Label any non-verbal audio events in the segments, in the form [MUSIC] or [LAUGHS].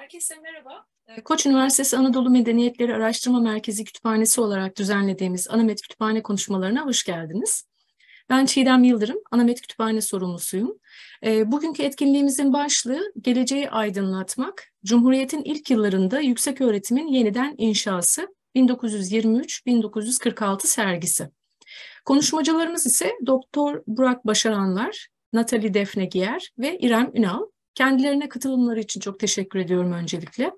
Herkese merhaba. Ee, Koç Üniversitesi Anadolu Medeniyetleri Araştırma Merkezi Kütüphanesi olarak düzenlediğimiz Anamet Kütüphane konuşmalarına hoş geldiniz. Ben Çiğdem Yıldırım, Anamet Kütüphane sorumlusuyum. Ee, bugünkü etkinliğimizin başlığı Geleceği Aydınlatmak, Cumhuriyet'in ilk yıllarında yüksek öğretimin yeniden inşası 1923-1946 sergisi. Konuşmacılarımız ise Doktor Burak Başaranlar, Natali Defne Giyer ve İrem Ünal. Kendilerine katılımları için çok teşekkür ediyorum öncelikle.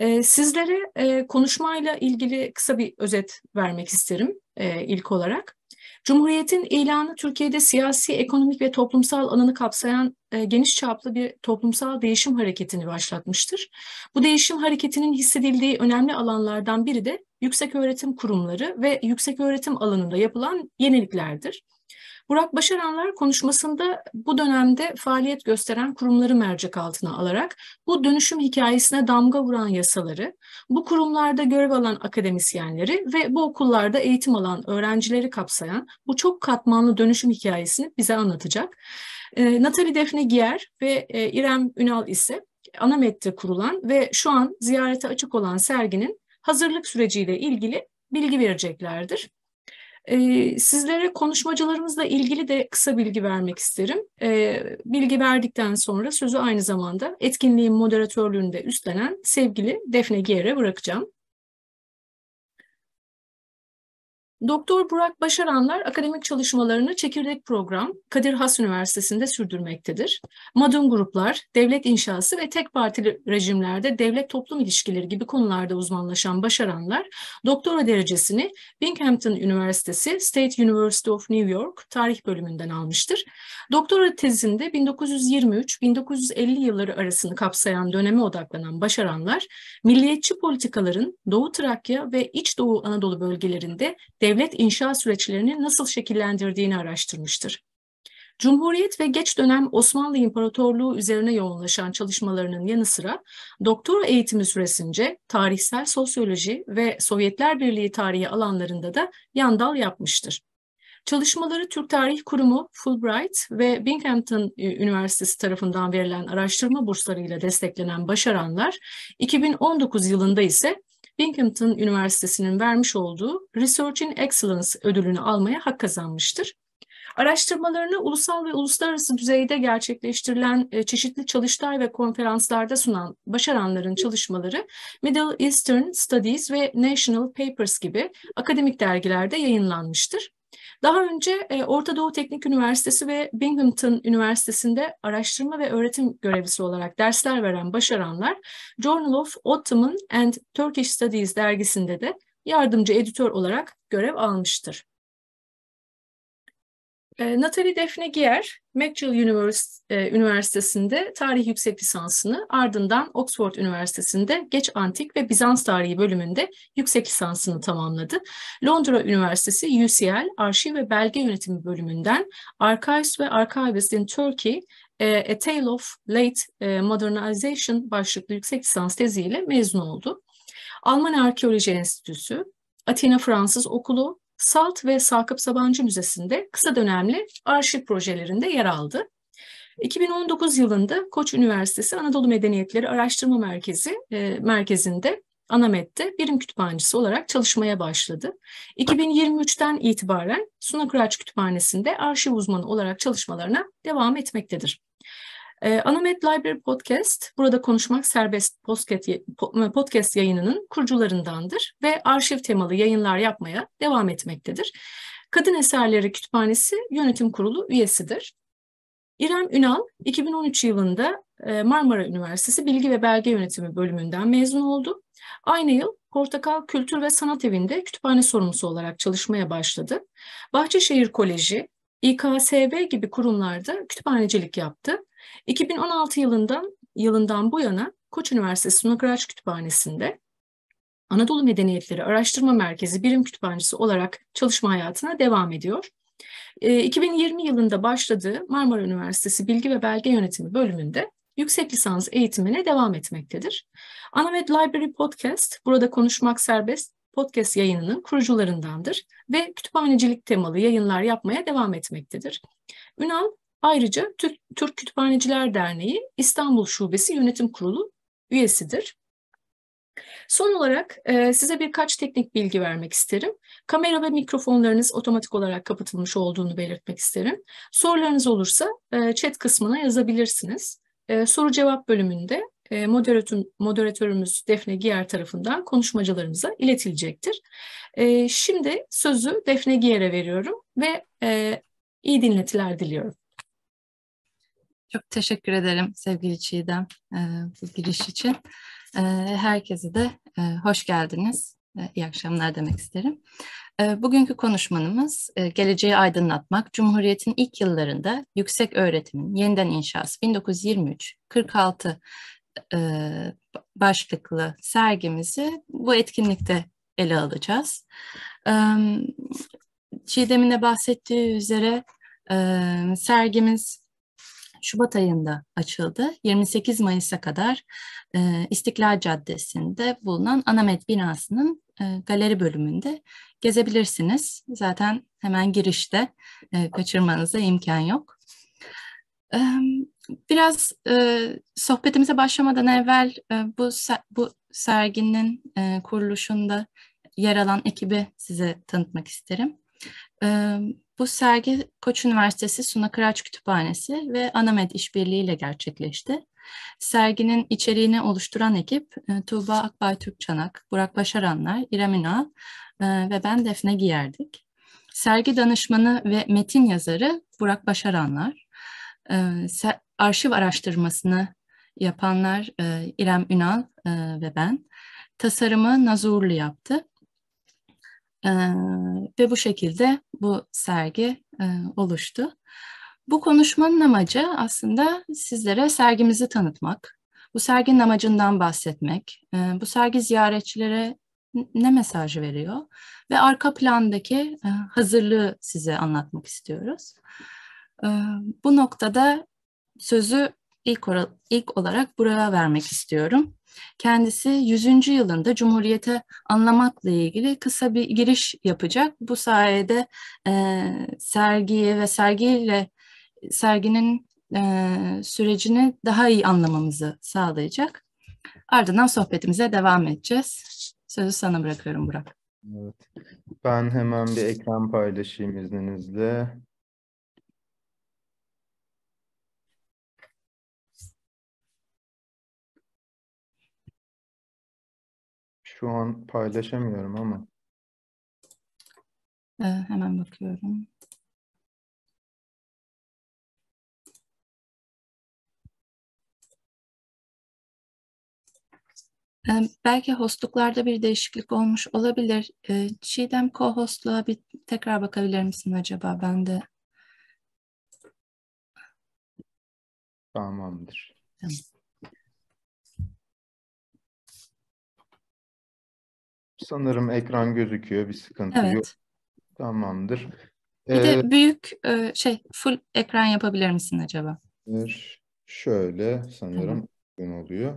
Ee, sizlere e, konuşmayla ilgili kısa bir özet vermek isterim e, ilk olarak. Cumhuriyet'in ilanı Türkiye'de siyasi, ekonomik ve toplumsal alanı kapsayan e, geniş çaplı bir toplumsal değişim hareketini başlatmıştır. Bu değişim hareketinin hissedildiği önemli alanlardan biri de yüksek öğretim kurumları ve yüksek öğretim alanında yapılan yeniliklerdir. Burak Başaranlar konuşmasında bu dönemde faaliyet gösteren kurumları mercek altına alarak bu dönüşüm hikayesine damga vuran yasaları, bu kurumlarda görev alan akademisyenleri ve bu okullarda eğitim alan öğrencileri kapsayan bu çok katmanlı dönüşüm hikayesini bize anlatacak. E, ee, Natali Defne Giyer ve e, İrem Ünal ise Anamet'te kurulan ve şu an ziyarete açık olan serginin hazırlık süreciyle ilgili bilgi vereceklerdir sizlere konuşmacılarımızla ilgili de kısa bilgi vermek isterim. bilgi verdikten sonra sözü aynı zamanda etkinliğin moderatörlüğünde üstlenen sevgili Defne Giyer'e bırakacağım. Doktor Burak Başaranlar akademik çalışmalarını Çekirdek Program Kadir Has Üniversitesi'nde sürdürmektedir. Madun gruplar, devlet inşası ve tek partili rejimlerde devlet toplum ilişkileri gibi konularda uzmanlaşan Başaranlar, doktora derecesini Binghamton Üniversitesi State University of New York tarih bölümünden almıştır. Doktora tezinde 1923-1950 yılları arasını kapsayan döneme odaklanan başaranlar, milliyetçi politikaların Doğu Trakya ve İç Doğu Anadolu bölgelerinde devlet inşa süreçlerini nasıl şekillendirdiğini araştırmıştır. Cumhuriyet ve geç dönem Osmanlı İmparatorluğu üzerine yoğunlaşan çalışmalarının yanı sıra doktora eğitimi süresince tarihsel sosyoloji ve Sovyetler Birliği tarihi alanlarında da yandal yapmıştır. Çalışmaları Türk Tarih Kurumu, Fulbright ve Binghamton e, Üniversitesi tarafından verilen araştırma burslarıyla desteklenen başaranlar 2019 yılında ise Binghamton Üniversitesi'nin vermiş olduğu Research in Excellence ödülünü almaya hak kazanmıştır. Araştırmalarını ulusal ve uluslararası düzeyde gerçekleştirilen e, çeşitli çalıştay ve konferanslarda sunan başaranların çalışmaları Middle Eastern Studies ve National Papers gibi akademik dergilerde yayınlanmıştır. Daha önce e, Orta Doğu Teknik Üniversitesi ve Binghamton Üniversitesi'nde araştırma ve öğretim görevlisi olarak dersler veren başaranlar Journal of Ottoman and Turkish Studies dergisinde de yardımcı editör olarak görev almıştır. Ee, Natalie Defne Gier, McGill e, Üniversitesi'nde tarih yüksek lisansını ardından Oxford Üniversitesi'nde geç antik ve Bizans tarihi bölümünde yüksek lisansını tamamladı. Londra Üniversitesi UCL Arşiv ve Belge Yönetimi bölümünden Archives ve Archivists in Turkey e, A Tale of Late e, Modernization başlıklı yüksek lisans teziyle mezun oldu. Alman Arkeoloji Enstitüsü, Atina Fransız Okulu, Salt ve Sakıp Sabancı Müzesi'nde kısa dönemli arşiv projelerinde yer aldı. 2019 yılında Koç Üniversitesi Anadolu Medeniyetleri Araştırma Merkezi e, merkezinde Anamet'te birim kütüphanecisi olarak çalışmaya başladı. 2023'ten itibaren Sunakıraç Kütüphanesi'nde arşiv uzmanı olarak çalışmalarına devam etmektedir. E, ee, Anamet Library Podcast, burada konuşmak serbest podcast, e, podcast yayınının kurucularındandır ve arşiv temalı yayınlar yapmaya devam etmektedir. Kadın Eserleri Kütüphanesi Yönetim Kurulu üyesidir. İrem Ünal 2013 yılında e, Marmara Üniversitesi Bilgi ve Belge Yönetimi bölümünden mezun oldu. Aynı yıl Portakal Kültür ve Sanat Evi'nde kütüphane sorumlusu olarak çalışmaya başladı. Bahçeşehir Koleji, İKSV gibi kurumlarda kütüphanecilik yaptı. 2016 yılında yılından bu yana Koç Üniversitesi Sunakıraç Kütüphanesi'nde Anadolu Medeniyetleri Araştırma Merkezi Birim Kütüphancısı olarak çalışma hayatına devam ediyor. 2020 ee, yılında başladığı Marmara Üniversitesi Bilgi ve Belge Yönetimi bölümünde yüksek lisans eğitimine devam etmektedir. Anamed Library Podcast, burada konuşmak serbest podcast yayınının kurucularındandır ve kütüphanecilik temalı yayınlar yapmaya devam etmektedir. Ünal, Ayrıca Türk, Türk Kütüphaneciler Derneği İstanbul Şubesi Yönetim Kurulu üyesidir. Son olarak e, size birkaç teknik bilgi vermek isterim. Kamera ve mikrofonlarınız otomatik olarak kapatılmış olduğunu belirtmek isterim. Sorularınız olursa e, chat kısmına yazabilirsiniz. E, soru cevap bölümünde e, moderatör, moderatörümüz Defne Giyer tarafından konuşmacılarımıza iletilecektir. E, şimdi sözü Defne Giyer'e veriyorum ve e, iyi dinletiler diliyorum. Çok teşekkür ederim sevgili Çiğdem e, bu giriş için. E, herkese de e, hoş geldiniz. E, iyi akşamlar demek isterim. E, bugünkü konuşmanımız e, Geleceği Aydınlatmak, Cumhuriyet'in ilk yıllarında yüksek öğretimin yeniden inşası 1923-46 e, başlıklı sergimizi bu etkinlikte ele alacağız. E, Çiğdem'in de bahsettiği üzere e, sergimiz Şubat ayında açıldı. 28 Mayıs'a kadar e, İstiklal Caddesi'nde bulunan Anamet binasının e, galeri bölümünde gezebilirsiniz. Zaten hemen girişte e, kaçırmanıza imkan yok. E, biraz e, sohbetimize başlamadan evvel e, bu bu serginin e, kuruluşunda yer alan ekibi size tanıtmak isterim. Bu sergi Koç Üniversitesi Suna Kıraç Kütüphanesi ve Anamed İşbirliği ile gerçekleşti. Serginin içeriğini oluşturan ekip e, Tuğba Akbay Türkçanak, Burak Başaranlar, İrem Ünal e, ve ben Defne Giyerdik. Sergi danışmanı ve metin yazarı Burak Başaranlar. E, arşiv araştırmasını yapanlar İrem Ünal ve ben. Tasarımı Nazurlu yaptı. Ee, ve bu şekilde bu sergi e, oluştu. Bu konuşmanın amacı aslında sizlere sergimizi tanıtmak, bu serginin amacından bahsetmek, e, bu sergi ziyaretçilere ne mesaj veriyor ve arka plandaki e, hazırlığı size anlatmak istiyoruz. bu noktada sözü ilk, ilk olarak buraya vermek istiyorum. Kendisi 100. yılında Cumhuriyete anlamakla ilgili kısa bir giriş yapacak. Bu sayede e, sergiye ve sergiyle serginin e, sürecini daha iyi anlamamızı sağlayacak. Ardından sohbetimize devam edeceğiz. Sözü sana bırakıyorum Burak. Evet. Ben hemen bir ekran paylaşayım izninizle. Şu an paylaşamıyorum ama. Ee, hemen bakıyorum. Ee, belki hostluklarda bir değişiklik olmuş olabilir. Ee, Çiğdem co-hostluğa bir tekrar bakabilir misin acaba? Ben de. Tamamdır. Tamam. Sanırım ekran gözüküyor. Bir sıkıntı evet. yok. Tamamdır. Bir ee, de büyük e, şey full ekran yapabilir misin acaba? Şöyle sanırım gün oluyor.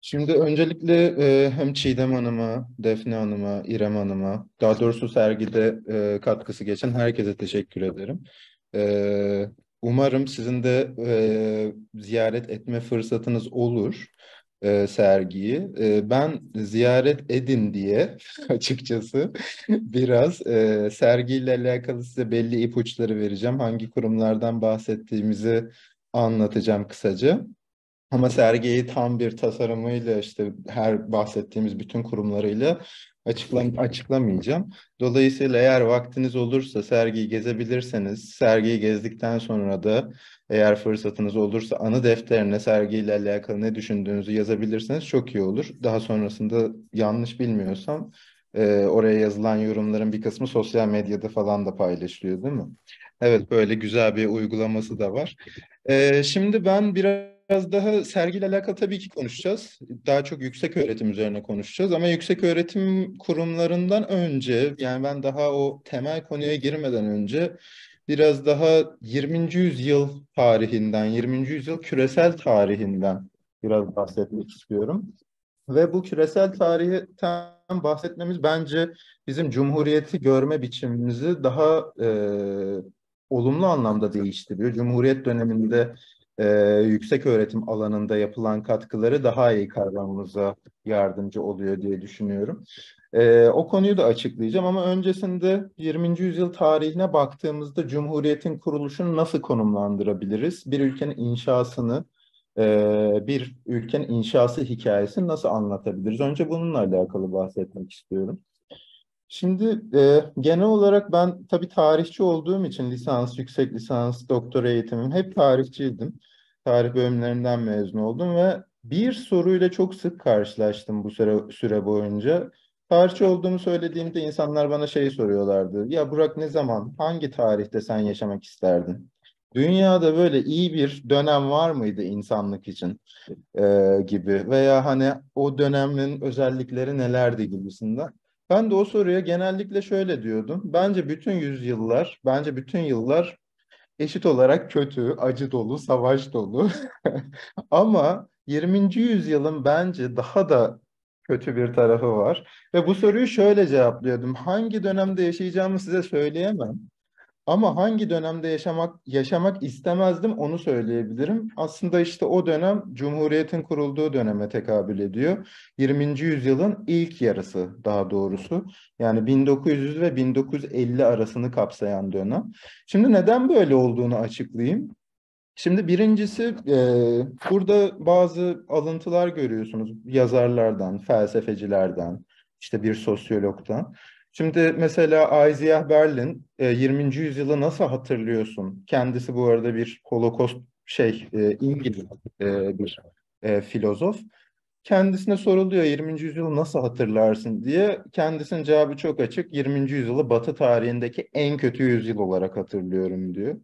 Şimdi öncelikle e, hem Çiğdem Hanım'a, Defne Hanım'a, İrem Hanım'a, daha doğrusu sergide e, katkısı geçen herkese teşekkür ederim. E, umarım sizin de e, ziyaret etme fırsatınız olur e, sergiyi. E, ben ziyaret edin diye [LAUGHS] açıkçası [LAUGHS] biraz e, sergiyle alakalı size belli ipuçları vereceğim. Hangi kurumlardan bahsettiğimizi anlatacağım kısaca. Ama sergiyi tam bir tasarımıyla işte her bahsettiğimiz bütün kurumlarıyla açıklam açıklamayacağım. Dolayısıyla eğer vaktiniz olursa sergiyi gezebilirseniz, sergiyi gezdikten sonra da eğer fırsatınız olursa anı defterine sergiyle alakalı ne düşündüğünüzü yazabilirseniz çok iyi olur. Daha sonrasında yanlış bilmiyorsam e, oraya yazılan yorumların bir kısmı sosyal medyada falan da paylaşılıyor değil mi? Evet böyle güzel bir uygulaması da var. E, şimdi ben biraz biraz daha sergiyle alakalı tabii ki konuşacağız. Daha çok yüksek öğretim üzerine konuşacağız ama yüksek öğretim kurumlarından önce yani ben daha o temel konuya girmeden önce biraz daha 20. yüzyıl tarihinden, 20. yüzyıl küresel tarihinden biraz bahsetmek istiyorum. Ve bu küresel tarihten bahsetmemiz bence bizim cumhuriyeti görme biçimimizi daha e, olumlu anlamda değiştiriyor. Cumhuriyet döneminde e, yüksek öğretim alanında yapılan katkıları daha iyi kavramamıza yardımcı oluyor diye düşünüyorum. E, o konuyu da açıklayacağım ama öncesinde 20. yüzyıl tarihine baktığımızda Cumhuriyet'in kuruluşunu nasıl konumlandırabiliriz? Bir ülkenin inşasını, e, bir ülkenin inşası hikayesini nasıl anlatabiliriz? Önce bununla alakalı bahsetmek istiyorum. Şimdi e, genel olarak ben tabii tarihçi olduğum için lisans, yüksek lisans, doktora eğitimim hep tarihçiydim tarih bölümlerinden mezun oldum ve bir soruyla çok sık karşılaştım bu süre, süre boyunca. Tarihçi olduğumu söylediğimde insanlar bana şey soruyorlardı. Ya Burak ne zaman, hangi tarihte sen yaşamak isterdin? Dünyada böyle iyi bir dönem var mıydı insanlık için ee, gibi veya hani o dönemin özellikleri nelerdi gibisinden. Ben de o soruya genellikle şöyle diyordum. Bence bütün yüzyıllar, bence bütün yıllar eşit olarak kötü, acı dolu, savaş dolu. [LAUGHS] Ama 20. yüzyılın bence daha da kötü bir tarafı var. Ve bu soruyu şöyle cevaplıyordum. Hangi dönemde yaşayacağımı size söyleyemem. Ama hangi dönemde yaşamak yaşamak istemezdim onu söyleyebilirim. Aslında işte o dönem Cumhuriyet'in kurulduğu döneme tekabül ediyor. 20. yüzyılın ilk yarısı daha doğrusu. Yani 1900 ve 1950 arasını kapsayan dönem. Şimdi neden böyle olduğunu açıklayayım. Şimdi birincisi e, burada bazı alıntılar görüyorsunuz yazarlardan, felsefecilerden, işte bir sosyologdan. Şimdi mesela Isaiah Berlin 20. E, yüzyılı nasıl hatırlıyorsun? Kendisi bu arada bir holokost şey e, İngiliz e, bir filozof. Kendisine soruluyor 20. yüzyılı nasıl hatırlarsın diye. Kendisinin cevabı çok açık. 20. yüzyılı Batı tarihindeki en kötü yüzyıl olarak hatırlıyorum diyor.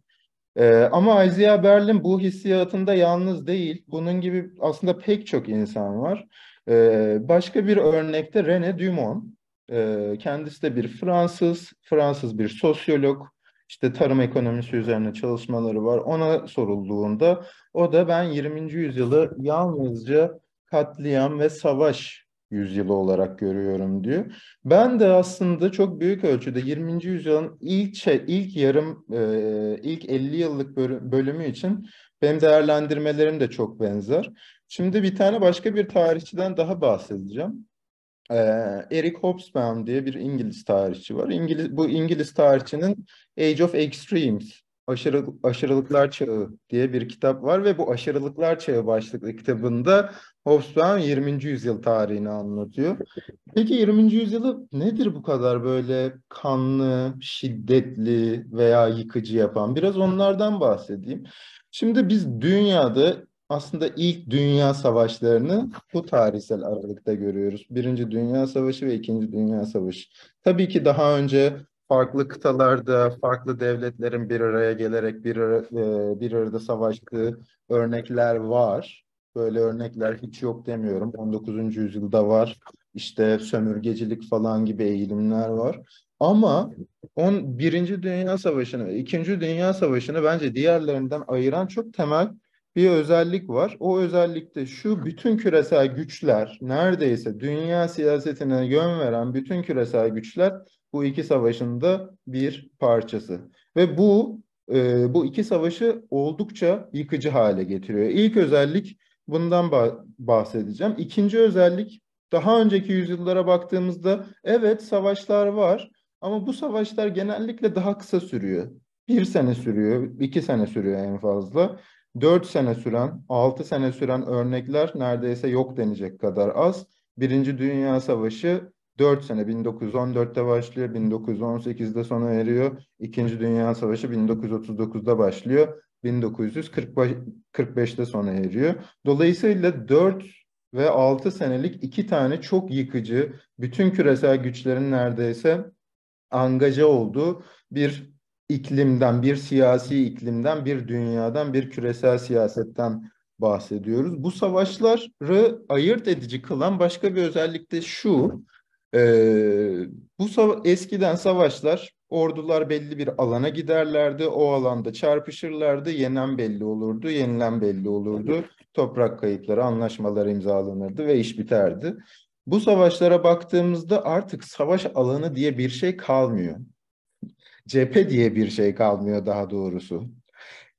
Ee, ama Isaiah Berlin bu hissiyatında yalnız değil. Bunun gibi aslında pek çok insan var. Ee, başka bir örnekte René Dumont. Ee, kendisi de bir Fransız, Fransız bir sosyolog. İşte tarım ekonomisi üzerine çalışmaları var. Ona sorulduğunda o da ben 20. yüzyılı yalnızca katliam ve savaş yüzyılı olarak görüyorum diyor. Ben de aslında çok büyük ölçüde 20. yüzyılın ilk ilk yarım e, ilk 50 yıllık bölümü için benim değerlendirmelerim de çok benzer. Şimdi bir tane başka bir tarihçiden daha bahsedeceğim. Ee, Eric Hobsbawm diye bir İngiliz tarihçi var. İngiliz, bu İngiliz tarihçinin Age of Extremes, Aşırı, Aşırılıklar Çağı diye bir kitap var ve bu Aşırılıklar Çağı başlıklı kitabında Hobsbawm 20. yüzyıl tarihini anlatıyor. Peki 20. yüzyılı nedir bu kadar böyle kanlı, şiddetli veya yıkıcı yapan? Biraz onlardan bahsedeyim. Şimdi biz dünyada aslında ilk dünya savaşlarını bu tarihsel aralıkta görüyoruz. Birinci Dünya Savaşı ve İkinci Dünya Savaşı. Tabii ki daha önce farklı kıtalarda farklı devletlerin bir araya gelerek bir, ara, e, bir arada savaştığı örnekler var. Böyle örnekler hiç yok demiyorum. 19. yüzyılda var. İşte sömürgecilik falan gibi eğilimler var. Ama on, Birinci Dünya Savaşı'nı, İkinci Dünya Savaşı'nı bence diğerlerinden ayıran çok temel bir özellik var. O özellikte şu bütün küresel güçler neredeyse dünya siyasetine yön veren bütün küresel güçler bu iki savaşın da bir parçası. Ve bu e, bu iki savaşı oldukça yıkıcı hale getiriyor. İlk özellik bundan bahsedeceğim. İkinci özellik daha önceki yüzyıllara baktığımızda evet savaşlar var ama bu savaşlar genellikle daha kısa sürüyor. Bir sene sürüyor, iki sene sürüyor en fazla. 4 sene süren, 6 sene süren örnekler neredeyse yok denecek kadar az. Birinci Dünya Savaşı 4 sene 1914'te başlıyor, 1918'de sona eriyor. İkinci Dünya Savaşı 1939'da başlıyor, 1945'te sona eriyor. Dolayısıyla 4 ve 6 senelik iki tane çok yıkıcı, bütün küresel güçlerin neredeyse angaja olduğu bir iklimden, bir siyasi iklimden, bir dünyadan, bir küresel siyasetten bahsediyoruz. Bu savaşları ayırt edici kılan başka bir özellik de şu. E, bu sava eskiden savaşlar ordular belli bir alana giderlerdi. O alanda çarpışırlardı. Yenen belli olurdu, yenilen belli olurdu. Toprak kayıtları, anlaşmalar imzalanırdı ve iş biterdi. Bu savaşlara baktığımızda artık savaş alanı diye bir şey kalmıyor cephe diye bir şey kalmıyor daha doğrusu.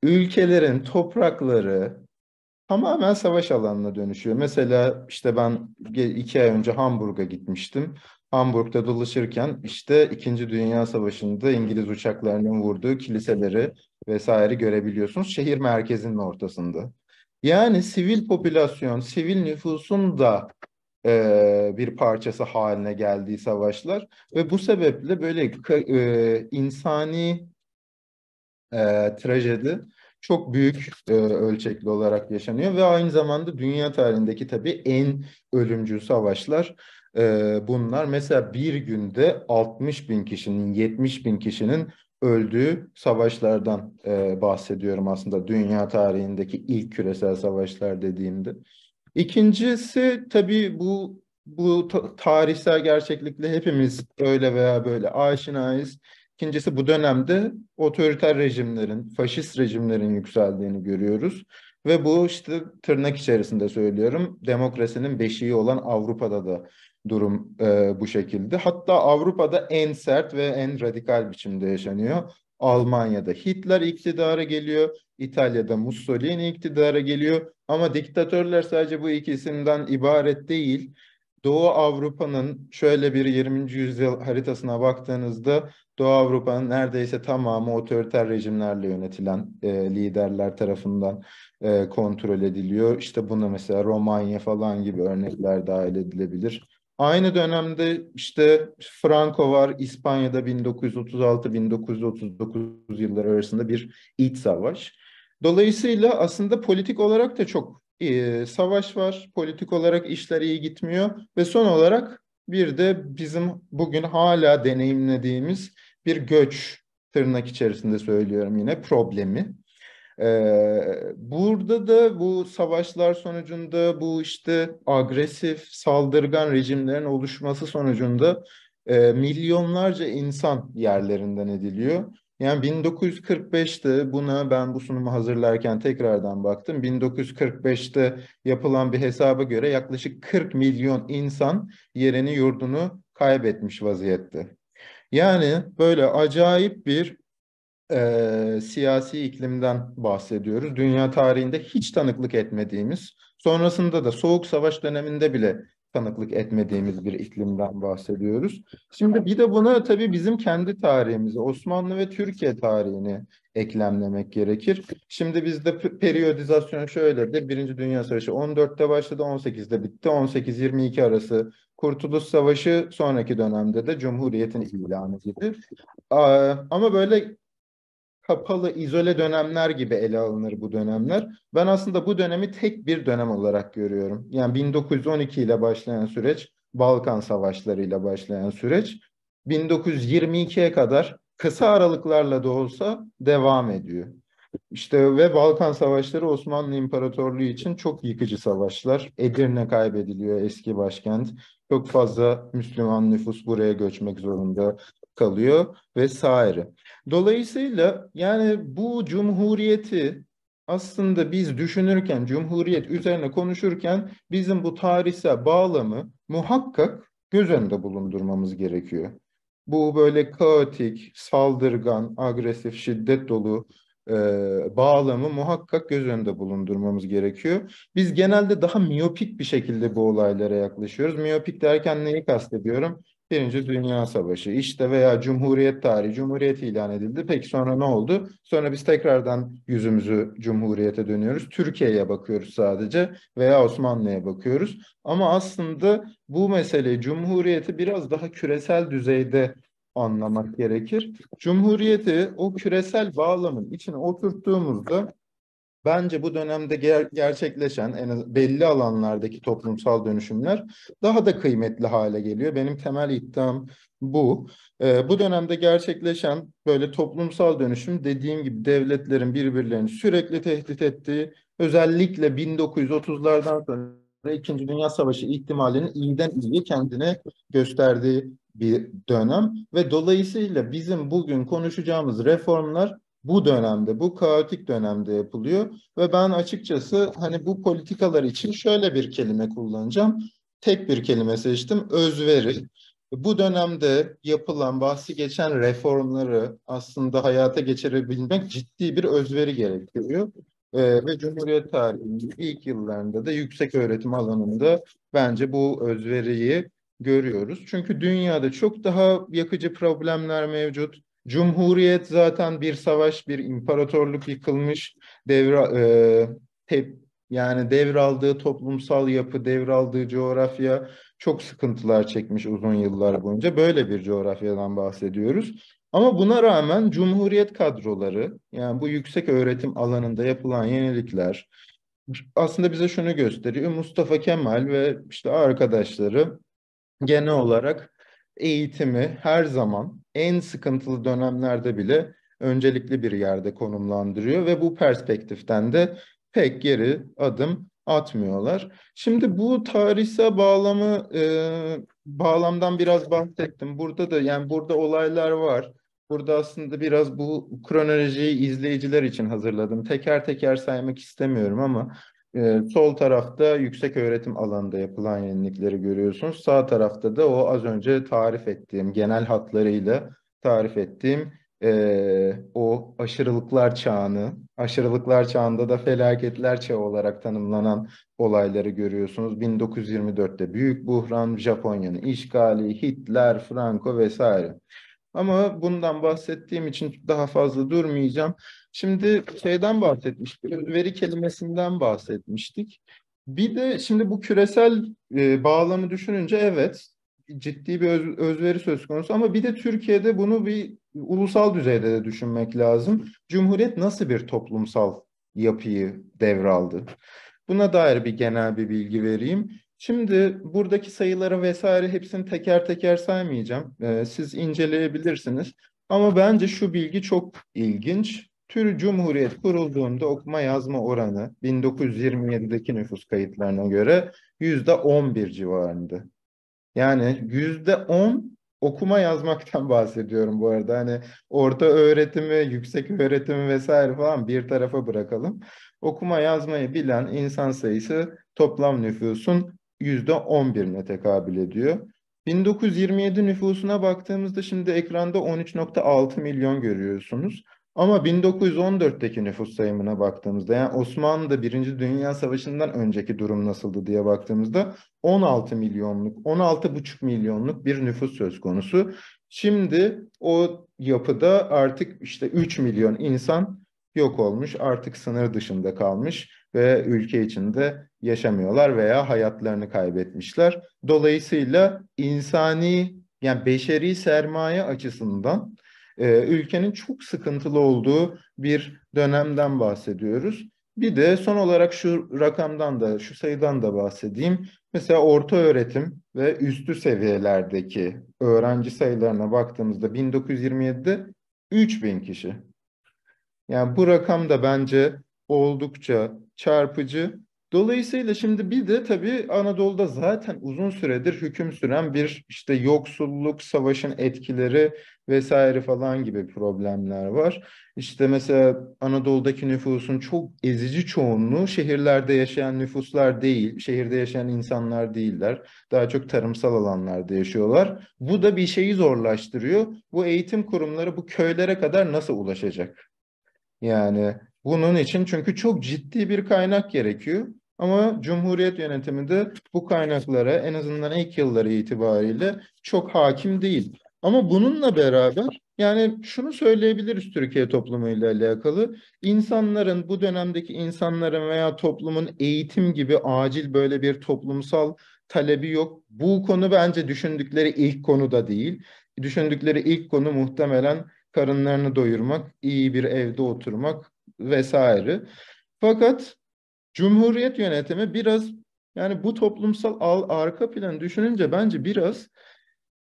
Ülkelerin toprakları tamamen savaş alanına dönüşüyor. Mesela işte ben iki ay önce Hamburg'a gitmiştim. Hamburg'da dolaşırken işte İkinci Dünya Savaşı'nda İngiliz uçaklarının vurduğu kiliseleri vesaire görebiliyorsunuz. Şehir merkezinin ortasında. Yani sivil popülasyon, sivil nüfusun da e, bir parçası haline geldiği savaşlar ve bu sebeple böyle e, insani e, trajedi çok büyük e, ölçekli olarak yaşanıyor ve aynı zamanda dünya tarihindeki tabii en ölümcül savaşlar e, bunlar. Mesela bir günde 60 bin kişinin, 70 bin kişinin öldüğü savaşlardan e, bahsediyorum aslında dünya tarihindeki ilk küresel savaşlar dediğimde. İkincisi tabii bu bu tarihsel gerçeklikle hepimiz öyle veya böyle aşinayız. İkincisi bu dönemde otoriter rejimlerin, faşist rejimlerin yükseldiğini görüyoruz. Ve bu işte tırnak içerisinde söylüyorum demokrasinin beşiği olan Avrupa'da da durum e, bu şekilde. Hatta Avrupa'da en sert ve en radikal biçimde yaşanıyor. Almanya'da Hitler iktidara geliyor, İtalya'da Mussolini iktidara geliyor ama diktatörler sadece bu ikisinden ibaret değil. Doğu Avrupa'nın şöyle bir 20. yüzyıl haritasına baktığınızda Doğu Avrupa'nın neredeyse tamamı otoriter rejimlerle yönetilen e, liderler tarafından e, kontrol ediliyor. İşte buna mesela Romanya falan gibi örnekler dahil edilebilir. Aynı dönemde işte Franco var İspanya'da 1936-1939 yılları arasında bir iç savaş. Dolayısıyla aslında politik olarak da çok e, savaş var. Politik olarak işler iyi gitmiyor ve son olarak bir de bizim bugün hala deneyimlediğimiz bir göç tırnak içerisinde söylüyorum yine problemi. Ee, burada da bu savaşlar sonucunda bu işte agresif saldırgan rejimlerin oluşması sonucunda e, milyonlarca insan yerlerinden ediliyor. Yani 1945'te buna ben bu sunumu hazırlarken tekrardan baktım. 1945'te yapılan bir hesaba göre yaklaşık 40 milyon insan yerini yurdunu kaybetmiş vaziyette. Yani böyle acayip bir e, siyasi iklimden bahsediyoruz. Dünya tarihinde hiç tanıklık etmediğimiz, sonrasında da Soğuk Savaş döneminde bile tanıklık etmediğimiz bir iklimden bahsediyoruz. Şimdi bir de buna tabii bizim kendi tarihimizi, Osmanlı ve Türkiye tarihini eklemlemek gerekir. Şimdi bizde periyodizasyon de Birinci Dünya Savaşı 14'te başladı, 18'de bitti. 18-22 arası Kurtuluş Savaşı sonraki dönemde de Cumhuriyet'in ilanı gibi. Ama böyle kapalı, izole dönemler gibi ele alınır bu dönemler. Ben aslında bu dönemi tek bir dönem olarak görüyorum. Yani 1912 ile başlayan süreç, Balkan Savaşları ile başlayan süreç 1922'ye kadar kısa aralıklarla da olsa devam ediyor. İşte ve Balkan Savaşları Osmanlı İmparatorluğu için çok yıkıcı savaşlar. Edirne kaybediliyor eski başkent. Çok fazla Müslüman nüfus buraya göçmek zorunda kalıyor vesaire. Dolayısıyla yani bu cumhuriyeti aslında biz düşünürken, cumhuriyet üzerine konuşurken bizim bu tarihsel bağlamı muhakkak göz önünde bulundurmamız gerekiyor. Bu böyle kaotik, saldırgan, agresif, şiddet dolu e, bağlamı muhakkak göz önünde bulundurmamız gerekiyor. Biz genelde daha miyopik bir şekilde bu olaylara yaklaşıyoruz. Miyopik derken neyi kastediyorum? Birinci Dünya Savaşı işte veya Cumhuriyet tarihi, Cumhuriyet ilan edildi. Peki sonra ne oldu? Sonra biz tekrardan yüzümüzü Cumhuriyete dönüyoruz. Türkiye'ye bakıyoruz sadece veya Osmanlı'ya bakıyoruz. Ama aslında bu mesele Cumhuriyeti biraz daha küresel düzeyde anlamak gerekir. Cumhuriyeti o küresel bağlamın içine oturttuğumuzda Bence bu dönemde ger- gerçekleşen en az belli alanlardaki toplumsal dönüşümler daha da kıymetli hale geliyor. Benim temel iddiam bu. E, bu dönemde gerçekleşen böyle toplumsal dönüşüm dediğim gibi devletlerin birbirlerini sürekli tehdit ettiği özellikle 1930'lardan sonra İkinci Dünya Savaşı ihtimalinin iyiden iyi kendini gösterdiği bir dönem ve dolayısıyla bizim bugün konuşacağımız reformlar bu dönemde, bu kaotik dönemde yapılıyor ve ben açıkçası hani bu politikalar için şöyle bir kelime kullanacağım. Tek bir kelime seçtim, özveri. Bu dönemde yapılan, bahsi geçen reformları aslında hayata geçirebilmek ciddi bir özveri gerektiriyor. Ee, ve Cumhuriyet tarihinin ilk yıllarında da yüksek öğretim alanında bence bu özveriyi görüyoruz. Çünkü dünyada çok daha yakıcı problemler mevcut Cumhuriyet zaten bir savaş, bir imparatorluk yıkılmış, devra, e, tep, yani devraldığı toplumsal yapı, devraldığı coğrafya çok sıkıntılar çekmiş uzun yıllar boyunca. Böyle bir coğrafyadan bahsediyoruz. Ama buna rağmen Cumhuriyet kadroları, yani bu yüksek öğretim alanında yapılan yenilikler aslında bize şunu gösteriyor. Mustafa Kemal ve işte arkadaşları genel olarak eğitimi her zaman en sıkıntılı dönemlerde bile öncelikli bir yerde konumlandırıyor ve bu perspektiften de pek geri adım atmıyorlar. Şimdi bu tarihsel bağlamı e, bağlamdan biraz bahsettim. Burada da yani burada olaylar var. Burada aslında biraz bu kronolojiyi izleyiciler için hazırladım. Teker teker saymak istemiyorum ama ee, sol tarafta yüksek öğretim alanında yapılan yenilikleri görüyorsunuz. Sağ tarafta da o az önce tarif ettiğim, genel hatlarıyla tarif ettiğim e, o aşırılıklar çağını, aşırılıklar çağında da felaketler çağı olarak tanımlanan olayları görüyorsunuz. 1924'te büyük buhran, Japonya'nın işgali, Hitler, Franco vesaire. Ama bundan bahsettiğim için daha fazla durmayacağım. Şimdi şeyden bahsetmiştik, veri kelimesinden bahsetmiştik. Bir de şimdi bu küresel e, bağlamı düşününce evet ciddi bir öz, özveri söz konusu ama bir de Türkiye'de bunu bir ulusal düzeyde de düşünmek lazım. Cumhuriyet nasıl bir toplumsal yapıyı devraldı? Buna dair bir genel bir bilgi vereyim. Şimdi buradaki sayıları vesaire hepsini teker teker saymayacağım. Ee, siz inceleyebilirsiniz. Ama bence şu bilgi çok ilginç. Tür Cumhuriyet kurulduğunda okuma yazma oranı 1927'deki nüfus kayıtlarına göre yüzde %11 civarındı. Yani yüzde %10 okuma yazmaktan [LAUGHS] bahsediyorum bu arada. Hani orta öğretimi, yüksek öğretimi vesaire falan bir tarafa bırakalım. Okuma yazmayı bilen insan sayısı toplam nüfusun yüzde %11'ine tekabül ediyor. 1927 nüfusuna baktığımızda şimdi ekranda 13.6 milyon görüyorsunuz. Ama 1914'teki nüfus sayımına baktığımızda yani Osmanlı'da Birinci Dünya Savaşı'ndan önceki durum nasıldı diye baktığımızda 16 milyonluk, 16,5 milyonluk bir nüfus söz konusu. Şimdi o yapıda artık işte 3 milyon insan yok olmuş, artık sınır dışında kalmış ve ülke içinde yaşamıyorlar veya hayatlarını kaybetmişler. Dolayısıyla insani yani beşeri sermaye açısından e, ülkenin çok sıkıntılı olduğu bir dönemden bahsediyoruz. Bir de son olarak şu rakamdan da, şu sayıdan da bahsedeyim. Mesela orta öğretim ve üstü seviyelerdeki öğrenci sayılarına baktığımızda 1927'de 3000 kişi. Yani bu rakam da bence oldukça çarpıcı Dolayısıyla şimdi bir de tabii Anadolu'da zaten uzun süredir hüküm süren bir işte yoksulluk, savaşın etkileri vesaire falan gibi problemler var. İşte mesela Anadolu'daki nüfusun çok ezici çoğunluğu şehirlerde yaşayan nüfuslar değil, şehirde yaşayan insanlar değiller. Daha çok tarımsal alanlarda yaşıyorlar. Bu da bir şeyi zorlaştırıyor. Bu eğitim kurumları bu köylere kadar nasıl ulaşacak? Yani bunun için çünkü çok ciddi bir kaynak gerekiyor. Ama Cumhuriyet yönetiminde bu kaynaklara en azından ilk yılları itibariyle çok hakim değil. Ama bununla beraber yani şunu söyleyebiliriz Türkiye toplumuyla alakalı. insanların bu dönemdeki insanların veya toplumun eğitim gibi acil böyle bir toplumsal talebi yok. Bu konu bence düşündükleri ilk konu da değil. Düşündükleri ilk konu muhtemelen karınlarını doyurmak, iyi bir evde oturmak vesaire. Fakat Cumhuriyet yönetimi biraz yani bu toplumsal al, arka plan düşününce bence biraz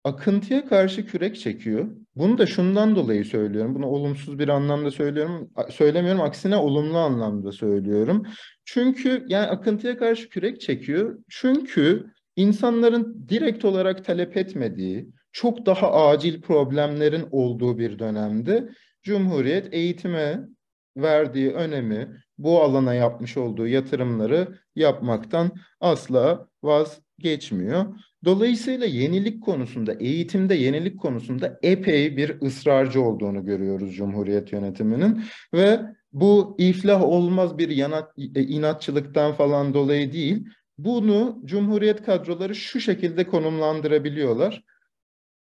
akıntıya karşı kürek çekiyor. Bunu da şundan dolayı söylüyorum. Bunu olumsuz bir anlamda söylüyorum. Söylemiyorum aksine olumlu anlamda söylüyorum. Çünkü yani akıntıya karşı kürek çekiyor. Çünkü insanların direkt olarak talep etmediği, çok daha acil problemlerin olduğu bir dönemde Cumhuriyet eğitime verdiği önemi, bu alana yapmış olduğu yatırımları yapmaktan asla vazgeçmiyor. Dolayısıyla yenilik konusunda, eğitimde yenilik konusunda epey bir ısrarcı olduğunu görüyoruz Cumhuriyet yönetiminin ve bu iflah olmaz bir yanat, e, inatçılıktan falan dolayı değil. Bunu Cumhuriyet kadroları şu şekilde konumlandırabiliyorlar.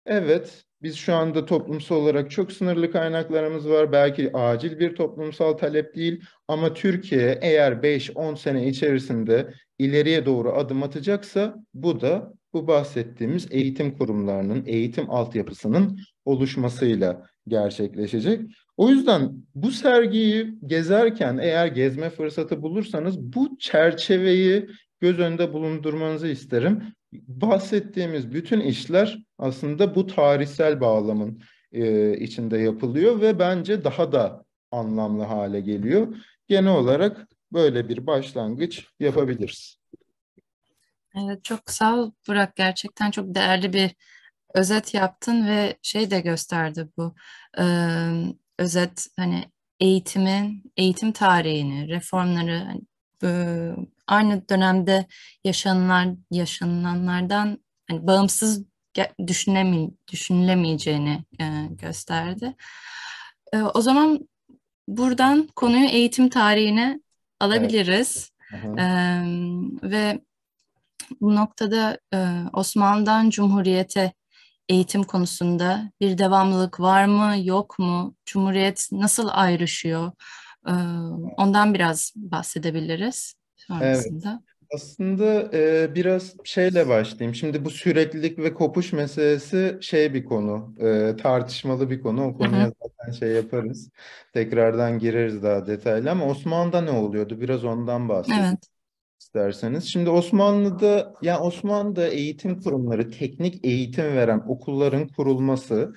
Evet, biz şu anda toplumsal olarak çok sınırlı kaynaklarımız var. Belki acil bir toplumsal talep değil ama Türkiye eğer 5-10 sene içerisinde ileriye doğru adım atacaksa bu da bu bahsettiğimiz eğitim kurumlarının, eğitim altyapısının oluşmasıyla gerçekleşecek. O yüzden bu sergiyi gezerken eğer gezme fırsatı bulursanız bu çerçeveyi göz önünde bulundurmanızı isterim bahsettiğimiz bütün işler aslında bu tarihsel bağlamın e, içinde yapılıyor ve bence daha da anlamlı hale geliyor. Genel olarak böyle bir başlangıç yapabiliriz. Evet çok sağ ol Burak. Gerçekten çok değerli bir özet yaptın ve şey de gösterdi bu e, özet hani eğitimin, eğitim tarihini, reformları, hani, e, aynı dönemde yaşanılan yaşanılanlardan hani bağımsız düşünemi, düşünülemeyeceğini e, gösterdi. E, o zaman buradan konuyu eğitim tarihine alabiliriz. Evet. E, ve bu noktada e, Osmanlı'dan Cumhuriyet'e eğitim konusunda bir devamlılık var mı yok mu? Cumhuriyet nasıl ayrışıyor? E, ondan biraz bahsedebiliriz arasında? Evet. Aslında e, biraz şeyle başlayayım. Şimdi bu süreklilik ve kopuş meselesi şey bir konu, e, tartışmalı bir konu. O konuya zaten şey yaparız, tekrardan gireriz daha detaylı. Ama Osmanlı'da ne oluyordu? Biraz ondan bahsedelim evet. isterseniz. Şimdi Osmanlı'da, yani Osmanlı'da eğitim kurumları, teknik eğitim veren okulların kurulması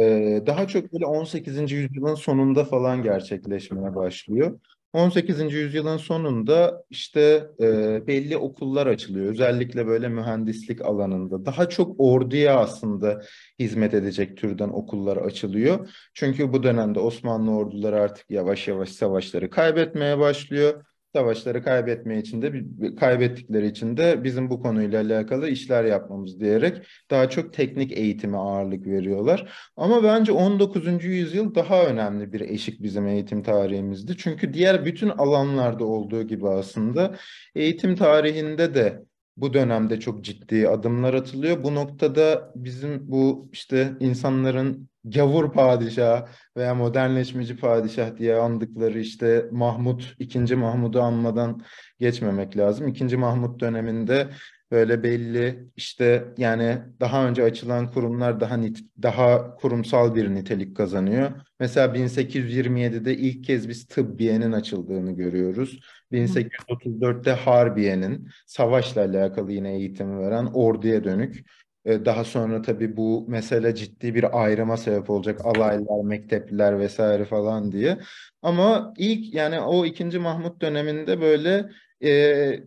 e, daha çok böyle 18. yüzyılın sonunda falan gerçekleşmeye başlıyor. 18. yüzyılın sonunda işte e, belli okullar açılıyor. Özellikle böyle mühendislik alanında. Daha çok orduya aslında hizmet edecek türden okullar açılıyor. Çünkü bu dönemde Osmanlı orduları artık yavaş yavaş savaşları kaybetmeye başlıyor savaşları kaybetme için de kaybettikleri için de bizim bu konuyla alakalı işler yapmamız diyerek daha çok teknik eğitime ağırlık veriyorlar. Ama bence 19. yüzyıl daha önemli bir eşik bizim eğitim tarihimizdi. Çünkü diğer bütün alanlarda olduğu gibi aslında eğitim tarihinde de bu dönemde çok ciddi adımlar atılıyor. Bu noktada bizim bu işte insanların gavur padişah veya modernleşmeci padişah diye andıkları işte Mahmut, ikinci Mahmut'u anmadan geçmemek lazım. İkinci Mahmut döneminde böyle belli işte yani daha önce açılan kurumlar daha nit daha kurumsal bir nitelik kazanıyor. Mesela 1827'de ilk kez biz tıbbiyenin açıldığını görüyoruz. 1834'te Harbiye'nin savaşla alakalı yine eğitimi veren orduya dönük. E, daha sonra tabii bu mesele ciddi bir ayrıma sebep olacak. Alaylar, mektepliler vesaire falan diye. Ama ilk yani o ikinci Mahmut döneminde böyle e,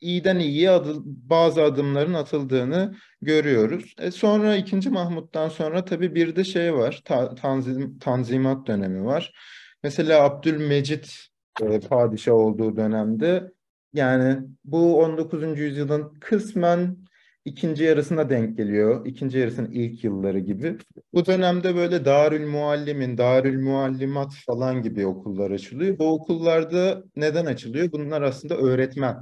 iyiden iyiye adı, bazı adımların atıldığını görüyoruz. E sonra ikinci Mahmut'tan sonra tabii bir de şey var, ta, tanzim, Tanzimat dönemi var. Mesela Abdülmecit e, padişah olduğu dönemde. Yani bu 19. yüzyılın kısmen ikinci yarısına denk geliyor. İkinci yarısının ilk yılları gibi. Bu dönemde böyle Darül Muallimin, Darül Muallimat falan gibi okullar açılıyor. Bu okullarda neden açılıyor? Bunlar aslında öğretmen.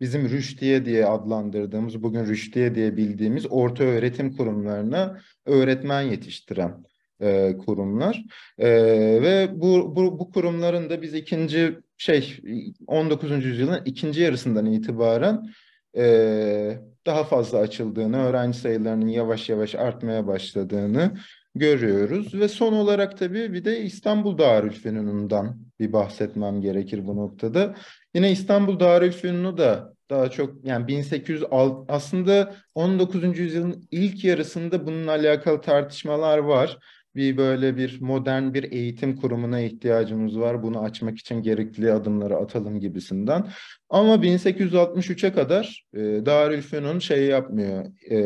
Bizim Rüştiye diye adlandırdığımız, bugün Rüştiye diye bildiğimiz orta öğretim kurumlarına öğretmen yetiştiren e, kurumlar e, ve bu, bu bu kurumların da biz ikinci şey 19. yüzyılın ikinci yarısından itibaren e, daha fazla açıldığını, öğrenci sayılarının yavaş yavaş artmaya başladığını görüyoruz ve son olarak tabii bir de İstanbul Darülfünun'dan bir bahsetmem gerekir bu noktada. Yine İstanbul Darülfünunu da daha çok yani 1806 aslında 19. yüzyılın ilk yarısında bununla alakalı tartışmalar var bir böyle bir modern bir eğitim kurumuna ihtiyacımız var. Bunu açmak için gerekli adımları atalım gibisinden. Ama 1863'e kadar e, Darülfünun şey yapmıyor, e,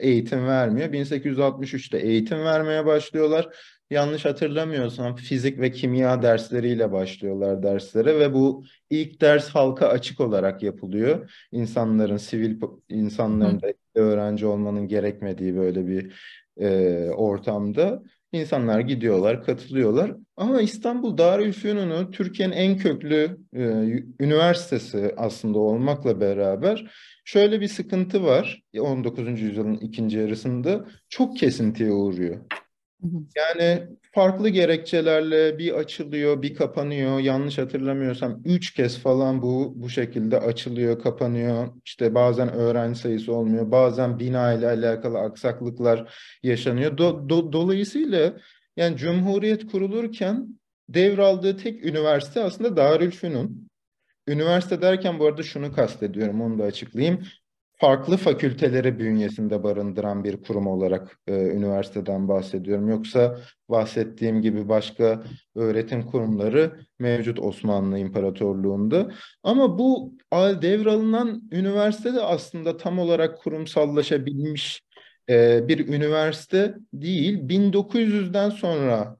eğitim vermiyor. 1863'te eğitim vermeye başlıyorlar. Yanlış hatırlamıyorsam fizik ve kimya dersleriyle başlıyorlar derslere ve bu ilk ders halka açık olarak yapılıyor. İnsanların, sivil insanların da öğrenci olmanın gerekmediği böyle bir e, ortamda insanlar gidiyorlar, katılıyorlar. Ama İstanbul Darülfünun'u Türkiye'nin en köklü e, üniversitesi aslında olmakla beraber şöyle bir sıkıntı var 19. E, yüzyılın ikinci yarısında çok kesintiye uğruyor. Yani farklı gerekçelerle bir açılıyor, bir kapanıyor. Yanlış hatırlamıyorsam üç kez falan bu bu şekilde açılıyor, kapanıyor. İşte bazen öğrenci sayısı olmuyor, bazen bina ile alakalı aksaklıklar yaşanıyor. Do, do, dolayısıyla yani Cumhuriyet kurulurken devraldığı tek üniversite aslında Darülfünun. Üniversite derken bu arada şunu kastediyorum, onu da açıklayayım farklı fakülteleri bünyesinde barındıran bir kurum olarak e, üniversiteden bahsediyorum. Yoksa bahsettiğim gibi başka öğretim kurumları mevcut Osmanlı İmparatorluğu'nda. Ama bu devralınan üniversite de aslında tam olarak kurumsallaşabilmiş e, bir üniversite değil. 1900'den sonra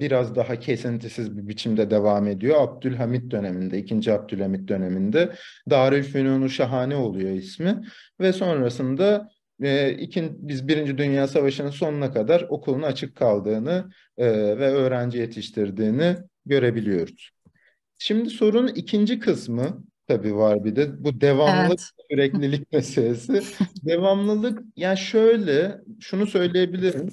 biraz daha kesintisiz bir biçimde devam ediyor. Abdülhamit döneminde, 2. Abdülhamit döneminde Darülfünunu Şahane oluyor ismi ve sonrasında e, ikin, biz Birinci Dünya Savaşı'nın sonuna kadar okulun açık kaldığını e, ve öğrenci yetiştirdiğini görebiliyoruz. Şimdi sorun ikinci kısmı tabii var bir de bu devamlılık, evet. süreklilik [LAUGHS] meselesi. devamlılık yani şöyle şunu söyleyebilirim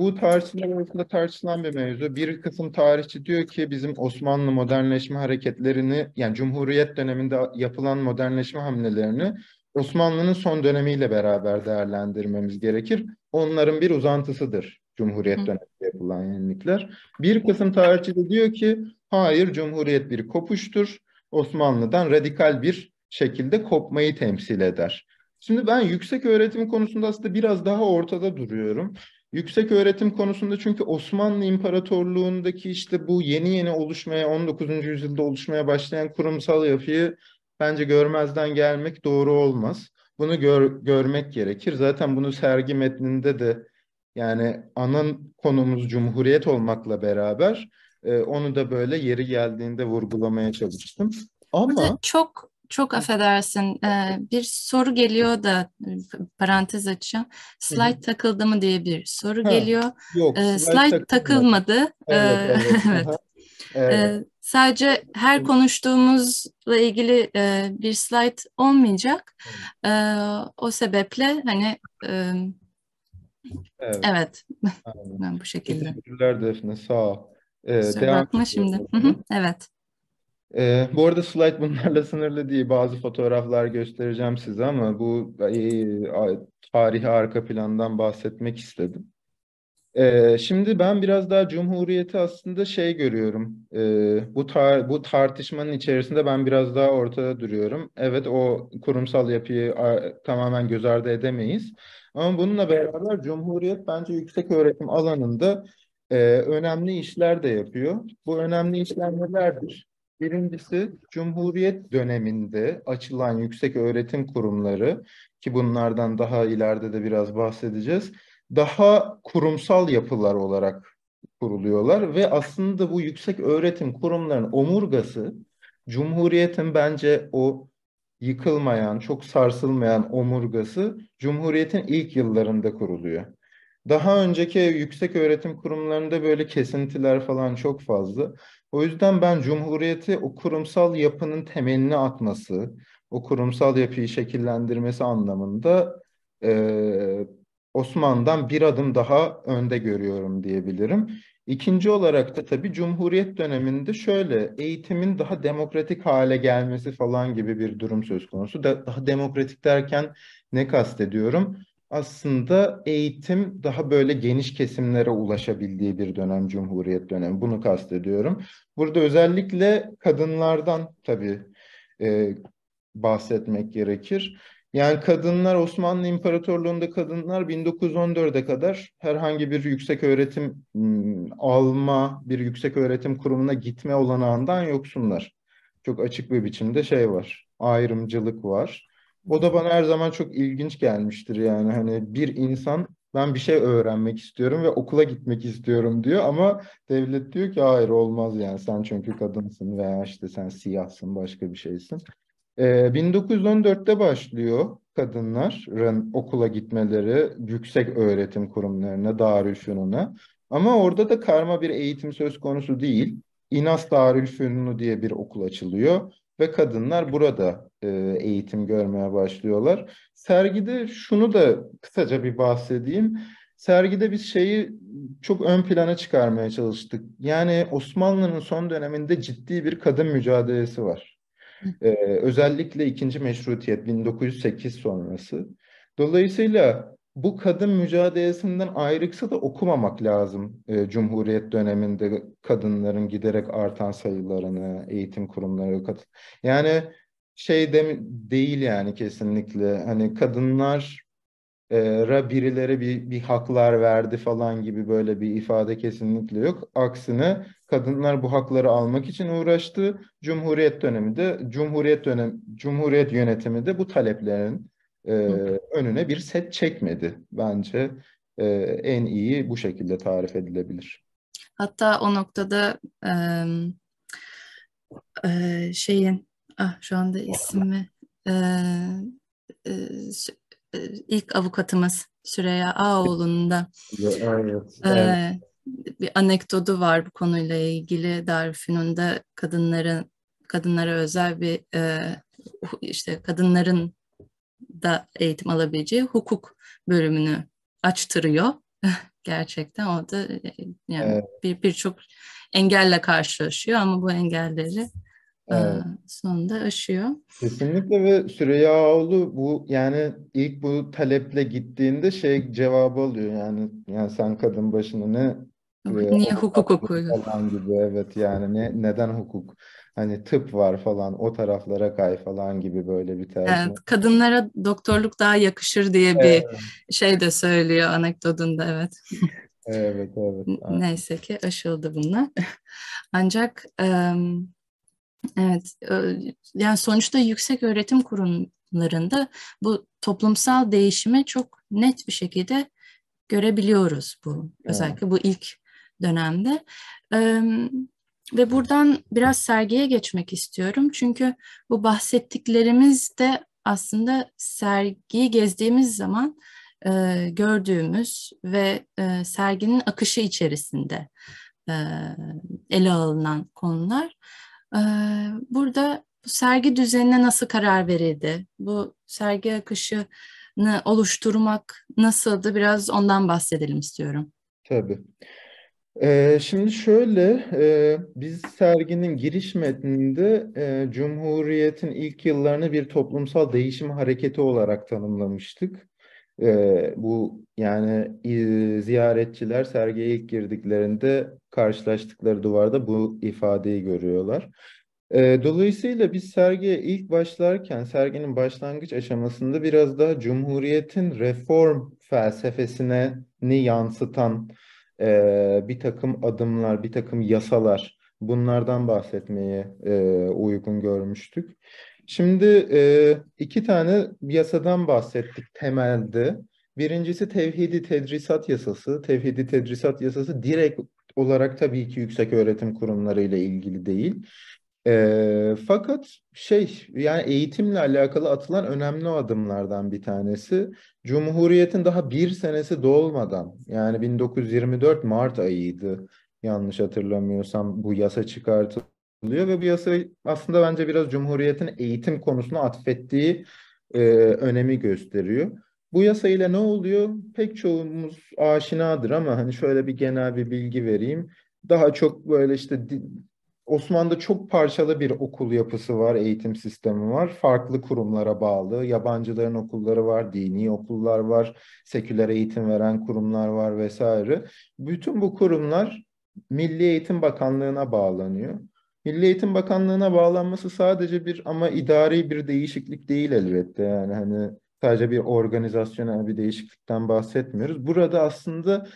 bu tarihçiler arasında tartışılan bir mevzu. Bir kısım tarihçi diyor ki bizim Osmanlı modernleşme hareketlerini yani Cumhuriyet döneminde yapılan modernleşme hamlelerini Osmanlı'nın son dönemiyle beraber değerlendirmemiz gerekir. Onların bir uzantısıdır Cumhuriyet döneminde yapılan yenilikler. Bir kısım tarihçi de diyor ki hayır Cumhuriyet bir kopuştur. Osmanlı'dan radikal bir şekilde kopmayı temsil eder. Şimdi ben yüksek öğretim konusunda aslında biraz daha ortada duruyorum. Yüksek öğretim konusunda çünkü Osmanlı İmparatorluğu'ndaki işte bu yeni yeni oluşmaya 19. yüzyılda oluşmaya başlayan kurumsal yapıyı bence görmezden gelmek doğru olmaz. Bunu gör, görmek gerekir. Zaten bunu sergi metninde de yani anın konumuz cumhuriyet olmakla beraber e, onu da böyle yeri geldiğinde vurgulamaya çalıştım. Ama çok çok affedersin bir soru geliyor da parantez açacağım. Slide Hı-hı. takıldı mı diye bir soru ha, geliyor. Yok, slide, slide takılmadı. takılmadı. Evet. evet. [LAUGHS] evet. sadece her konuştuğumuzla ilgili bir slide olmayacak. E, o sebeple hani evet. evet. [LAUGHS] ben bu şekilde. Teşekkürler Defne sağ ol. Ee, Kusura bakma şimdi. evet. E, bu arada slide bunlarla sınırlı değil. Bazı fotoğraflar göstereceğim size ama bu e, tarihi arka plandan bahsetmek istedim. E, şimdi ben biraz daha Cumhuriyeti aslında şey görüyorum. E, bu tar bu tartışmanın içerisinde ben biraz daha ortada duruyorum. Evet o kurumsal yapıyı tamamen göz ardı edemeyiz. Ama bununla beraber Cumhuriyet bence yüksek öğretim alanında e, önemli işler de yapıyor. Bu önemli işler nelerdir? Birincisi Cumhuriyet döneminde açılan yüksek öğretim kurumları ki bunlardan daha ileride de biraz bahsedeceğiz. Daha kurumsal yapılar olarak kuruluyorlar ve aslında bu yüksek öğretim kurumlarının omurgası Cumhuriyet'in bence o yıkılmayan, çok sarsılmayan omurgası Cumhuriyet'in ilk yıllarında kuruluyor. Daha önceki yüksek öğretim kurumlarında böyle kesintiler falan çok fazla. O yüzden ben Cumhuriyeti o kurumsal yapının temelini atması, o kurumsal yapıyı şekillendirmesi anlamında e, Osman'dan bir adım daha önde görüyorum diyebilirim. İkinci olarak da tabii Cumhuriyet döneminde şöyle eğitimin daha demokratik hale gelmesi falan gibi bir durum söz konusu. daha demokratik derken ne kastediyorum? aslında eğitim daha böyle geniş kesimlere ulaşabildiği bir dönem Cumhuriyet dönemi. Bunu kastediyorum. Burada özellikle kadınlardan tabii e, bahsetmek gerekir. Yani kadınlar Osmanlı İmparatorluğu'nda kadınlar 1914'e kadar herhangi bir yüksek öğretim alma, bir yüksek öğretim kurumuna gitme olanağından yoksunlar. Çok açık bir biçimde şey var, ayrımcılık var. O da bana her zaman çok ilginç gelmiştir yani hani bir insan ben bir şey öğrenmek istiyorum ve okula gitmek istiyorum diyor ama devlet diyor ki hayır olmaz yani sen çünkü kadınsın veya işte sen siyahsın başka bir şeysin. Ee, 1914'te başlıyor kadınların okula gitmeleri yüksek öğretim kurumlarına, Darülfünun'a. Ama orada da karma bir eğitim söz konusu değil. İnas Darülfünunu diye bir okul açılıyor ve kadınlar burada e, eğitim görmeye başlıyorlar. Sergide şunu da kısaca bir bahsedeyim. Sergide biz şeyi çok ön plana çıkarmaya çalıştık. Yani Osmanlı'nın son döneminde ciddi bir kadın mücadelesi var. Ee, özellikle ikinci meşrutiyet 1908 sonrası. Dolayısıyla bu kadın mücadelesinden ayrıksa da okumamak lazım e, Cumhuriyet döneminde kadınların giderek artan sayılarını, eğitim kurumları katıl. Yani şey de, değil yani kesinlikle hani kadınlar e, ra birileri bir, bir haklar verdi falan gibi böyle bir ifade kesinlikle yok. Aksine kadınlar bu hakları almak için uğraştı. Cumhuriyet döneminde Cumhuriyet dönem Cumhuriyet yönetimi de bu taleplerin e, önüne bir set çekmedi. Bence e, en iyi bu şekilde tarif edilebilir. Hatta o noktada e, e, şeyin ah şu anda ismi e, e, ilk avukatımız Süreyya Ağoğlu'nun da evet, evet. bir anekdotu var bu konuyla ilgili Darfünun'da kadınların kadınlara özel bir işte kadınların da eğitim alabileceği hukuk bölümünü açtırıyor. [LAUGHS] Gerçekten orada e, yani evet. bir birçok engelle karşılaşıyor ama bu engelleri e, evet. sonunda aşıyor. Kesinlikle ve Süreyya Ağoğlu bu yani ilk bu taleple gittiğinde şey cevabı alıyor yani yani sen kadın başına ne Niye hukuk okuyorsun? Falan gibi evet yani ne, neden hukuk? hani tıp var falan o taraflara kay falan gibi böyle bir tercih. Evet, kadınlara doktorluk daha yakışır diye bir evet. şey de söylüyor anekdotunda evet. evet evet. Neyse ki aşıldı bunlar. Ancak evet yani sonuçta yüksek öğretim kurumlarında bu toplumsal değişimi çok net bir şekilde görebiliyoruz bu özellikle bu ilk dönemde. Ve buradan biraz sergiye geçmek istiyorum. Çünkü bu bahsettiklerimiz de aslında sergiyi gezdiğimiz zaman e, gördüğümüz ve e, serginin akışı içerisinde e, ele alınan konular. E, burada bu sergi düzenine nasıl karar verildi? Bu sergi akışını oluşturmak nasıldı? Biraz ondan bahsedelim istiyorum. Tabii. Ee, şimdi şöyle, e, biz serginin giriş metninde e, Cumhuriyet'in ilk yıllarını bir toplumsal değişim hareketi olarak tanımlamıştık. Ee, bu yani ziyaretçiler sergiye ilk girdiklerinde karşılaştıkları duvarda bu ifadeyi görüyorlar. Ee, dolayısıyla biz sergiye ilk başlarken, serginin başlangıç aşamasında biraz daha Cumhuriyet'in reform felsefesine ni yansıtan e, bir takım adımlar, bir takım yasalar bunlardan bahsetmeyi e, uygun görmüştük. Şimdi e, iki tane yasadan bahsettik temelde. Birincisi tevhidi tedrisat yasası. Tevhidi tedrisat yasası direkt olarak tabii ki yüksek öğretim kurumları ile ilgili değil. E, fakat şey yani eğitimle alakalı atılan önemli adımlardan bir tanesi Cumhuriyet'in daha bir senesi dolmadan yani 1924 Mart ayıydı yanlış hatırlamıyorsam bu yasa çıkartılıyor ve bu yasa aslında bence biraz Cumhuriyet'in eğitim konusuna atfettiği e, önemi gösteriyor. Bu yasa ile ne oluyor? Pek çoğumuz aşinadır ama hani şöyle bir genel bir bilgi vereyim. Daha çok böyle işte Osmanlı'da çok parçalı bir okul yapısı var, eğitim sistemi var. Farklı kurumlara bağlı, yabancıların okulları var, dini okullar var, seküler eğitim veren kurumlar var vesaire. Bütün bu kurumlar Milli Eğitim Bakanlığı'na bağlanıyor. Milli Eğitim Bakanlığı'na bağlanması sadece bir ama idari bir değişiklik değil elbette. Yani hani sadece bir organizasyonel bir değişiklikten bahsetmiyoruz. Burada aslında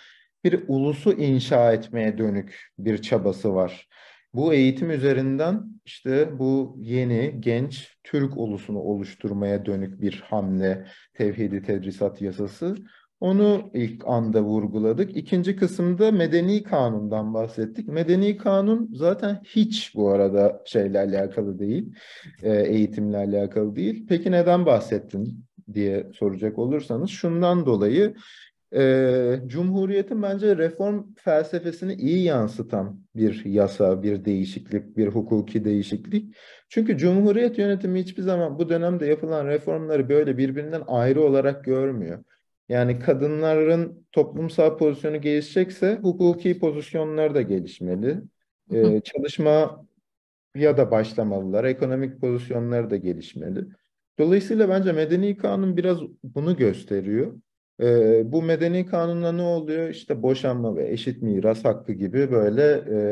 bir ulusu inşa etmeye dönük bir çabası var. Bu eğitim üzerinden işte bu yeni genç Türk ulusunu oluşturmaya dönük bir hamle tevhidi tedrisat yasası. Onu ilk anda vurguladık. İkinci kısımda medeni kanundan bahsettik. Medeni kanun zaten hiç bu arada şeyle alakalı değil, e, eğitimle alakalı değil. Peki neden bahsettin diye soracak olursanız şundan dolayı e, Cumhuriyet'in bence reform felsefesini iyi yansıtan bir yasa, bir değişiklik, bir hukuki değişiklik. Çünkü Cumhuriyet yönetimi hiçbir zaman bu dönemde yapılan reformları böyle birbirinden ayrı olarak görmüyor. Yani kadınların toplumsal pozisyonu gelişecekse hukuki pozisyonlar da gelişmeli. Ee, çalışma ya da başlamalılar, ekonomik pozisyonları da gelişmeli. Dolayısıyla bence medeni kanun biraz bunu gösteriyor. E, bu medeni kanunla ne oluyor? İşte boşanma ve eşit miras hakkı gibi böyle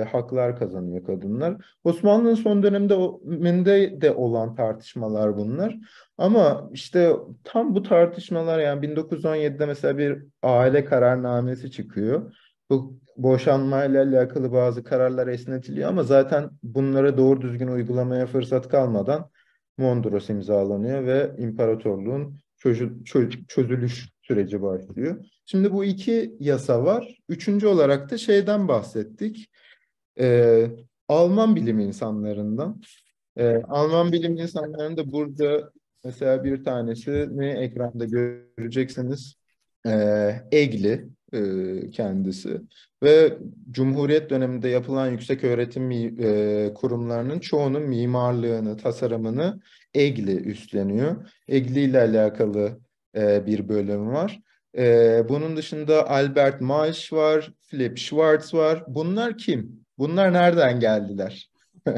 e, haklar kazanıyor kadınlar. Osmanlı'nın son döneminde de olan tartışmalar bunlar. Ama işte tam bu tartışmalar yani 1917'de mesela bir aile kararnamesi çıkıyor. Bu boşanmayla alakalı bazı kararlar esnetiliyor ama zaten bunlara doğru düzgün uygulamaya fırsat kalmadan Mondros imzalanıyor ve imparatorluğun çözülüş süreci başlıyor. Şimdi bu iki yasa var. Üçüncü olarak da şeyden bahsettik. Ee, Alman bilim insanlarından. Ee, Alman bilim insanlarının da burada mesela bir tanesini ekranda göreceksiniz. Ee, Egli e, kendisi ve Cumhuriyet döneminde yapılan yüksek öğretim e, kurumlarının çoğunun mimarlığını, tasarımını Egli üstleniyor. Egli ile alakalı e, bir bölüm var. E, bunun dışında Albert Maisch var, Philip Schwartz var. Bunlar kim? Bunlar nereden geldiler?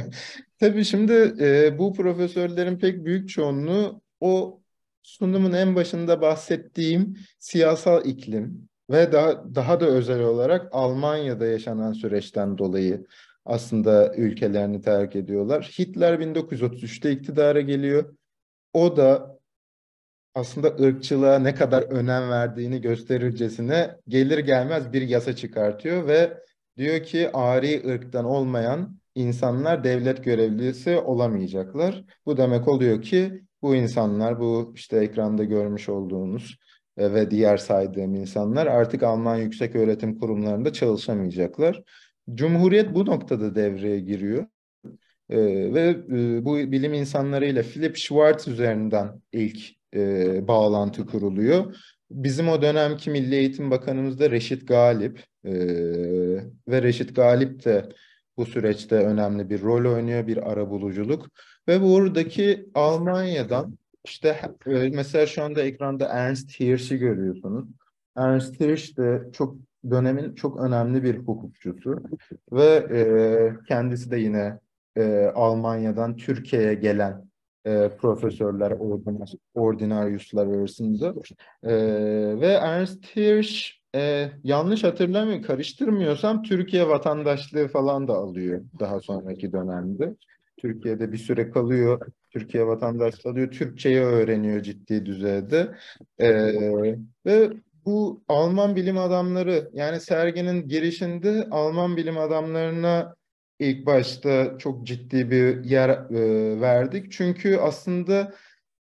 [LAUGHS] Tabii şimdi e, bu profesörlerin pek büyük çoğunluğu o sunumun en başında bahsettiğim siyasal iklim ve daha, daha da özel olarak Almanya'da yaşanan süreçten dolayı aslında ülkelerini terk ediyorlar. Hitler 1933'te iktidara geliyor. O da aslında ırkçılığa ne kadar önem verdiğini gösterircesine gelir gelmez bir yasa çıkartıyor ve diyor ki ari ırktan olmayan insanlar devlet görevlisi olamayacaklar. Bu demek oluyor ki bu insanlar bu işte ekranda görmüş olduğunuz ve diğer saydığım insanlar artık Alman yüksek öğretim kurumlarında çalışamayacaklar. Cumhuriyet bu noktada devreye giriyor. Ee, ve e, bu bilim insanlarıyla Philip Schwartz üzerinden ilk e, bağlantı kuruluyor. Bizim o dönemki Milli Eğitim Bakanımız da Reşit Galip e, ve Reşit Galip de bu süreçte önemli bir rol oynuyor bir arabuluculuk ve buradaki Almanya'dan işte e, mesela şu anda ekranda Ernst Hirsch'i görüyorsunuz. Ernst Hirsch de çok dönemin çok önemli bir hukukçusu ve e, kendisi de yine e, Almanya'dan Türkiye'ye gelen e, profesörler, ordinar, ordinaryuslar arasında. E, ve Ernst Hirsch e, yanlış hatırlamıyorum, karıştırmıyorsam Türkiye vatandaşlığı falan da alıyor daha sonraki dönemde. Türkiye'de bir süre kalıyor, Türkiye vatandaşlığı alıyor, Türkçeyi öğreniyor ciddi düzeyde. E, ve bu Alman bilim adamları, yani serginin girişinde Alman bilim adamlarına ilk başta çok ciddi bir yer e, verdik. Çünkü aslında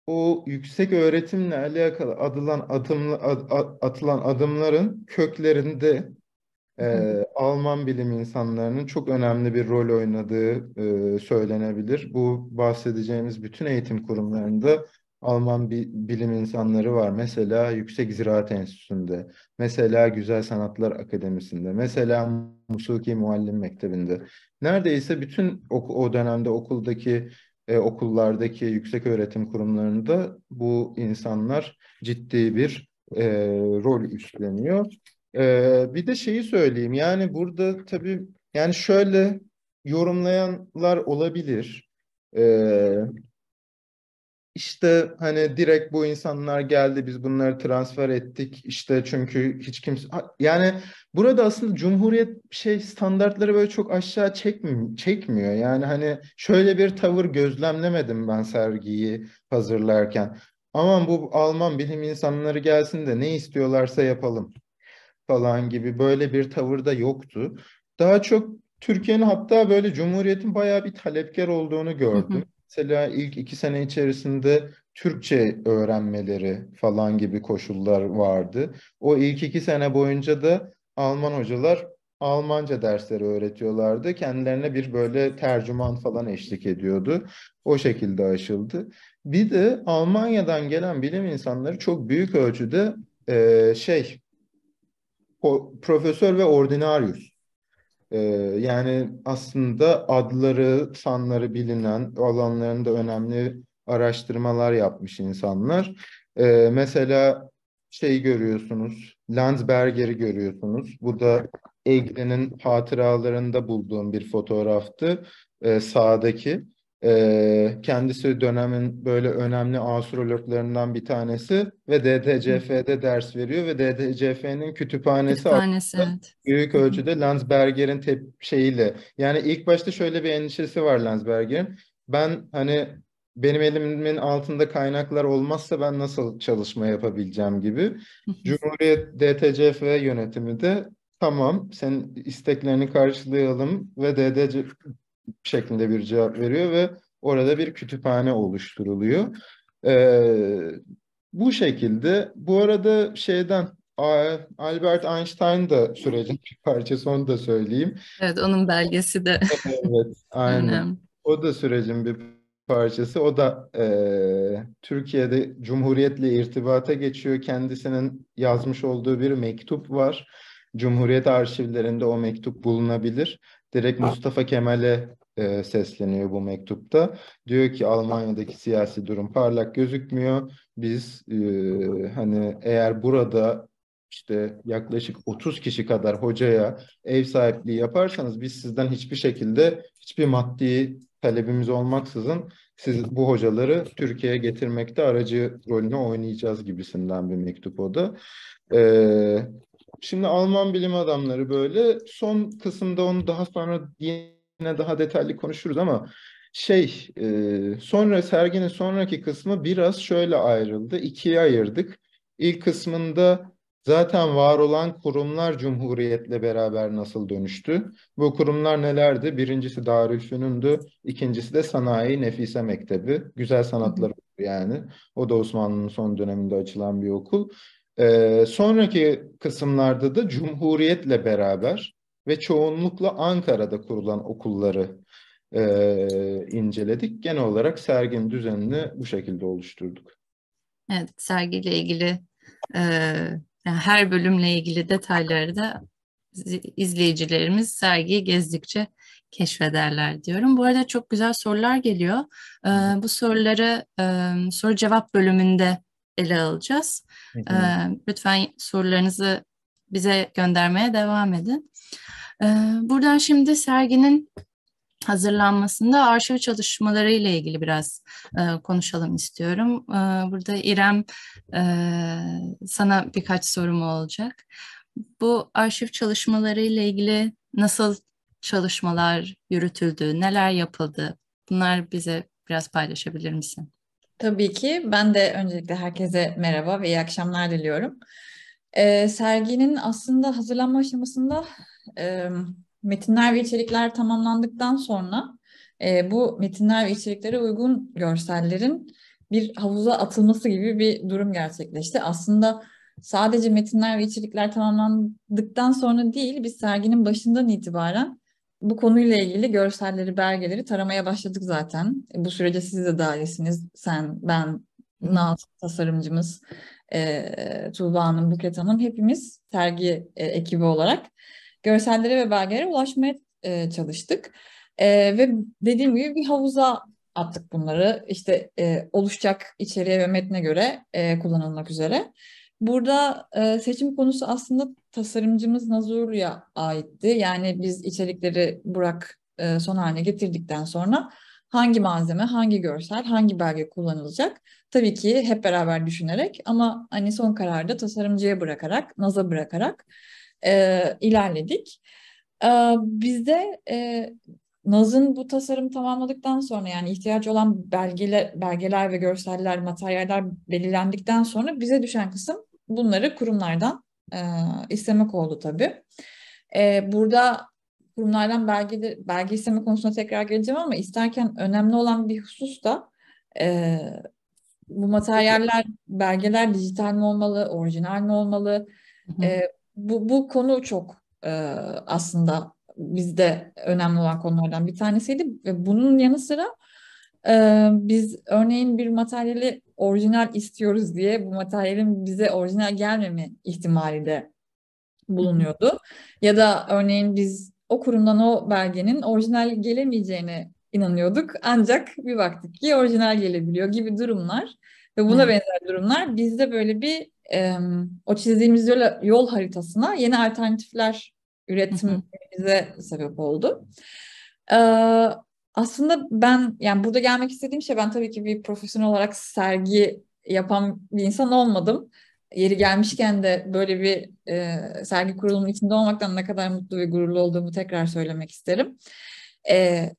o yüksek öğretimle alakalı adılan adımla, ad, atılan adımların köklerinde e, Alman bilim insanlarının çok önemli bir rol oynadığı e, söylenebilir. Bu bahsedeceğimiz bütün eğitim kurumlarında Alman bi bilim insanları var. Mesela Yüksek Ziraat Enstitüsü'nde, mesela Güzel Sanatlar Akademisi'nde, mesela Musuki Muallim Mektebi'nde neredeyse bütün o, o dönemde okuldaki e, okullardaki yüksek öğretim kurumlarında bu insanlar ciddi bir e, rol üstleniyor. E, bir de şeyi söyleyeyim yani burada tabii yani şöyle yorumlayanlar olabilir. E, işte hani direkt bu insanlar geldi biz bunları transfer ettik işte çünkü hiç kimse yani burada aslında cumhuriyet şey standartları böyle çok aşağı çekmiyor çekmiyor yani hani şöyle bir tavır gözlemlemedim ben sergiyi hazırlarken aman bu Alman bilim insanları gelsin de ne istiyorlarsa yapalım falan gibi böyle bir tavır da yoktu daha çok Türkiye'nin hatta böyle Cumhuriyet'in bayağı bir talepkar olduğunu gördüm mesela ilk iki sene içerisinde Türkçe öğrenmeleri falan gibi koşullar vardı. O ilk iki sene boyunca da Alman hocalar Almanca dersleri öğretiyorlardı. Kendilerine bir böyle tercüman falan eşlik ediyordu. O şekilde aşıldı. Bir de Almanya'dan gelen bilim insanları çok büyük ölçüde e, şey o, profesör ve ordinarius ee, yani aslında adları, sanları bilinen alanlarında önemli araştırmalar yapmış insanlar. Ee, mesela şey görüyorsunuz, Landsberger'i görüyorsunuz. Bu da Egde'nin hatıralarında bulduğum bir fotoğraftı e, sağdaki kendisi dönemin böyle önemli astrologlarından bir tanesi ve DTCF'de ders veriyor ve DTCF'nin kütüphanesi, Kütüphanesi, evet. büyük ölçüde Landsberger'in tep- şeyiyle. Yani ilk başta şöyle bir endişesi var Landsberger'in. Ben hani benim elimin altında kaynaklar olmazsa ben nasıl çalışma yapabileceğim gibi. Cumhuriyet DTCF yönetimi de tamam sen isteklerini karşılayalım ve DDC, şeklinde bir cevap veriyor ve orada bir kütüphane oluşturuluyor. Ee, bu şekilde bu arada şeyden Albert Einstein da sürecin bir parçası onu da söyleyeyim. Evet onun belgesi de. evet aynen. o da sürecin bir parçası. O da e, Türkiye'de Cumhuriyet'le irtibata geçiyor. Kendisinin yazmış olduğu bir mektup var. Cumhuriyet arşivlerinde o mektup bulunabilir direkt Mustafa Kemal'e e, sesleniyor bu mektupta. Diyor ki Almanya'daki siyasi durum parlak gözükmüyor. Biz e, hani eğer burada işte yaklaşık 30 kişi kadar hocaya ev sahipliği yaparsanız biz sizden hiçbir şekilde hiçbir maddi talebimiz olmaksızın siz bu hocaları Türkiye'ye getirmekte aracı rolünü oynayacağız gibisinden bir mektup o da. Ee, Şimdi Alman bilim adamları böyle son kısımda onu daha sonra yine daha detaylı konuşuruz ama şey e, sonra serginin sonraki kısmı biraz şöyle ayrıldı. ikiye ayırdık. İlk kısmında zaten var olan kurumlar Cumhuriyet'le beraber nasıl dönüştü? Bu kurumlar nelerdi? Birincisi Darülfünun'du. ikincisi de Sanayi Nefise Mektebi. Güzel sanatlar yani. O da Osmanlı'nın son döneminde açılan bir okul. E, sonraki kısımlarda da Cumhuriyet'le beraber ve çoğunlukla Ankara'da kurulan okulları e, inceledik. Genel olarak serginin düzenini bu şekilde oluşturduk. Evet, sergiyle ilgili e, yani her bölümle ilgili detayları da izleyicilerimiz sergiyi gezdikçe keşfederler diyorum. Bu arada çok güzel sorular geliyor. E, bu soruları e, soru cevap bölümünde ele alacağız. Hı hı. lütfen sorularınızı bize göndermeye devam edin. buradan şimdi serginin hazırlanmasında arşiv çalışmaları ile ilgili biraz e, konuşalım istiyorum. E, burada İrem e, sana birkaç sorum olacak. Bu arşiv çalışmaları ile ilgili nasıl çalışmalar yürütüldü, neler yapıldı? Bunlar bize biraz paylaşabilir misin? Tabii ki. Ben de öncelikle herkese merhaba ve iyi akşamlar diliyorum. Ee, serginin aslında hazırlanma aşamasında e, metinler ve içerikler tamamlandıktan sonra e, bu metinler ve içeriklere uygun görsellerin bir havuza atılması gibi bir durum gerçekleşti. Aslında sadece metinler ve içerikler tamamlandıktan sonra değil, biz serginin başından itibaren bu konuyla ilgili görselleri, belgeleri taramaya başladık zaten. E, bu sürece siz de dahilsiniz. Sen, ben, Nazım tasarımcımız, e, Tuğba Hanım, Buket Hanım hepimiz sergi e, ekibi olarak görselleri ve belgelere ulaşmaya e, çalıştık. E, ve dediğim gibi bir havuza attık bunları. İşte e, oluşacak içeriğe ve metne göre e, kullanılmak üzere. Burada e, seçim konusu aslında tasarımcımız Nazur'ya aitti. Yani biz içerikleri Burak e, son haline getirdikten sonra hangi malzeme, hangi görsel, hangi belge kullanılacak? Tabii ki hep beraber düşünerek ama hani son kararı da tasarımcıya bırakarak, Naz'a bırakarak e, ilerledik. E, bizde e, Naz'ın bu tasarım tamamladıktan sonra yani ihtiyacı olan belgeler, belgeler ve görseller, materyaller belirlendikten sonra bize düşen kısım bunları kurumlardan e, istemek oldu tabii. E, burada kurumlardan belge, belge isteme konusuna tekrar geleceğim ama isterken önemli olan bir husus da e, bu materyaller, belgeler dijital mi olmalı, orijinal mi olmalı? Hı hı. E, bu, bu konu çok e, aslında bizde önemli olan konulardan bir tanesiydi. Ve bunun yanı sıra e, biz örneğin bir materyali orijinal istiyoruz diye bu materyalin bize orijinal gelmeme ihtimali de bulunuyordu. Ya da örneğin biz o kurumdan o belgenin orijinal gelemeyeceğine inanıyorduk. Ancak bir baktık ki orijinal gelebiliyor gibi durumlar ve buna hmm. benzer durumlar bizde böyle bir e, o çizdiğimiz yol, yol haritasına yeni alternatifler üretimimize sebep oldu. Ee, aslında ben yani burada gelmek istediğim şey ben tabii ki bir profesyonel olarak sergi yapan bir insan olmadım. Yeri gelmişken de böyle bir e, sergi kurulumu içinde olmaktan ne kadar mutlu ve gururlu olduğumu tekrar söylemek isterim. E, ee,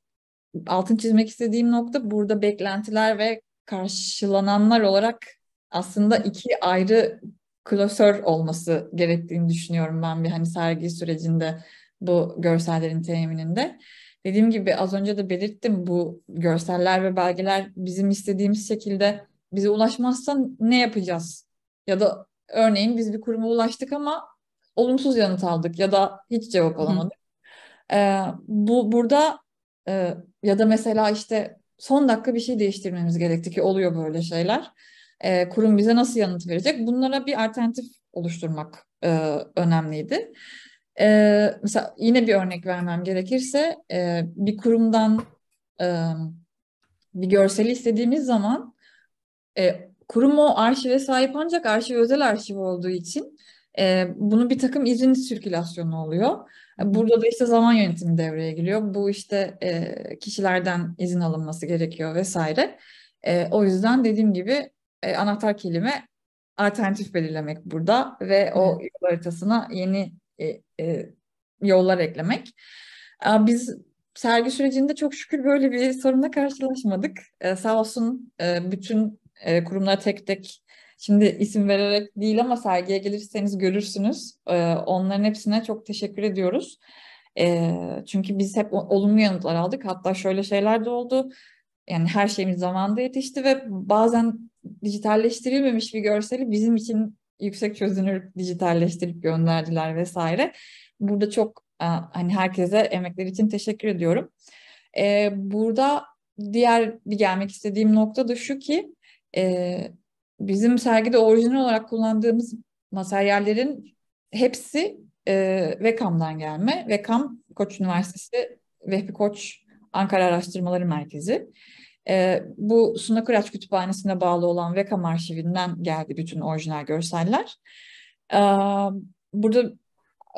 altın çizmek istediğim nokta burada beklentiler ve karşılananlar olarak aslında iki ayrı klasör olması gerektiğini düşünüyorum ben bir hani sergi sürecinde bu görsellerin temininde. Dediğim gibi az önce de belirttim bu görseller ve belgeler bizim istediğimiz şekilde bize ulaşmazsa ne yapacağız? Ya da örneğin biz bir kuruma ulaştık ama olumsuz yanıt aldık ya da hiç cevap alamadık. Ee, bu burada e, ya da mesela işte son dakika bir şey değiştirmemiz gerekti ki oluyor böyle şeyler e, kurum bize nasıl yanıt verecek? Bunlara bir alternatif oluşturmak e, önemliydi. E, mesela yine bir örnek vermem gerekirse e, bir kurumdan e, bir görseli istediğimiz zaman e, kurum o arşive sahip ancak arşiv özel arşiv olduğu için e, bunun bir takım izin sirkülasyonu oluyor. E, burada da işte zaman yönetimi devreye giriyor. Bu işte e, kişilerden izin alınması gerekiyor vesaire. E, o yüzden dediğim gibi e, anahtar kelime alternatif belirlemek burada ve o evet. yol haritasına yeni e, e, yollar eklemek. E, biz sergi sürecinde çok şükür böyle bir sorunla karşılaşmadık. E, sağ olsun e, bütün e, kurumlara tek tek şimdi isim vererek değil ama sergiye gelirseniz görürsünüz. E, onların hepsine çok teşekkür ediyoruz. E, çünkü biz hep olumlu yanıtlar aldık. Hatta şöyle şeyler de oldu. Yani her şeyimiz zamanında yetişti ve bazen dijitalleştirilmemiş bir görseli bizim için yüksek çözünürlük dijitalleştirip gönderdiler vesaire. Burada çok e, hani herkese emekleri için teşekkür ediyorum. Ee, burada diğer bir gelmek istediğim nokta da şu ki e, bizim sergide orijinal olarak kullandığımız materyallerin hepsi e, Vekam'dan gelme. Vekam Koç Üniversitesi Vehbi Koç Ankara Araştırmaları Merkezi. E, bu Suna Kütüphanesi'ne bağlı olan Vekam arşivinden geldi bütün orijinal görseller. E, burada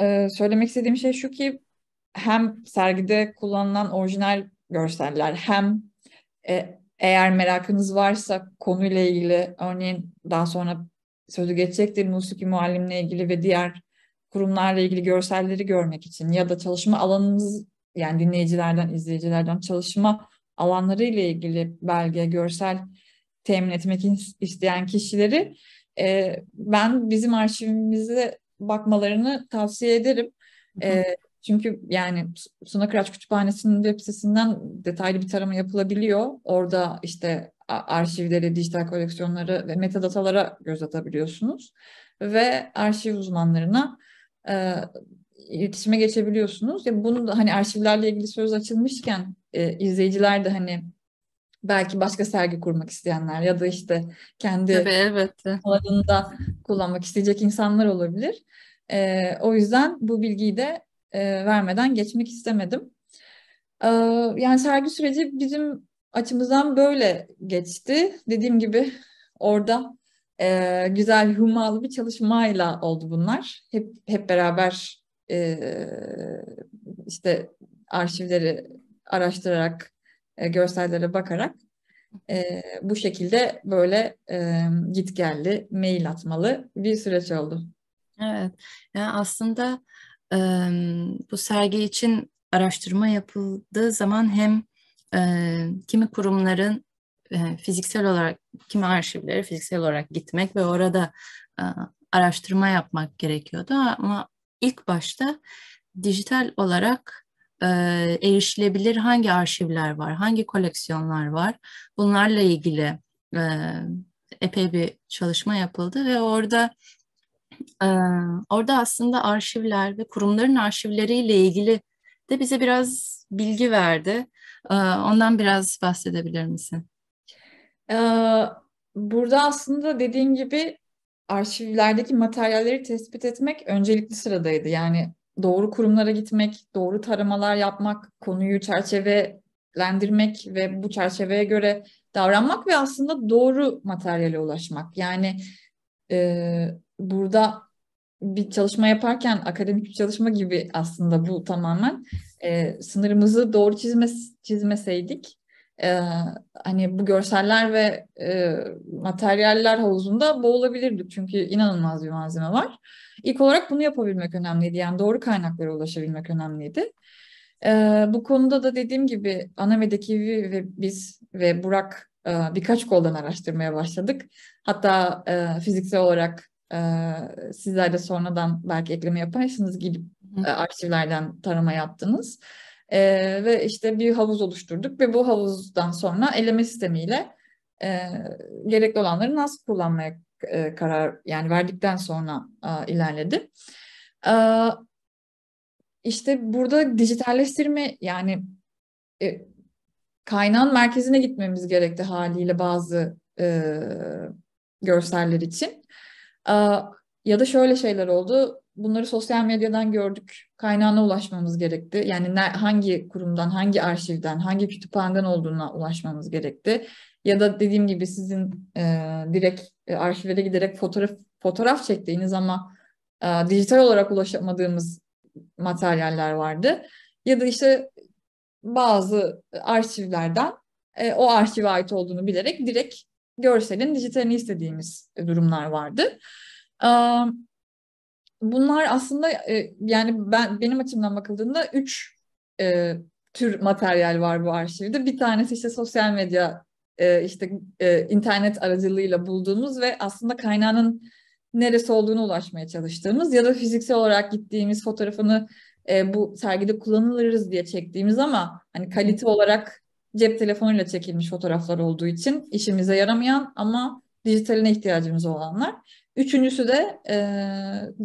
e, söylemek istediğim şey şu ki hem sergide kullanılan orijinal görseller hem e, eğer merakınız varsa konuyla ilgili örneğin daha sonra sözü geçecektir musiki muallimle ilgili ve diğer kurumlarla ilgili görselleri görmek için ya da çalışma alanınız yani dinleyicilerden, izleyicilerden çalışma alanları ile ilgili belge, görsel temin etmek isteyen kişileri e, ben bizim arşivimize bakmalarını tavsiye ederim. E, çünkü yani Suna Kıraç Kütüphanesi'nin web sitesinden detaylı bir tarama yapılabiliyor. Orada işte arşivleri, dijital koleksiyonları ve metadatalara göz atabiliyorsunuz. Ve arşiv uzmanlarına e, iletişime geçebiliyorsunuz. Ya bunu da hani arşivlerle ilgili söz açılmışken e, izleyiciler de hani belki başka sergi kurmak isteyenler ya da işte kendi Tabii, elbette. alanında kullanmak isteyecek insanlar olabilir. E, o yüzden bu bilgiyi de e, vermeden geçmek istemedim. E, yani sergi süreci bizim açımızdan böyle geçti. Dediğim gibi orada e, güzel hummalı bir çalışmayla oldu bunlar. Hep hep beraber e, işte arşivleri araştırarak, e, görsellere bakarak e, bu şekilde böyle e, geldi mail atmalı bir süreç oldu. Evet, yani aslında e, bu sergi için araştırma yapıldığı zaman hem e, kimi kurumların e, fiziksel olarak, kimi arşivlere fiziksel olarak gitmek ve orada e, araştırma yapmak gerekiyordu ama ilk başta dijital olarak e, erişilebilir hangi arşivler var, hangi koleksiyonlar var bunlarla ilgili e, epey bir çalışma yapıldı ve orada e, orada aslında arşivler ve kurumların arşivleriyle ilgili de bize biraz bilgi verdi. E, ondan biraz bahsedebilir misin? Ee, burada aslında dediğin gibi arşivlerdeki materyalleri tespit etmek öncelikli sıradaydı. Yani doğru kurumlara gitmek, doğru taramalar yapmak, konuyu çerçevelendirmek ve bu çerçeveye göre davranmak ve aslında doğru materyale ulaşmak. Yani e, burada bir çalışma yaparken akademik bir çalışma gibi aslında bu tamamen e, sınırımızı doğru çizmes, çizmeseydik e, hani bu görseller ve e, materyaller havuzunda boğulabilirdik. Çünkü inanılmaz bir malzeme var. İlk olarak bunu yapabilmek önemliydi. Yani doğru kaynaklara ulaşabilmek önemliydi. E, bu konuda da dediğim gibi Aname'deki ve biz ve Burak e, birkaç koldan araştırmaya başladık. Hatta e, fiziksel olarak e, sizler de sonradan belki ekleme yaparsınız. Gidip e, arşivlerden tarama yaptınız. E, ve işte bir havuz oluşturduk ve bu havuzdan sonra eleme sistemiyle e, gerekli olanları nasıl kullanmaya e, karar yani verdikten sonra e, ilerledi. E, işte burada dijitalleştirme yani e, kaynağın merkezine gitmemiz gerekti haliyle bazı e, görseller için. E, ya da şöyle şeyler oldu bunları sosyal medyadan gördük. Kaynağına ulaşmamız gerekti. Yani ne, hangi kurumdan, hangi arşivden, hangi kütüphaneden olduğuna ulaşmamız gerekti. Ya da dediğim gibi sizin e, direkt e, arşivlere giderek fotoğraf fotoğraf çektiğiniz ama e, dijital olarak ulaşamadığımız materyaller vardı. Ya da işte bazı arşivlerden e, o arşive ait olduğunu bilerek direkt görselin dijitalini istediğimiz durumlar vardı. Evet bunlar aslında e, yani ben benim açımdan bakıldığında üç e, tür materyal var bu arşivde. Bir tanesi işte sosyal medya e, işte e, internet aracılığıyla bulduğumuz ve aslında kaynağının neresi olduğunu ulaşmaya çalıştığımız ya da fiziksel olarak gittiğimiz fotoğrafını e, bu sergide kullanılırız diye çektiğimiz ama hani kalite olarak cep telefonuyla çekilmiş fotoğraflar olduğu için işimize yaramayan ama dijitaline ihtiyacımız olanlar. Üçüncüsü de e,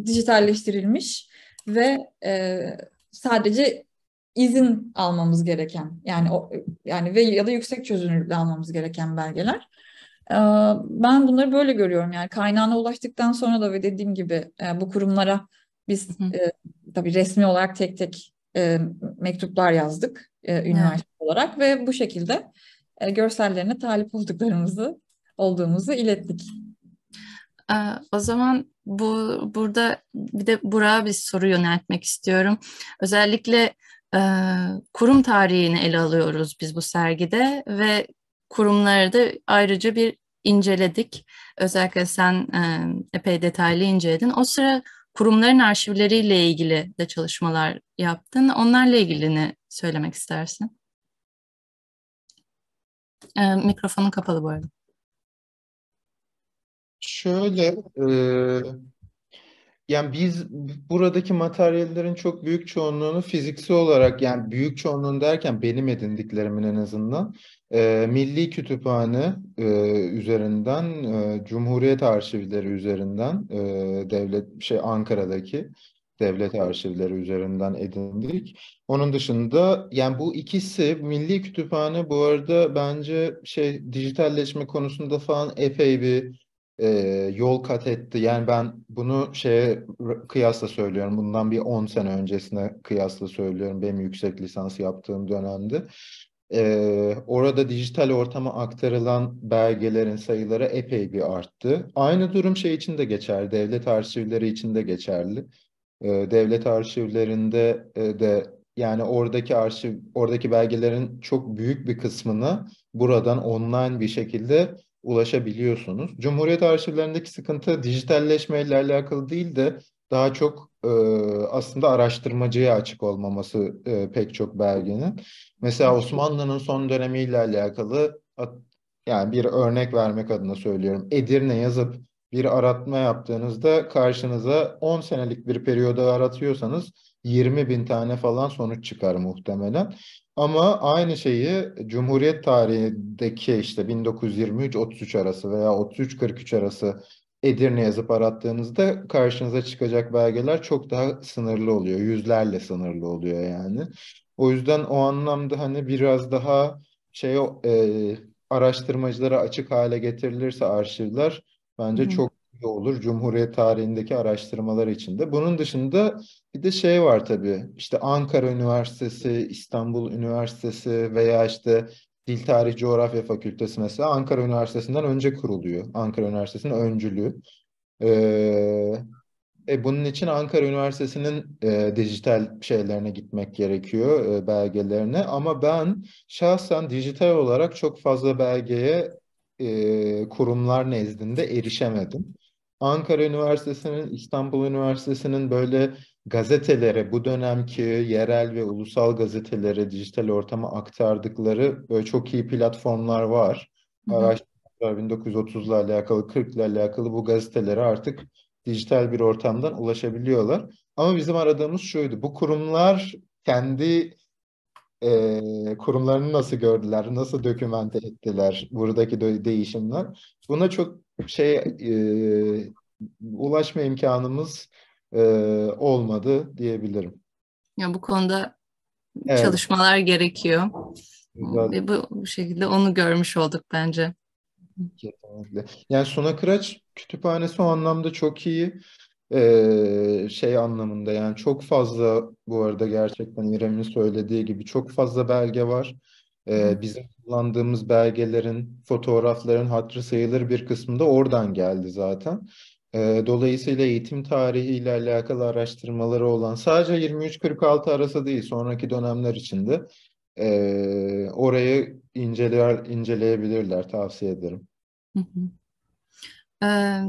dijitalleştirilmiş ve e, sadece izin almamız gereken yani o, yani ve ya da yüksek çözünürlükle almamız gereken belgeler. E, ben bunları böyle görüyorum yani kaynağına ulaştıktan sonra da ve dediğim gibi e, bu kurumlara biz hı E, tabii resmi olarak tek tek e, mektuplar yazdık e, üniversite evet. olarak ve bu şekilde e, görsellerine talip olduklarımızı olduğumuzu ilettik. Ee, o zaman bu burada bir de Burak'a bir soru yöneltmek istiyorum. Özellikle e, kurum tarihini ele alıyoruz biz bu sergide ve kurumları da ayrıca bir inceledik. Özellikle sen e, epey detaylı inceledin. O sıra kurumların arşivleriyle ilgili de çalışmalar yaptın. Onlarla ilgili ne söylemek istersin? E, mikrofonun kapalı bu arada. Şöyle e, yani biz buradaki materyallerin çok büyük çoğunluğunu fiziksel olarak yani büyük çoğunluğunu derken benim edindiklerimin en azından e, Milli Kütüphane e, üzerinden e, Cumhuriyet Arşivleri üzerinden e, devlet şey Ankara'daki devlet arşivleri üzerinden edindik. Onun dışında yani bu ikisi Milli Kütüphane bu arada bence şey dijitalleşme konusunda falan epey bir e, yol kat etti. Yani ben bunu şeye kıyasla söylüyorum. Bundan bir 10 sene öncesine kıyasla söylüyorum. Benim yüksek lisans yaptığım dönemde. E, orada dijital ortama aktarılan belgelerin sayıları epey bir arttı. Aynı durum şey için de geçerli. Devlet arşivleri için de geçerli. E, devlet arşivlerinde e, de yani oradaki arşiv, oradaki belgelerin çok büyük bir kısmını buradan online bir şekilde ulaşabiliyorsunuz. Cumhuriyet arşivlerindeki sıkıntı dijitalleşme ile alakalı değil de daha çok e, aslında araştırmacıya açık olmaması e, pek çok belgenin. Mesela Osmanlı'nın son dönemiyle alakalı yani bir örnek vermek adına söylüyorum. Edirne yazıp bir aratma yaptığınızda karşınıza 10 senelik bir periyoda aratıyorsanız 20 bin tane falan sonuç çıkar muhtemelen. Ama aynı şeyi Cumhuriyet tarihindeki işte 1923-33 arası veya 33-43 arası Edirne yazıp arattığınızda karşınıza çıkacak belgeler çok daha sınırlı oluyor. Yüzlerle sınırlı oluyor yani. O yüzden o anlamda hani biraz daha şey e, araştırmacılara açık hale getirilirse arşivler bence Hı. çok önemli olur Cumhuriyet tarihindeki araştırmalar içinde. Bunun dışında bir de şey var tabii işte Ankara Üniversitesi, İstanbul Üniversitesi veya işte Dil Tarih Coğrafya Fakültesi mesela Ankara Üniversitesi'nden önce kuruluyor. Ankara Üniversitesi'nin öncülüğü. Ee, e, bunun için Ankara Üniversitesi'nin e, dijital şeylerine gitmek gerekiyor, e, belgelerine. Ama ben şahsen dijital olarak çok fazla belgeye e, kurumlar nezdinde erişemedim. Ankara Üniversitesi'nin, İstanbul Üniversitesi'nin böyle gazetelere, bu dönemki yerel ve ulusal gazetelere, dijital ortama aktardıkları böyle çok iyi platformlar var. Araştırmalar 1930'la alakalı, 40'la alakalı bu gazetelere artık dijital bir ortamdan ulaşabiliyorlar. Ama bizim aradığımız şuydu, bu kurumlar kendi e, kurumlarını nasıl gördüler, nasıl dokümente ettiler buradaki değişimler. Buna çok şey e, ulaşma imkanımız e, olmadı diyebilirim. Ya bu konuda evet. çalışmalar gerekiyor. Güzel. Ve bu, bu şekilde onu görmüş olduk bence. Kesinlikle. Yani Suna Kıraç kütüphanesi o anlamda çok iyi ee, şey anlamında yani çok fazla bu arada gerçekten İrem'in söylediği gibi çok fazla belge var. Ee, bizim kullandığımız belgelerin, fotoğrafların hatırı sayılır bir kısmında oradan geldi zaten. Ee, dolayısıyla eğitim tarihi ile alakalı araştırmaları olan sadece 23-46 arası değil sonraki dönemler içinde e, orayı inceleyer, inceleyebilirler tavsiye ederim. Hı hı. Ee,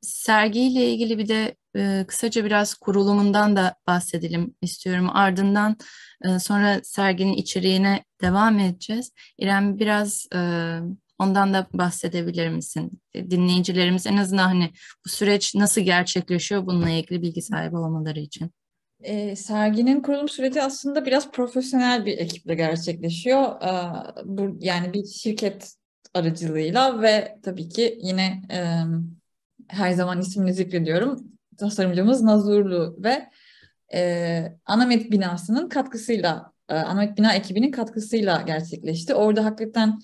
sergiyle ilgili bir de e, kısaca biraz kurulumundan da bahsedelim istiyorum. Ardından e, sonra serginin içeriğine devam edeceğiz. İrem biraz e, ondan da bahsedebilir misin? E, dinleyicilerimiz en azından hani bu süreç nasıl gerçekleşiyor bununla ilgili bilgi sahibi olmaları için. E, serginin kurulum süreci aslında biraz profesyonel bir ekiple gerçekleşiyor. E, bu, yani bir şirket aracılığıyla ve tabii ki yine e, her zaman ismini zikrediyorum. Tasarımcımız Nazurlu ve e, Anamet binasının katkısıyla, e, Anamet bina ekibinin katkısıyla gerçekleşti. Orada hakikaten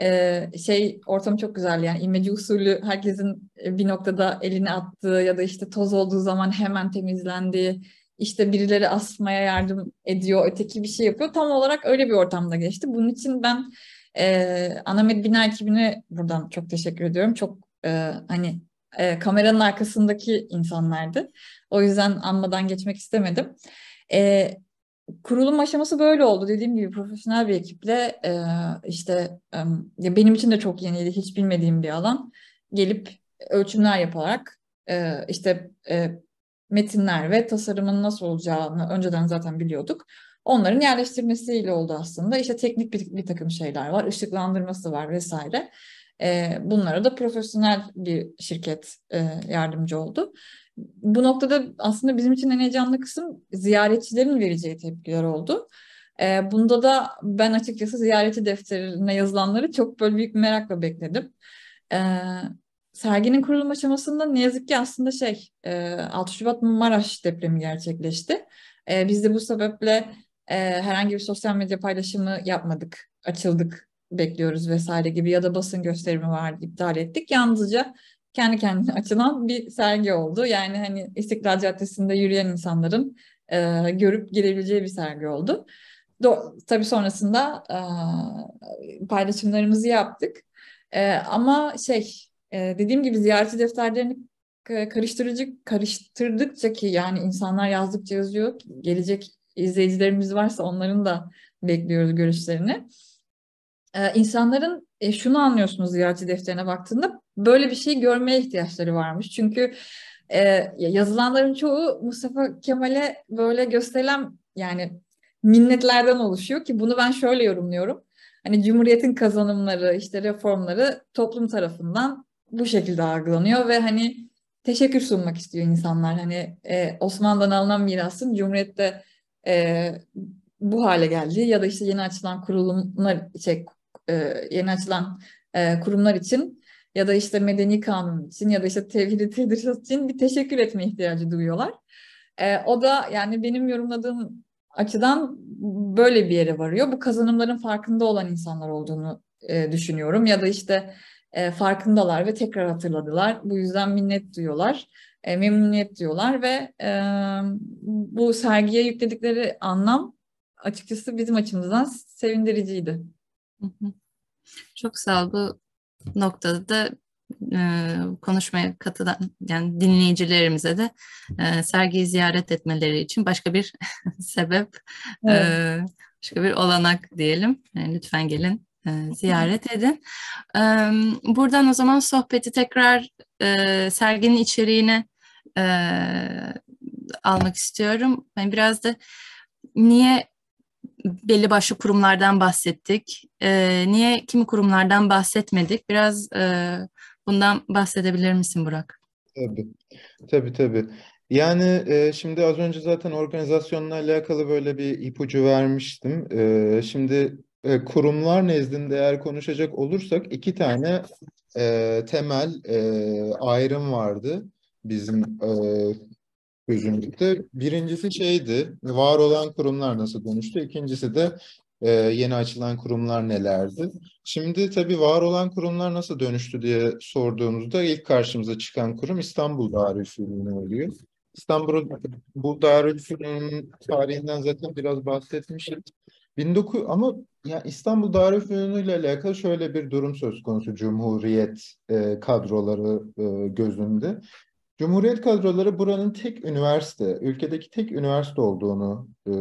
e, şey ortam çok güzel yani imece usulü herkesin e, bir noktada elini attığı ya da işte toz olduğu zaman hemen temizlendiği işte birileri asmaya yardım ediyor, öteki bir şey yapıyor. Tam olarak öyle bir ortamda geçti. Bunun için ben e, Anamed Bina ekibine buradan çok teşekkür ediyorum. Çok e, hani e, kameranın arkasındaki insanlardı. O yüzden anmadan geçmek istemedim. E, kurulum aşaması böyle oldu. Dediğim gibi profesyonel bir ekiple e, işte e, benim için de çok yeniydi. Hiç bilmediğim bir alan. Gelip ölçümler yaparak e, işte e, metinler ve tasarımın nasıl olacağını önceden zaten biliyorduk. Onların yerleştirmesiyle oldu aslında. İşte teknik bir, bir takım şeyler var, ışıklandırması var vesaire. E, bunlara da profesyonel bir şirket e, yardımcı oldu. Bu noktada aslında bizim için en heyecanlı kısım ziyaretçilerin vereceği tepkiler oldu. E, bunda da ben açıkçası ziyareti defterine yazılanları çok böyle büyük merakla bekledim. E, serginin kurulum aşamasında ne yazık ki aslında şey e, 6 Şubat Maraş depremi gerçekleşti. E, biz de bu sebeple e, herhangi bir sosyal medya paylaşımı yapmadık, açıldık bekliyoruz vesaire gibi ya da basın gösterimi vardı iptal ettik. Yalnızca kendi kendine açılan bir sergi oldu. Yani hani İstiklal Caddesi'nde yürüyen insanların e, görüp gelebileceği bir sergi oldu. Do tabii sonrasında e, paylaşımlarımızı yaptık. E, ama şey e, dediğim gibi ziyaretçi defterlerini karıştırıcı karıştırdıkça ki yani insanlar yazdıkça yazıyor gelecek izleyicilerimiz varsa onların da bekliyoruz görüşlerini e, insanların e, şunu anlıyorsunuz ziyaretçi defterine baktığında böyle bir şey görmeye ihtiyaçları varmış. Çünkü e, yazılanların çoğu Mustafa Kemal'e böyle gösterilen yani minnetlerden oluşuyor ki bunu ben şöyle yorumluyorum. Hani Cumhuriyet'in kazanımları, işte reformları toplum tarafından bu şekilde algılanıyor ve hani teşekkür sunmak istiyor insanlar. Hani e, Osmanlı'dan alınan mirasın Cumhuriyet'te e, bu hale geldi ya da işte yeni açılan kurulumlar, şey, e, yeni açılan e, kurumlar için ya da işte medeni kanun için ya da işte tevhid-i tedrisat için bir teşekkür etme ihtiyacı duyuyorlar. E, o da yani benim yorumladığım açıdan böyle bir yere varıyor. Bu kazanımların farkında olan insanlar olduğunu düşünüyorum ya da işte farkındalar ve tekrar hatırladılar. Bu yüzden minnet duyuyorlar, e, memnuniyet diyorlar ve e, bu sergiye yükledikleri anlam açıkçası bizim açımızdan sevindiriciydi. Çok sağ ol. Bu noktada da e, konuşmaya katılan yani dinleyicilerimize de e, sergiyi ziyaret etmeleri için başka bir [LAUGHS] sebep, e, evet. e, başka bir olanak diyelim. Yani e, lütfen gelin e, ziyaret edin. E, buradan o zaman sohbeti tekrar e, serginin içeriğine e, almak istiyorum. Ben yani biraz da niye belli başlı kurumlardan bahsettik. E, niye kimi kurumlardan bahsetmedik? Biraz e, bundan bahsedebilir misin Burak? Tabii, tabii, tabii. Yani e, şimdi az önce zaten organizasyonla alakalı böyle bir ipucu vermiştim. E, şimdi e, kurumlar nezdinde eğer konuşacak olursak iki tane e, temel e, ayrım vardı bizim e, gözümüzde. Birincisi şeydi, var olan kurumlar nasıl dönüştü? İkincisi de e, yeni açılan kurumlar nelerdi? Şimdi tabii var olan kurumlar nasıl dönüştü diye sorduğumuzda ilk karşımıza çıkan kurum İstanbul Darülfünun oluyor. İstanbul bu Darülfünun tarihinden zaten biraz bahsetmiştim. 19 ama yani İstanbul Darülfünun ile alakalı şöyle bir durum söz konusu Cumhuriyet e, kadroları e, gözünde. Cumhuriyet kadroları buranın tek üniversite, ülkedeki tek üniversite olduğunu e,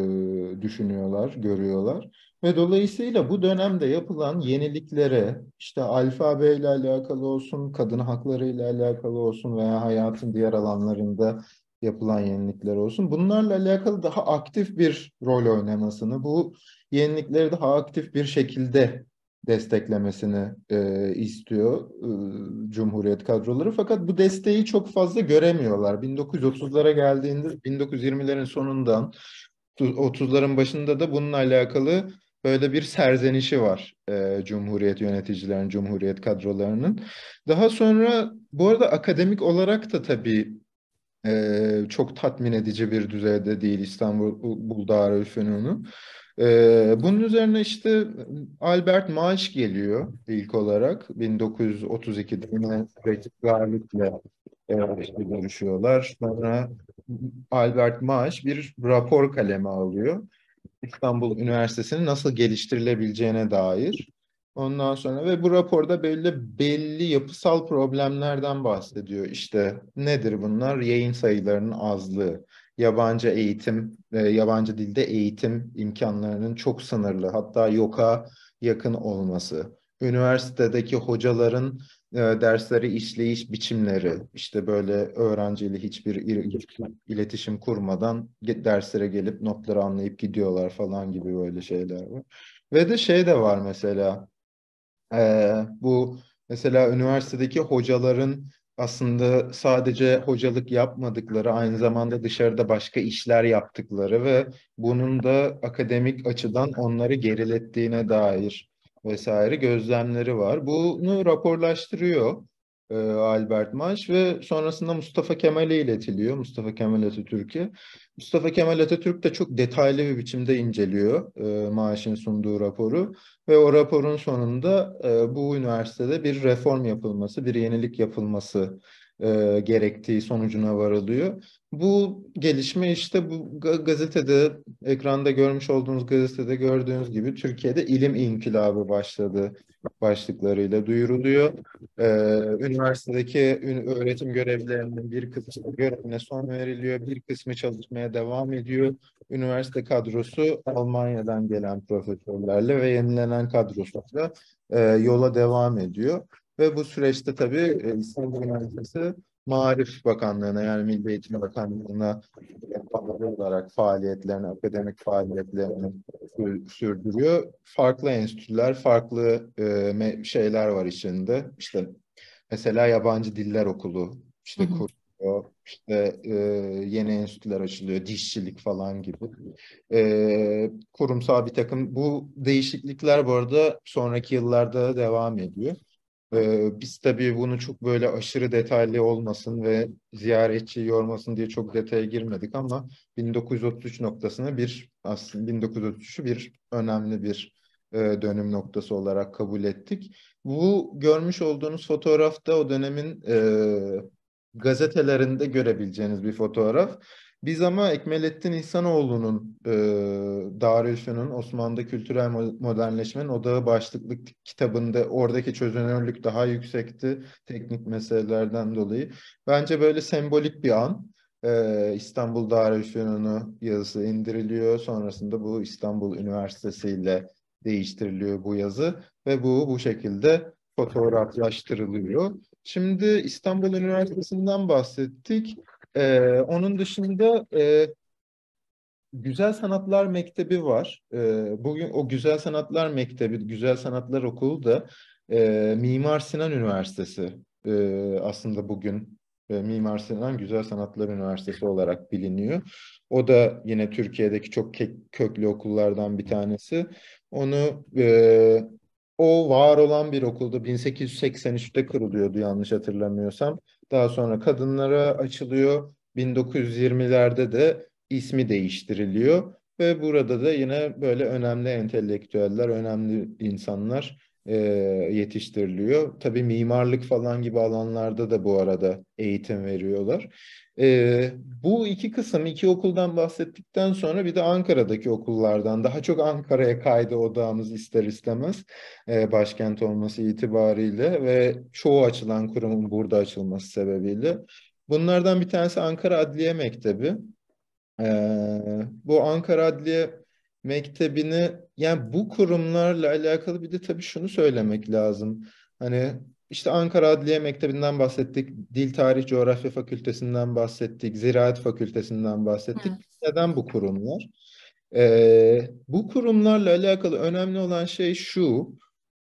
düşünüyorlar, görüyorlar. Ve dolayısıyla bu dönemde yapılan yeniliklere, işte alfabe ile alakalı olsun, kadın hakları ile alakalı olsun veya hayatın diğer alanlarında yapılan yenilikler olsun. Bunlarla alakalı daha aktif bir rol oynamasını, bu yenilikleri daha aktif bir şekilde desteklemesini e, istiyor e, Cumhuriyet kadroları fakat bu desteği çok fazla göremiyorlar. 1930'lara geldiğinde 1920'lerin sonundan 30'ların başında da bununla alakalı böyle bir serzenişi var e, Cumhuriyet yöneticilerin, Cumhuriyet kadrolarının. Daha sonra bu arada akademik olarak da tabii e, çok tatmin edici bir düzeyde değil İstanbul Buldarülfünun'u. Ee, bunun üzerine işte Albert Maaş geliyor ilk olarak. 1932'de yine Garlick'le işte görüşüyorlar. Sonra Albert Maaş bir rapor kalemi alıyor. İstanbul Üniversitesi'nin nasıl geliştirilebileceğine dair. Ondan sonra ve bu raporda belli belli yapısal problemlerden bahsediyor. İşte nedir bunlar? Yayın sayılarının azlığı, yabancı eğitim, e, yabancı dilde eğitim imkanlarının çok sınırlı hatta yoka yakın olması, üniversitedeki hocaların e, dersleri işleyiş biçimleri, işte böyle öğrenciyle hiçbir iletişim kurmadan derslere gelip notları anlayıp gidiyorlar falan gibi böyle şeyler var. Ve de şey de var mesela, e, bu mesela üniversitedeki hocaların aslında sadece hocalık yapmadıkları, aynı zamanda dışarıda başka işler yaptıkları ve bunun da akademik açıdan onları gerilettiğine dair vesaire gözlemleri var. Bunu raporlaştırıyor e, Albert Maş ve sonrasında Mustafa Kemal'e iletiliyor. Mustafa Kemal Atatürk'e. Mustafa Kemal Atatürk de çok detaylı bir biçimde inceliyor e, Maş'ın sunduğu raporu ve o raporun sonunda e, bu üniversitede bir reform yapılması, bir yenilik yapılması e, gerektiği sonucuna varılıyor. Bu gelişme işte bu gazetede, ekranda görmüş olduğunuz gazetede gördüğünüz gibi Türkiye'de ilim inkılabı başladı başlıklarıyla duyuruluyor. Ee, üniversitedeki öğretim görevlilerinin bir kısmı görevine son veriliyor, bir kısmı çalışmaya devam ediyor. Üniversite kadrosu Almanya'dan gelen profesörlerle ve yenilenen kadrosuyla e, yola devam ediyor. Ve bu süreçte tabii e, İstanbul Üniversitesi Maarif Bakanlığı'na yani Milli Eğitim Bakanlığı'na bağlı olarak faaliyetlerini, akademik faaliyetlerini sürdürüyor. Farklı enstitüler, farklı e, şeyler var içinde. İşte mesela yabancı diller okulu işte kuruluyor, -hı. İşte e, yeni enstitüler açılıyor, dişçilik falan gibi. E, kurumsal bir takım bu değişiklikler bu arada sonraki yıllarda devam ediyor. Ee, biz tabii bunu çok böyle aşırı detaylı olmasın ve ziyaretçi yormasın diye çok detaya girmedik ama 1933 noktasına bir aslında 1933'ü bir önemli bir e, dönüm noktası olarak kabul ettik. Bu görmüş olduğunuz fotoğrafta o dönemin e, gazetelerinde görebileceğiniz bir fotoğraf. Biz ama Ekmelettin İhsanoğlu'nun e, Darülfünun Osmanlı'da kültürel modernleşmenin odağı başlıklı kitabında oradaki çözünürlük daha yüksekti teknik meselelerden dolayı. Bence böyle sembolik bir an. E, İstanbul Darülfünun'u yazısı indiriliyor. Sonrasında bu İstanbul Üniversitesi ile değiştiriliyor bu yazı ve bu bu şekilde fotoğraflaştırılıyor. Şimdi İstanbul Üniversitesi'nden bahsettik. E, onun dışında e, Güzel Sanatlar Mektebi var. E, bugün o Güzel Sanatlar Mektebi, Güzel Sanatlar Okulu da e, Mimar Sinan Üniversitesi e, aslında bugün e, Mimar Sinan Güzel Sanatlar Üniversitesi olarak biliniyor. O da yine Türkiye'deki çok köklü okullardan bir tanesi. Onu e, o var olan bir okulda 1883'te kuruluyordu yanlış hatırlamıyorsam. Daha sonra kadınlara açılıyor. 1920'lerde de ismi değiştiriliyor ve burada da yine böyle önemli entelektüeller, önemli insanlar e, yetiştiriliyor. Tabii mimarlık falan gibi alanlarda da bu arada eğitim veriyorlar. E, bu iki kısım, iki okuldan bahsettikten sonra bir de Ankara'daki okullardan, daha çok Ankara'ya kaydı odağımız ister istemez e, başkent olması itibariyle ve çoğu açılan kurumun burada açılması sebebiyle. Bunlardan bir tanesi Ankara Adliye Mektebi. Ee, bu Ankara Adliye mektebini yani bu kurumlarla alakalı bir de tabii şunu söylemek lazım. Hani işte Ankara Adliye Mektebi'nden bahsettik, Dil Tarih Coğrafya Fakültesinden bahsettik, Ziraat Fakültesinden bahsettik. Hı. Neden bu kurumlar? Ee, bu kurumlarla alakalı önemli olan şey şu,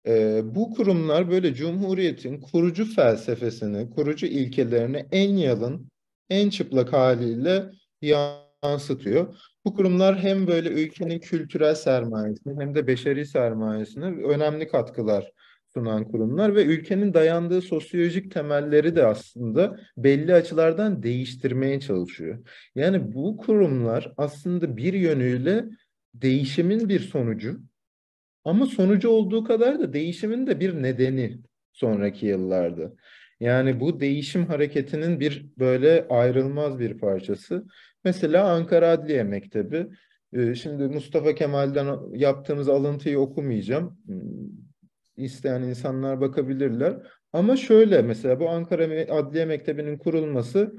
e, bu kurumlar böyle Cumhuriyet'in kurucu felsefesini, kurucu ilkelerini en yalın, en çıplak haliyle yansıtıyor yansıtıyor. Bu kurumlar hem böyle ülkenin kültürel sermayesini hem de beşeri sermayesini önemli katkılar sunan kurumlar ve ülkenin dayandığı sosyolojik temelleri de aslında belli açılardan değiştirmeye çalışıyor. Yani bu kurumlar aslında bir yönüyle değişimin bir sonucu ama sonucu olduğu kadar da değişimin de bir nedeni sonraki yıllarda. Yani bu değişim hareketinin bir böyle ayrılmaz bir parçası. Mesela Ankara Adliye Mektebi. Ee, şimdi Mustafa Kemal'den yaptığımız alıntıyı okumayacağım. Hmm, isteyen insanlar bakabilirler. Ama şöyle mesela bu Ankara Adliye Mektebi'nin kurulması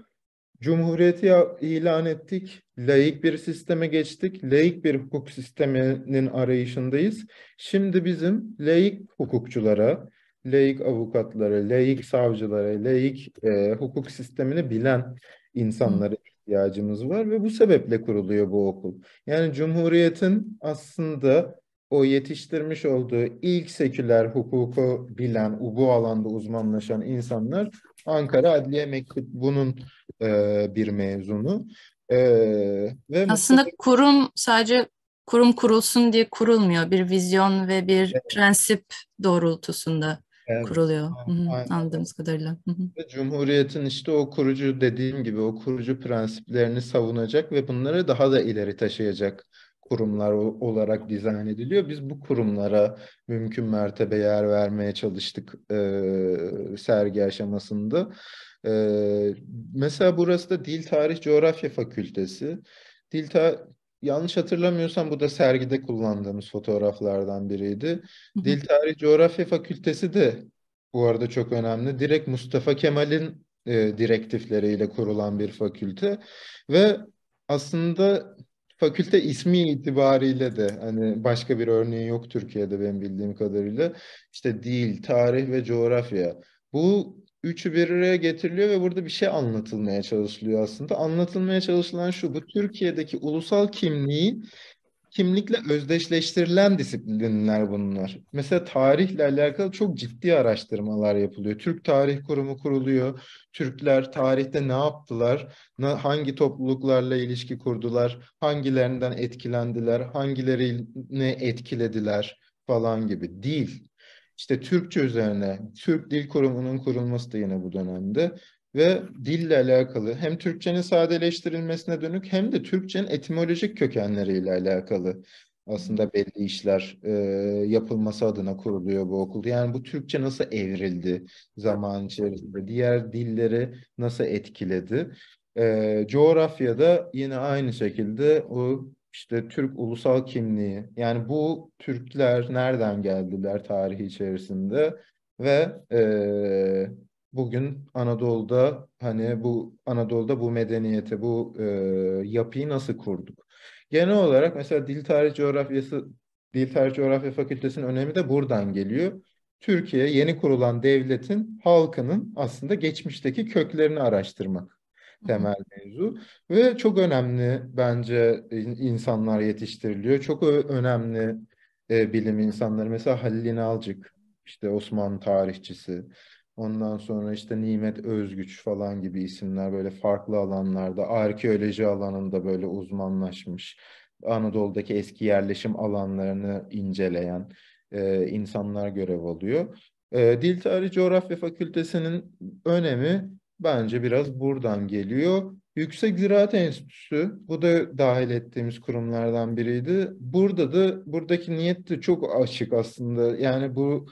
Cumhuriyeti ilan ettik, laik bir sisteme geçtik, laik bir hukuk sisteminin arayışındayız. Şimdi bizim laik hukukçulara, laik avukatlara, laik savcılara, laik e, hukuk sistemini bilen insanlara ihtiyacımız var ve bu sebeple kuruluyor bu okul. Yani Cumhuriyet'in aslında o yetiştirmiş olduğu ilk seküler hukuku bilen, bu alanda uzmanlaşan insanlar Ankara Adliye Mektebi bunun e, bir mezunu. E, ve aslında mesela... kurum sadece kurum kurulsun diye kurulmuyor. Bir vizyon ve bir evet. prensip doğrultusunda Evet. kuruluyor. Aynen. anladığımız kadarıyla. Cumhuriyetin işte o kurucu dediğim gibi o kurucu prensiplerini savunacak ve bunları daha da ileri taşıyacak kurumlar olarak dizayn ediliyor. Biz bu kurumlara mümkün mertebe yer vermeye çalıştık e, sergi aşamasında. E, mesela burası da Dil Tarih Coğrafya Fakültesi. Dil ta yanlış hatırlamıyorsam bu da sergide kullandığımız fotoğraflardan biriydi. Dil Tarih Coğrafya Fakültesi de bu arada çok önemli. Direkt Mustafa Kemal'in e, direktifleriyle kurulan bir fakülte ve aslında fakülte ismi itibariyle de hani başka bir örneği yok Türkiye'de benim bildiğim kadarıyla. İşte dil, tarih ve coğrafya. Bu üçü bir araya getiriliyor ve burada bir şey anlatılmaya çalışılıyor aslında. Anlatılmaya çalışılan şu, bu Türkiye'deki ulusal kimliği kimlikle özdeşleştirilen disiplinler bunlar. Mesela tarihle alakalı çok ciddi araştırmalar yapılıyor. Türk Tarih Kurumu kuruluyor. Türkler tarihte ne yaptılar? Hangi topluluklarla ilişki kurdular? Hangilerinden etkilendiler? Hangilerini etkilediler? Falan gibi. Değil. İşte Türkçe üzerine Türk Dil Kurumu'nun kurulması da yine bu dönemde ve dille alakalı hem Türkçenin sadeleştirilmesine dönük hem de Türkçenin etimolojik kökenleriyle alakalı aslında belli işler e, yapılması adına kuruluyor bu okul. Yani bu Türkçe nasıl evrildi zaman içerisinde, diğer dilleri nasıl etkiledi? E, coğrafyada yine aynı şekilde o işte Türk ulusal kimliği. Yani bu Türkler nereden geldiler tarihi içerisinde ve e, bugün Anadolu'da hani bu Anadolu'da bu medeniyeti, bu e, yapıyı nasıl kurduk? Genel olarak mesela dil tarih coğrafyası, dil tarih coğrafya fakültesinin önemi de buradan geliyor. Türkiye yeni kurulan devletin halkının aslında geçmişteki köklerini araştırmak temel mevzu. Ve çok önemli bence e, insanlar yetiştiriliyor. Çok önemli e, bilim insanları. Mesela Halil İnalcık, işte Osmanlı tarihçisi. Ondan sonra işte Nimet Özgüç falan gibi isimler böyle farklı alanlarda, arkeoloji alanında böyle uzmanlaşmış, Anadolu'daki eski yerleşim alanlarını inceleyen e, insanlar görev alıyor. E, Dil Tarih Coğrafya Fakültesinin önemi bence biraz buradan geliyor. Yüksek Ziraat Enstitüsü, bu da dahil ettiğimiz kurumlardan biriydi. Burada da buradaki niyet de çok açık aslında. Yani bu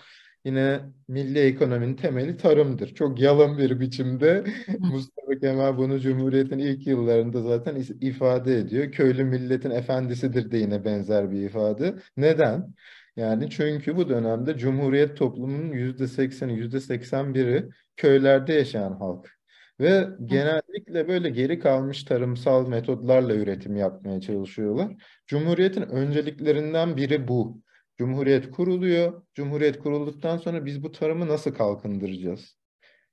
yine milli ekonominin temeli tarımdır. Çok yalan bir biçimde [LAUGHS] Mustafa Kemal bunu Cumhuriyet'in ilk yıllarında zaten ifade ediyor. Köylü milletin efendisidir de yine benzer bir ifade. Neden? Yani çünkü bu dönemde Cumhuriyet toplumunun yüzde %80'i, yüzde %81'i köylerde yaşayan halk. Ve genellikle böyle geri kalmış tarımsal metodlarla üretim yapmaya çalışıyorlar. Cumhuriyetin önceliklerinden biri bu. Cumhuriyet kuruluyor. Cumhuriyet kurulduktan sonra biz bu tarımı nasıl kalkındıracağız?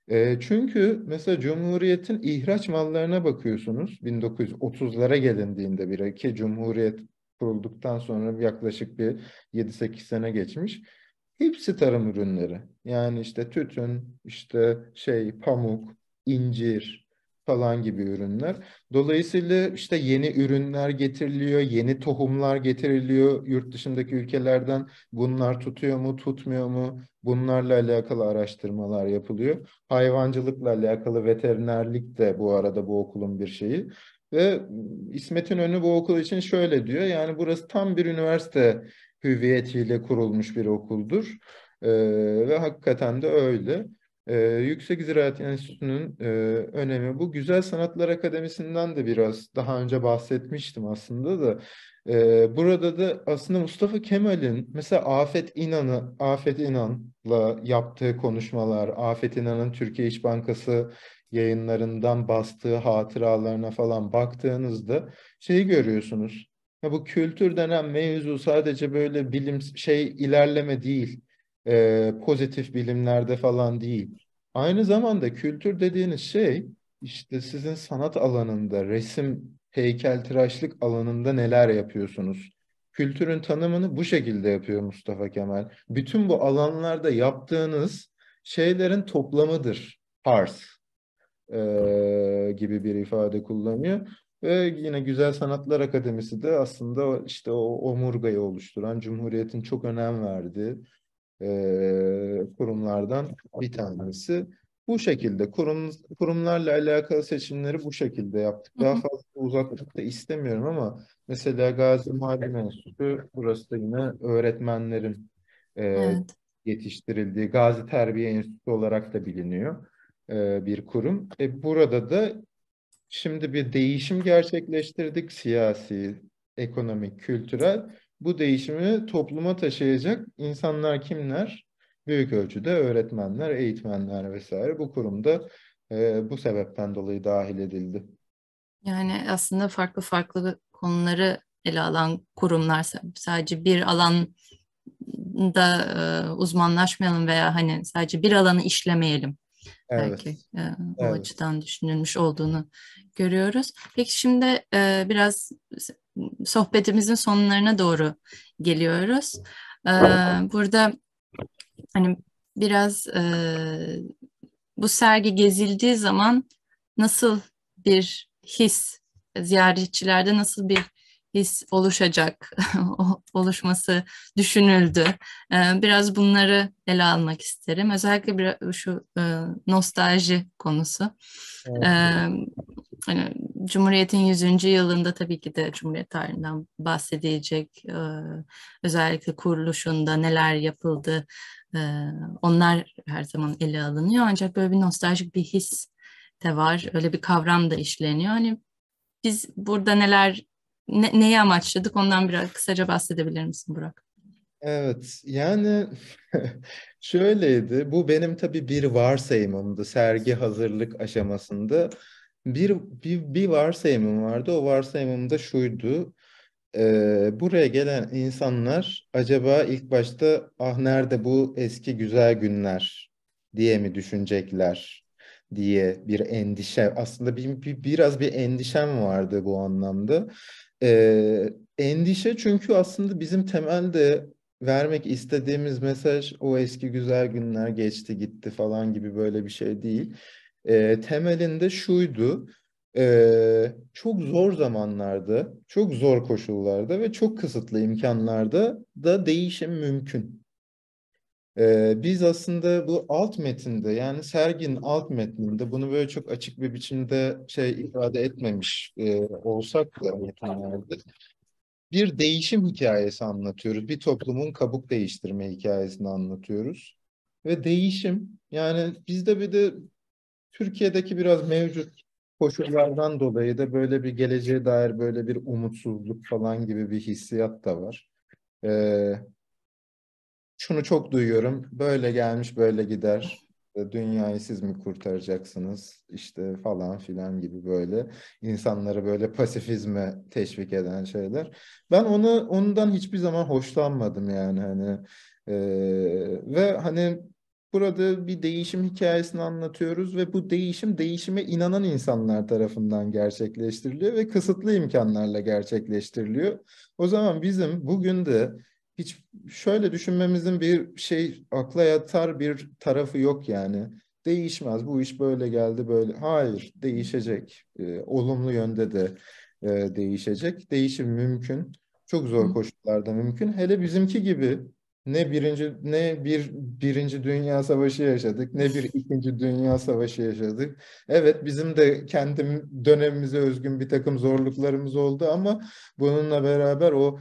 E, çünkü mesela Cumhuriyet'in ihraç mallarına bakıyorsunuz 1930'lara gelindiğinde bir ki Cumhuriyet kurulduktan sonra yaklaşık bir 7-8 sene geçmiş. Hepsi tarım ürünleri. Yani işte tütün, işte şey pamuk, incir falan gibi ürünler. Dolayısıyla işte yeni ürünler getiriliyor, yeni tohumlar getiriliyor yurt dışındaki ülkelerden. Bunlar tutuyor mu, tutmuyor mu? Bunlarla alakalı araştırmalar yapılıyor. Hayvancılıkla alakalı veterinerlik de bu arada bu okulun bir şeyi. Ve İsmet İnönü bu okul için şöyle diyor. Yani burası tam bir üniversite hüviyetiyle kurulmuş bir okuldur. Ee, ve hakikaten de öyle. Ee, Yüksek Ziraat Enstitüsü'nün e, önemi bu. Güzel Sanatlar Akademisi'nden de biraz daha önce bahsetmiştim aslında da. E, burada da aslında Mustafa Kemal'in mesela Afet İnan'ı Afet İnan'la yaptığı konuşmalar, Afet İnan'ın Türkiye İş Bankası yayınlarından bastığı hatıralarına falan baktığınızda şeyi görüyorsunuz. Ya bu kültür denen mevzu sadece böyle bilim şey ilerleme değil e, pozitif bilimlerde falan değil. Aynı zamanda kültür dediğiniz şey işte sizin sanat alanında, resim, heykeltıraşlık alanında neler yapıyorsunuz? Kültürün tanımını bu şekilde yapıyor Mustafa Kemal. Bütün bu alanlarda yaptığınız şeylerin toplamıdır. Pars e, gibi bir ifade kullanıyor. Ve yine Güzel Sanatlar Akademisi de aslında işte o omurgayı oluşturan, Cumhuriyet'in çok önem verdiği, e, kurumlardan bir tanesi. Bu şekilde kurum, kurumlarla alakalı seçimleri bu şekilde yaptık. Daha fazla uzatmak da istemiyorum ama mesela Gazi Muharrem Enstitüsü burası da yine öğretmenlerin e, evet. yetiştirildiği Gazi Terbiye Enstitüsü olarak da biliniyor e, bir kurum. E, burada da şimdi bir değişim gerçekleştirdik siyasi, ekonomik, kültürel bu değişimi topluma taşıyacak insanlar kimler? Büyük ölçüde öğretmenler, eğitmenler vesaire bu kurumda e, bu sebepten dolayı dahil edildi. Yani aslında farklı farklı konuları ele alan kurumlar sadece bir alanda e, uzmanlaşmayalım veya hani sadece bir alanı işlemeyelim. Evet. Belki e, o evet. açıdan düşünülmüş olduğunu görüyoruz. Peki şimdi e, biraz sohbetimizin sonlarına doğru geliyoruz. Ee, burada hani biraz e, bu sergi gezildiği zaman nasıl bir his ziyaretçilerde nasıl bir his oluşacak, [LAUGHS] oluşması düşünüldü. Ee, biraz bunları ele almak isterim. Özellikle bir, şu e, nostalji konusu. Evet. Ee, hani Cumhuriyet'in 100. yılında tabii ki de Cumhuriyet tarihinden bahsedecek, e, özellikle kuruluşunda neler yapıldı e, onlar her zaman ele alınıyor. Ancak böyle bir nostaljik bir his de var. Öyle bir kavram da işleniyor. Hani biz burada neler ne, neyi amaçladık ondan biraz kısaca bahsedebilir misin Burak? Evet yani [LAUGHS] şöyleydi bu benim tabii bir varsayımımdı sergi hazırlık aşamasında bir, bir, bir varsayımım vardı. O varsayımım da şuydu. E, buraya gelen insanlar acaba ilk başta ah nerede bu eski güzel günler diye mi düşünecekler diye bir endişe. Aslında bir, bir, biraz bir endişem vardı bu anlamda. E, endişe çünkü aslında bizim temelde vermek istediğimiz mesaj o eski güzel günler geçti gitti falan gibi böyle bir şey değil e, temelinde şuydu. E, çok zor zamanlarda, çok zor koşullarda ve çok kısıtlı imkanlarda da değişim mümkün. E, biz aslında bu alt metinde yani serginin alt metninde bunu böyle çok açık bir biçimde şey ifade etmemiş e, olsak da metinlerde bir değişim hikayesi anlatıyoruz. Bir toplumun kabuk değiştirme hikayesini anlatıyoruz. Ve değişim yani bizde bir de Türkiye'deki biraz mevcut koşullardan dolayı da böyle bir geleceğe dair böyle bir umutsuzluk falan gibi bir hissiyat da var. Ee, şunu çok duyuyorum. Böyle gelmiş böyle gider. E, dünyayı siz mi kurtaracaksınız? işte falan filan gibi böyle insanları böyle pasifizme teşvik eden şeyler. Ben onu ondan hiçbir zaman hoşlanmadım yani hani ee, ve hani Burada bir değişim hikayesini anlatıyoruz ve bu değişim değişime inanan insanlar tarafından gerçekleştiriliyor ve kısıtlı imkanlarla gerçekleştiriliyor. O zaman bizim bugün de hiç şöyle düşünmemizin bir şey akla yatar bir tarafı yok yani. Değişmez bu iş böyle geldi böyle. Hayır değişecek. Ee, olumlu yönde de e, değişecek. Değişim mümkün. Çok zor koşullarda mümkün. Hele bizimki gibi ne birinci ne bir birinci dünya savaşı yaşadık ne bir [LAUGHS] ikinci dünya savaşı yaşadık. Evet bizim de kendi dönemimize özgün bir takım zorluklarımız oldu ama bununla beraber o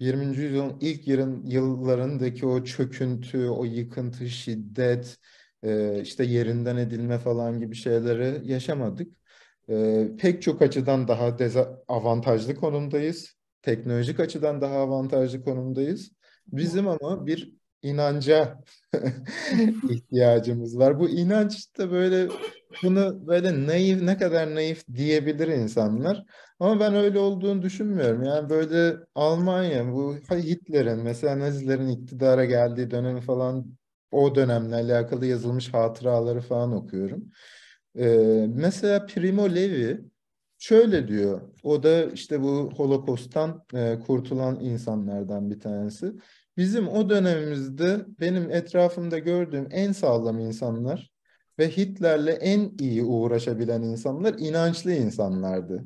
20. yüzyılın ilk yarın yıllarındaki o çöküntü, o yıkıntı, şiddet, e, işte yerinden edilme falan gibi şeyleri yaşamadık. E, pek çok açıdan daha avantajlı konumdayız. Teknolojik açıdan daha avantajlı konumdayız. Bizim ama bir inanca [LAUGHS] ihtiyacımız var. Bu inanç da böyle bunu böyle naif ne kadar naif diyebilir insanlar. Ama ben öyle olduğunu düşünmüyorum. Yani böyle Almanya bu Hitler'in mesela Nazilerin iktidara geldiği dönemi falan o dönemle alakalı yazılmış hatıraları falan okuyorum. Ee, mesela Primo Levi şöyle diyor. O da işte bu Holocaust'tan e, kurtulan insanlardan bir tanesi. Bizim o dönemimizde benim etrafımda gördüğüm en sağlam insanlar ve Hitler'le en iyi uğraşabilen insanlar inançlı insanlardı.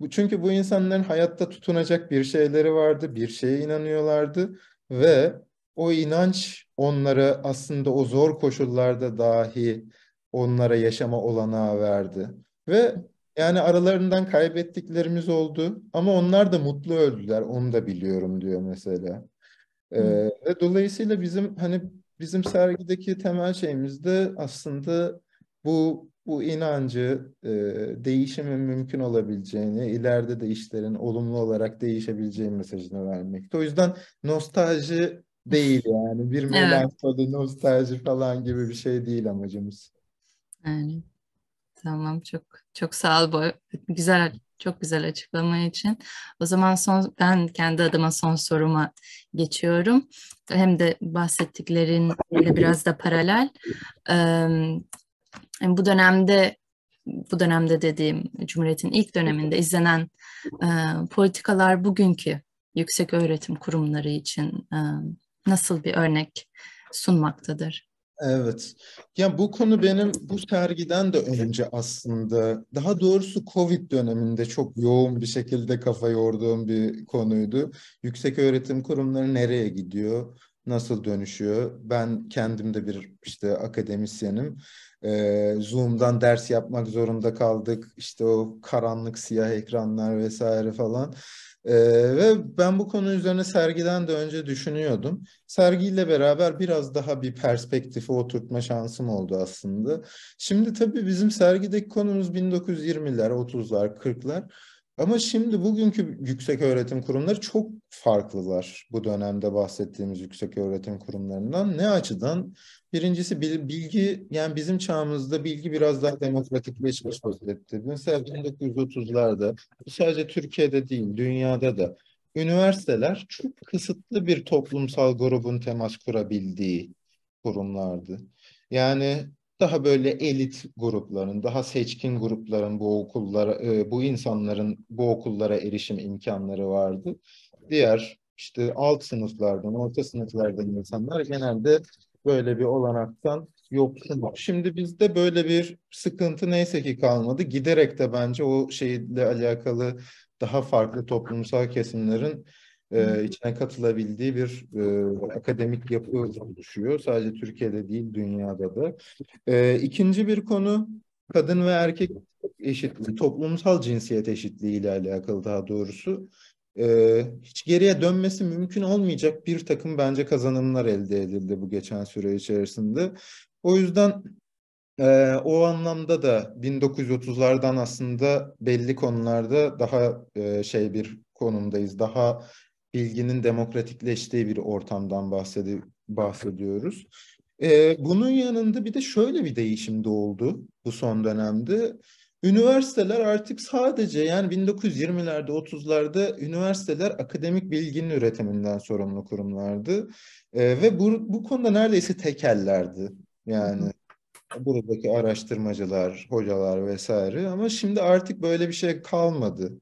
Bu çünkü bu insanların hayatta tutunacak bir şeyleri vardı, bir şeye inanıyorlardı ve o inanç onları aslında o zor koşullarda dahi onlara yaşama olanağı verdi. Ve yani aralarından kaybettiklerimiz oldu ama onlar da mutlu öldüler onu da biliyorum diyor mesela. Ee, ve dolayısıyla bizim hani bizim sergideki temel şeyimiz de aslında bu bu inancı e, değişimin mümkün olabileceğini, ileride de işlerin olumlu olarak değişebileceği mesajını vermekte. O yüzden nostalji değil yani bir melankoli, evet. nostalji falan gibi bir şey değil amacımız. Yani tamam çok çok sağ ol bu güzel çok güzel açıklama için. O zaman son ben kendi adıma son soruma geçiyorum. Hem de bahsettiklerinle biraz da paralel. Ee, bu dönemde bu dönemde dediğim Cumhuriyet'in ilk döneminde izlenen e, politikalar bugünkü yüksek öğretim kurumları için e, nasıl bir örnek sunmaktadır? Evet. Ya bu konu benim bu sergiden de önce aslında daha doğrusu Covid döneminde çok yoğun bir şekilde kafa yorduğum bir konuydu. Yüksek öğretim kurumları nereye gidiyor? Nasıl dönüşüyor? Ben kendim de bir işte akademisyenim. Ee, Zoom'dan ders yapmak zorunda kaldık. İşte o karanlık siyah ekranlar vesaire falan. Ee, ve ben bu konu üzerine sergiden de önce düşünüyordum. Sergiyle beraber biraz daha bir perspektife oturtma şansım oldu aslında. Şimdi tabii bizim sergideki konumuz 1920'ler, 30'lar, 40'lar. Ama şimdi bugünkü yüksek öğretim kurumları çok farklılar bu dönemde bahsettiğimiz yüksek öğretim kurumlarından. Ne açıdan? Birincisi bilgi, yani bizim çağımızda bilgi biraz daha demokratikleşmiş vaziyette. Mesela 1930'larda sadece Türkiye'de değil, dünyada da üniversiteler çok kısıtlı bir toplumsal grubun temas kurabildiği kurumlardı. Yani daha böyle elit grupların, daha seçkin grupların bu okullara, e, bu insanların bu okullara erişim imkanları vardı. Diğer işte alt sınıflardan, orta sınıflardan insanlar genelde böyle bir olanaktan yoksun. Şimdi bizde böyle bir sıkıntı neyse ki kalmadı. Giderek de bence o şeyle alakalı daha farklı toplumsal kesimlerin e, içine katılabildiği bir e, akademik yapı oluşuyor. Sadece Türkiye'de değil dünyada da. E, ikinci bir konu kadın ve erkek eşitliği, toplumsal cinsiyet eşitliği ile alakalı daha doğrusu. E, hiç geriye dönmesi mümkün olmayacak bir takım bence kazanımlar elde edildi bu geçen süre içerisinde. O yüzden ee, o anlamda da 1930'lardan aslında belli konularda daha e, şey bir konumdayız. Daha bilginin demokratikleştiği bir ortamdan bahsedi bahsediyoruz. Ee, bunun yanında bir de şöyle bir değişim de oldu bu son dönemde. Üniversiteler artık sadece yani 1920'lerde 30'larda üniversiteler akademik bilginin üretiminden sorumlu kurumlardı. Ee, ve bu, bu konuda neredeyse tekellerdi. Yani buradaki araştırmacılar, hocalar vesaire ama şimdi artık böyle bir şey kalmadı.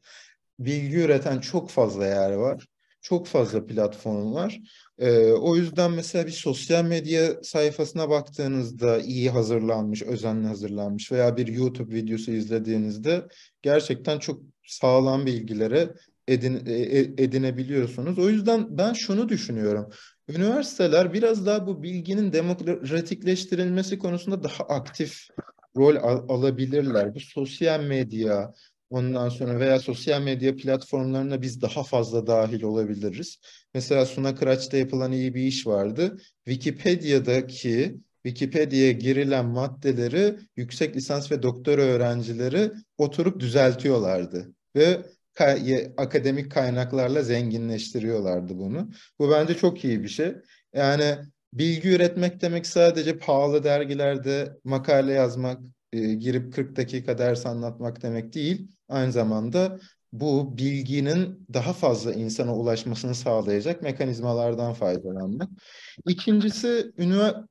Bilgi üreten çok fazla yer var çok fazla platform var. Ee, o yüzden mesela bir sosyal medya sayfasına baktığınızda iyi hazırlanmış, özenli hazırlanmış veya bir YouTube videosu izlediğinizde gerçekten çok sağlam bilgilere edin, e, e, edinebiliyorsunuz. O yüzden ben şunu düşünüyorum. Üniversiteler biraz daha bu bilginin demokratikleştirilmesi konusunda daha aktif rol al- alabilirler. Bu sosyal medya, Ondan sonra veya sosyal medya platformlarına biz daha fazla dahil olabiliriz. Mesela Suna Kıraç'ta yapılan iyi bir iş vardı. Wikipedia'daki Wikipedia'ya girilen maddeleri yüksek lisans ve doktora öğrencileri oturup düzeltiyorlardı ve akademik kaynaklarla zenginleştiriyorlardı bunu. Bu bence çok iyi bir şey. Yani bilgi üretmek demek sadece pahalı dergilerde makale yazmak, e, girip 40 dakika ders anlatmak demek değil aynı zamanda bu bilginin daha fazla insana ulaşmasını sağlayacak mekanizmalardan faydalanmak. İkincisi ünivers-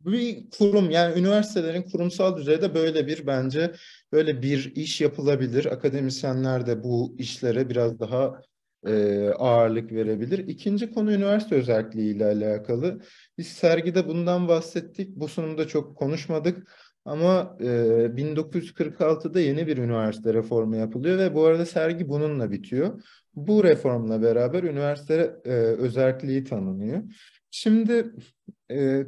bir kurum yani üniversitelerin kurumsal düzeyde böyle bir bence böyle bir iş yapılabilir. Akademisyenler de bu işlere biraz daha e, ağırlık verebilir. İkinci konu üniversite özelliği ile alakalı. Biz sergide bundan bahsettik. Bu sunumda çok konuşmadık. Ama e, 1946'da yeni bir üniversite reformu yapılıyor ve bu arada sergi bununla bitiyor. Bu reformla beraber üniversite e, özelliği tanınıyor. Şimdi e,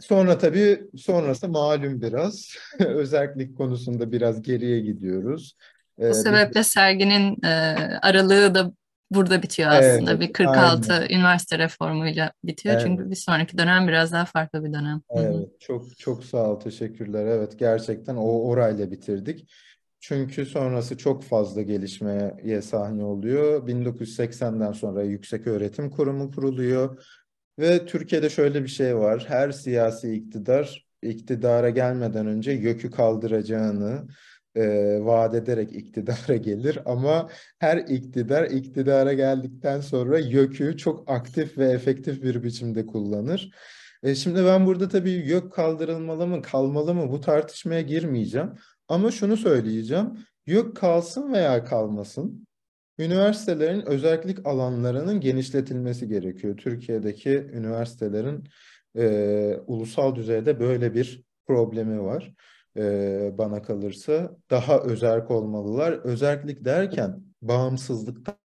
sonra tabii sonrası malum biraz. [LAUGHS] Özellik konusunda biraz geriye gidiyoruz. Bu sebeple serginin e, aralığı da burada bitiyor aslında. Evet, bir 46 aynen. üniversite reformuyla bitiyor. Evet. Çünkü bir sonraki dönem biraz daha farklı bir dönem. Evet, Hı-hı. çok çok sağ ol. Teşekkürler. Evet, gerçekten o orayla bitirdik. Çünkü sonrası çok fazla gelişmeye sahne oluyor. 1980'den sonra Yüksek Öğretim Kurumu kuruluyor. Ve Türkiye'de şöyle bir şey var. Her siyasi iktidar iktidara gelmeden önce yökü kaldıracağını, e, vaat ederek iktidara gelir ama her iktidar iktidara geldikten sonra YÖK'ü çok aktif ve efektif bir biçimde kullanır. E, şimdi ben burada tabii YÖK kaldırılmalı mı kalmalı mı bu tartışmaya girmeyeceğim ama şunu söyleyeceğim. YÖK kalsın veya kalmasın üniversitelerin özellik alanlarının genişletilmesi gerekiyor. Türkiye'deki üniversitelerin e, ulusal düzeyde böyle bir problemi var e, bana kalırsa daha özerk olmalılar. Özerklik derken bağımsızlıktan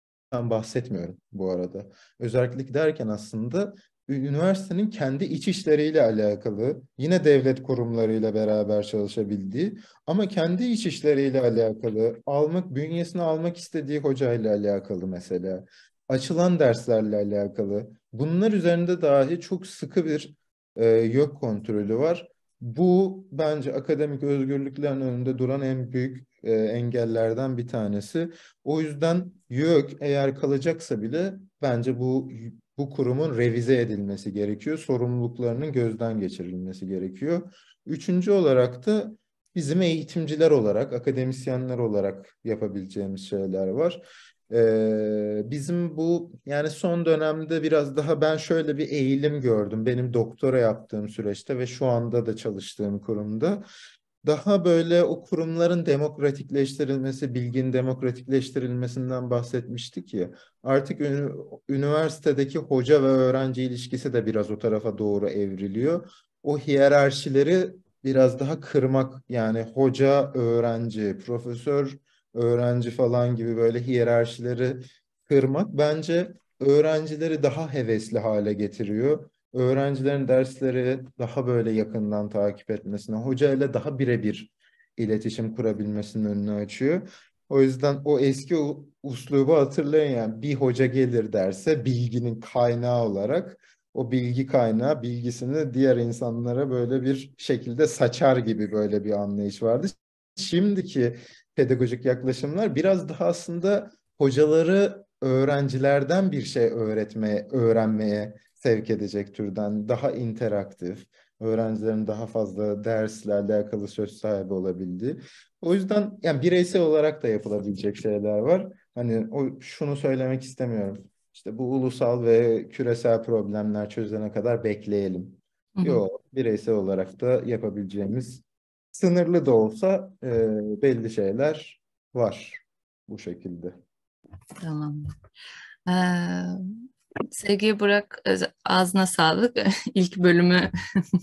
bahsetmiyorum bu arada. Özerklik derken aslında üniversitenin kendi iç işleriyle alakalı, yine devlet kurumlarıyla beraber çalışabildiği ama kendi iç işleriyle alakalı, almak bünyesine almak istediği hocayla alakalı mesela, açılan derslerle alakalı. Bunlar üzerinde dahi çok sıkı bir e, yok kontrolü var bu bence akademik özgürlüklerin önünde duran en büyük e, engellerden bir tanesi. O yüzden YÖK eğer kalacaksa bile bence bu bu kurumun revize edilmesi gerekiyor. Sorumluluklarının gözden geçirilmesi gerekiyor. Üçüncü olarak da bizim eğitimciler olarak, akademisyenler olarak yapabileceğimiz şeyler var. Ee, bizim bu yani son dönemde biraz daha ben şöyle bir eğilim gördüm benim doktora yaptığım süreçte ve şu anda da çalıştığım kurumda daha böyle o kurumların demokratikleştirilmesi, bilgin demokratikleştirilmesinden bahsetmiştik ya. Artık üniversitedeki hoca ve öğrenci ilişkisi de biraz o tarafa doğru evriliyor. O hiyerarşileri biraz daha kırmak yani hoca, öğrenci, profesör, öğrenci falan gibi böyle hiyerarşileri kırmak bence öğrencileri daha hevesli hale getiriyor. Öğrencilerin dersleri daha böyle yakından takip etmesine, hoca ile daha birebir iletişim kurabilmesinin önünü açıyor. O yüzden o eski uslubu hatırlayın yani bir hoca gelir derse bilginin kaynağı olarak o bilgi kaynağı bilgisini diğer insanlara böyle bir şekilde saçar gibi böyle bir anlayış vardı. Şimdiki pedagojik yaklaşımlar biraz daha aslında hocaları öğrencilerden bir şey öğretmeye, öğrenmeye sevk edecek türden daha interaktif, öğrencilerin daha fazla dersle alakalı söz sahibi olabildiği. O yüzden yani bireysel olarak da yapılabilecek şeyler var. Hani o, şunu söylemek istemiyorum. İşte bu ulusal ve küresel problemler çözülene kadar bekleyelim. Yok, bireysel olarak da yapabileceğimiz sınırlı da olsa e, belli şeyler var bu şekilde. Tamam. Ee, sevgili Burak, ağzına sağlık. [LAUGHS] İlk bölümü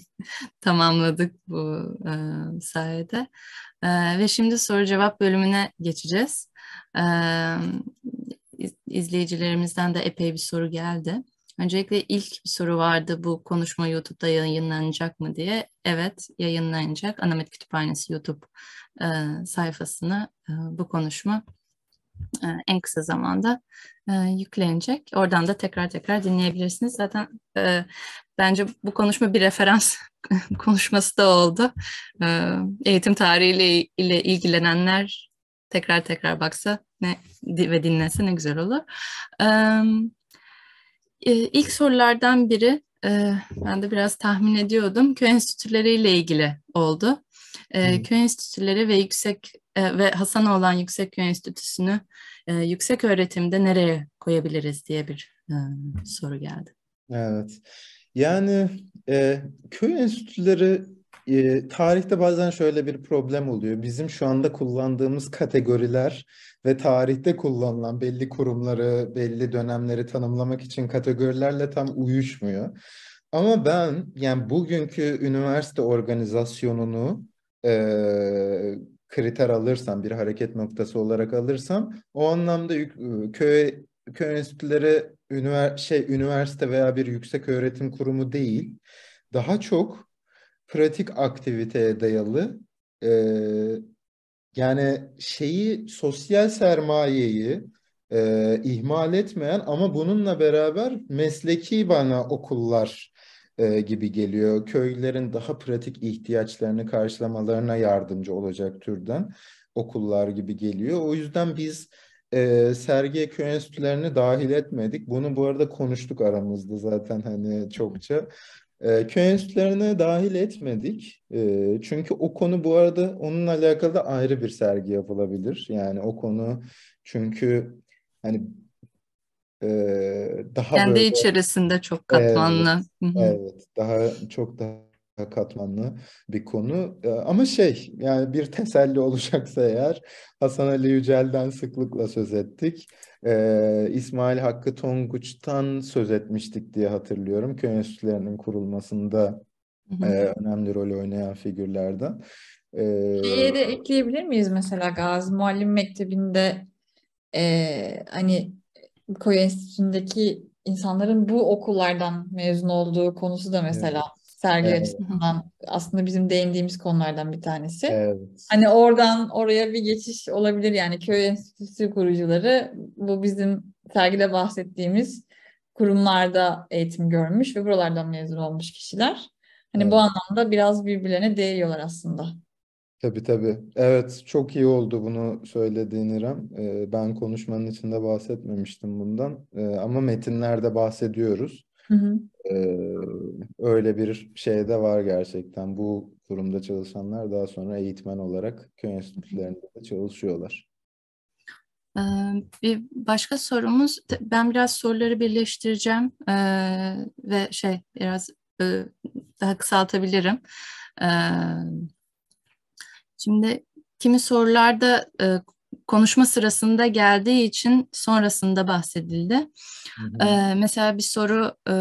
[LAUGHS] tamamladık bu e, sayede. E, ve şimdi soru cevap bölümüne geçeceğiz. E, izleyicilerimizden de epey bir soru geldi. Öncelikle ilk bir soru vardı bu konuşma YouTube'da yayınlanacak mı diye. Evet yayınlanacak. Anamet Kütüphanesi YouTube e, sayfasına e, bu konuşma e, en kısa zamanda e, yüklenecek. Oradan da tekrar tekrar dinleyebilirsiniz. Zaten e, bence bu konuşma bir referans [LAUGHS] konuşması da oldu. E, eğitim tarihiyle ile ilgilenenler tekrar tekrar baksa ne ve dinlese ne güzel olur. E, ee, ilk sorulardan biri e, ben de biraz tahmin ediyordum. Köy enstitüleriyle ilgili oldu. Ee, hmm. Köy enstitüleri ve yüksek e, ve Hasan olan Yüksek Köy Enstitüsü'nü e, yüksek öğretimde nereye koyabiliriz diye bir soru geldi. Evet. Yani e, köy enstitüleri e, tarihte bazen şöyle bir problem oluyor. Bizim şu anda kullandığımız kategoriler ve tarihte kullanılan belli kurumları, belli dönemleri tanımlamak için kategorilerle tam uyuşmuyor. Ama ben yani bugünkü üniversite organizasyonunu e, kriter alırsam, bir hareket noktası olarak alırsam o anlamda köy köy enstitüleri ünivers şey üniversite veya bir yüksek öğretim kurumu değil. Daha çok pratik aktiviteye dayalı. E, yani şeyi sosyal sermayeyi e, ihmal etmeyen ama bununla beraber mesleki bana okullar e, gibi geliyor. Köylülerin daha pratik ihtiyaçlarını karşılamalarına yardımcı olacak türden okullar gibi geliyor. O yüzden biz e, sergi köy enstitülerini dahil etmedik. Bunu bu arada konuştuk aramızda zaten hani çokça. Ee, köy enstitülerine dahil etmedik. Ee, çünkü o konu bu arada onunla alakalı da ayrı bir sergi yapılabilir. Yani o konu çünkü hani e, daha kendi böyle, içerisinde çok katmanlı. Evet, evet daha çok daha katmanlı bir konu. Ee, ama şey yani bir teselli [LAUGHS] olacaksa eğer Hasan Ali Yücel'den sıklıkla söz ettik. Ee, İsmail Hakkı Tonguç'tan söz etmiştik diye hatırlıyorum. Köy enstitülerinin kurulmasında E, önemli rol oynayan figürlerden. Ee, de ekleyebilir miyiz mesela Gazi Muallim Mektebi'nde e, hani Koyu Enstitüsü'ndeki insanların bu okullardan mezun olduğu konusu da mesela evet sergi evet. açısından aslında bizim değindiğimiz konulardan bir tanesi. Evet. Hani oradan oraya bir geçiş olabilir yani köy enstitüsü kurucuları bu bizim sergide bahsettiğimiz kurumlarda eğitim görmüş ve buralardan mezun olmuş kişiler. Hani evet. bu anlamda biraz birbirlerine değiyorlar aslında. Tabii tabii. Evet çok iyi oldu bunu söylediğin İrem. Ee, ben konuşmanın içinde bahsetmemiştim bundan. Ee, ama metinlerde bahsediyoruz. Hı hı. Ee, öyle bir şey de var gerçekten. Bu kurumda çalışanlar daha sonra eğitmen olarak köy enstitülerinde de çalışıyorlar. Ee, bir başka sorumuz, ben biraz soruları birleştireceğim ee, ve şey biraz e, daha kısaltabilirim. Ee, şimdi kimi sorularda e, konuşma sırasında geldiği için sonrasında bahsedildi. Hı hı. E, mesela bir soru e,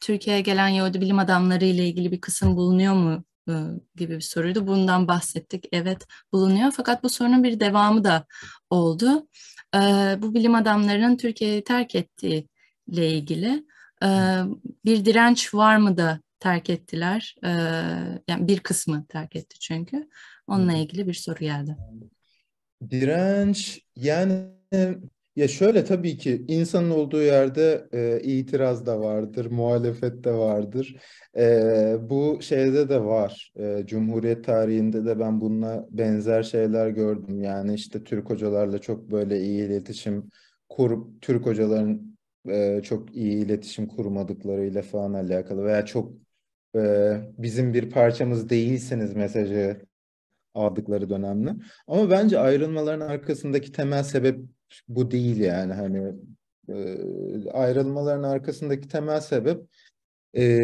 Türkiye'ye gelen Yahudi bilim adamları ile ilgili bir kısım bulunuyor mu e, gibi bir soruydu. Bundan bahsettik. Evet bulunuyor fakat bu sorunun bir devamı da oldu. E, bu bilim adamlarının Türkiye'yi terk ettiği ile ilgili e, bir direnç var mı da terk ettiler. E, yani bir kısmı terk etti çünkü. Onunla ilgili bir soru geldi. Direnç yani ya şöyle tabii ki insanın olduğu yerde e, itiraz da vardır, muhalefet de vardır. E, bu şeyde de var. E, Cumhuriyet tarihinde de ben bununla benzer şeyler gördüm. Yani işte Türk hocalarla çok böyle iyi iletişim kurup Türk hocaların e, çok iyi iletişim kurmadıklarıyla falan alakalı veya çok e, bizim bir parçamız değilsiniz mesajı aldıkları dönemli. Ama bence ayrılmaların arkasındaki temel sebep bu değil yani hani e, ayrılmaların arkasındaki temel sebep e,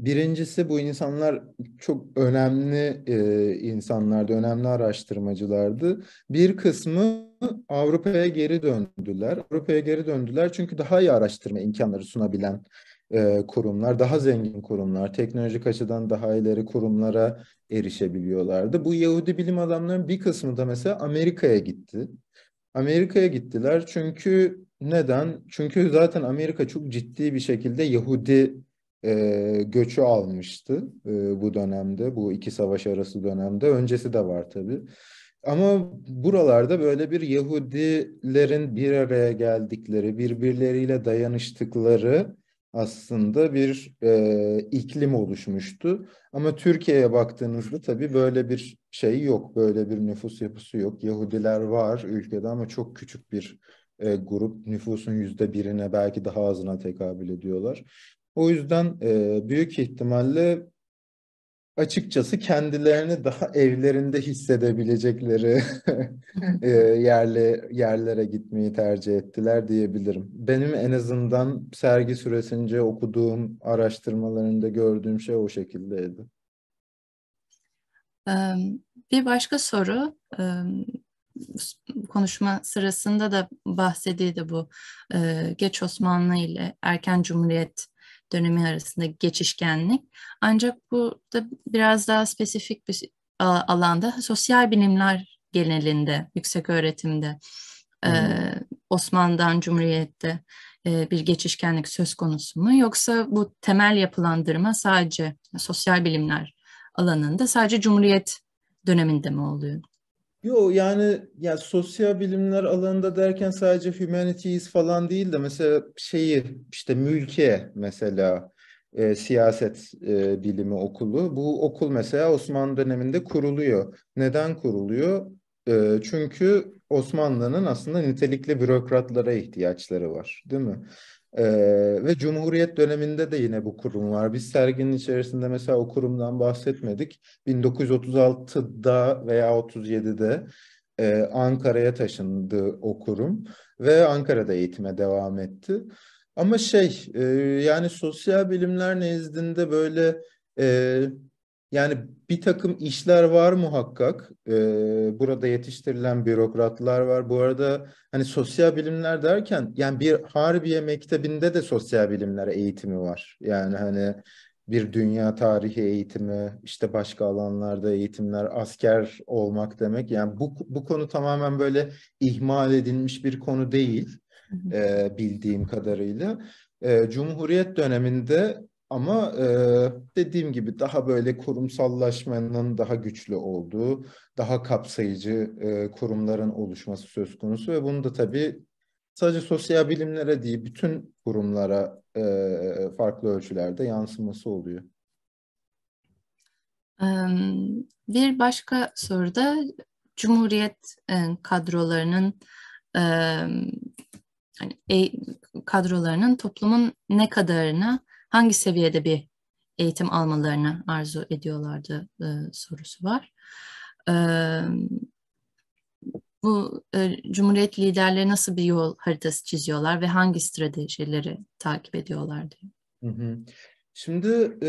birincisi bu insanlar çok önemli e, insanlardı, önemli araştırmacılardı. Bir kısmı Avrupa'ya geri döndüler. Avrupa'ya geri döndüler çünkü daha iyi araştırma imkanları sunabilen e, kurumlar, daha zengin kurumlar, teknolojik açıdan daha ileri kurumlara erişebiliyorlardı. Bu Yahudi bilim adamlarının bir kısmı da mesela Amerika'ya gitti. Amerika'ya gittiler çünkü neden? Çünkü zaten Amerika çok ciddi bir şekilde Yahudi e, göçü almıştı e, bu dönemde, bu iki savaş arası dönemde. Öncesi de var tabii. Ama buralarda böyle bir Yahudilerin bir araya geldikleri, birbirleriyle dayanıştıkları aslında bir e, iklim oluşmuştu. Ama Türkiye'ye baktığınızda tabii böyle bir şey yok, böyle bir nüfus yapısı yok. Yahudiler var ülkede ama çok küçük bir e, grup, nüfusun yüzde birine belki daha azına tekabül ediyorlar. O yüzden e, büyük ihtimalle açıkçası kendilerini daha evlerinde hissedebilecekleri [LAUGHS] e, yerli yerlere gitmeyi tercih ettiler diyebilirim. Benim en azından sergi süresince okuduğum araştırmalarında gördüğüm şey o şekildeydi. Bir başka soru konuşma sırasında da bahsedildi bu geç Osmanlı ile erken Cumhuriyet dönemi arasında geçişkenlik. Ancak burada biraz daha spesifik bir alanda sosyal bilimler genelinde, yüksek öğretimde, hmm. Osmanlı'dan Cumhuriyet'te e, bir geçişkenlik söz konusu mu? Yoksa bu temel yapılandırma sadece sosyal bilimler alanında sadece Cumhuriyet döneminde mi oluyor? Yo yani ya sosyal bilimler alanında derken sadece humanities falan değil de mesela şeyi işte mülkiye mesela e, siyaset e, bilimi okulu. Bu okul mesela Osmanlı döneminde kuruluyor. Neden kuruluyor? E, çünkü Osmanlı'nın aslında nitelikli bürokratlara ihtiyaçları var, değil mi? Ee, ve Cumhuriyet döneminde de yine bu kurum var. Biz serginin içerisinde mesela o kurumdan bahsetmedik. 1936'da veya 37'de e, Ankara'ya taşındı o kurum ve Ankara'da eğitime devam etti. Ama şey e, yani sosyal bilimler nezdinde böyle e, yani bir takım işler var muhakkak. Ee, burada yetiştirilen bürokratlar var. Bu arada hani sosyal bilimler derken yani bir Harbiye Mektebi'nde de sosyal bilimler eğitimi var. Yani hani bir dünya tarihi eğitimi, işte başka alanlarda eğitimler, asker olmak demek. Yani bu, bu konu tamamen böyle ihmal edilmiş bir konu değil e, bildiğim kadarıyla. E, Cumhuriyet döneminde ama e, dediğim gibi daha böyle kurumsallaşmanın daha güçlü olduğu, daha kapsayıcı e, kurumların oluşması söz konusu ve bunu da tabii sadece sosyal bilimlere değil bütün kurumlara e, farklı ölçülerde yansıması oluyor. Bir başka soruda Cumhuriyet e, kadrolarının hani e, kadrolarının toplumun ne kadarına hangi seviyede bir eğitim almalarını arzu ediyorlardı e, sorusu var. E, bu e, Cumhuriyet liderleri nasıl bir yol haritası çiziyorlar ve hangi stratejileri takip ediyorlardı. Şimdi e,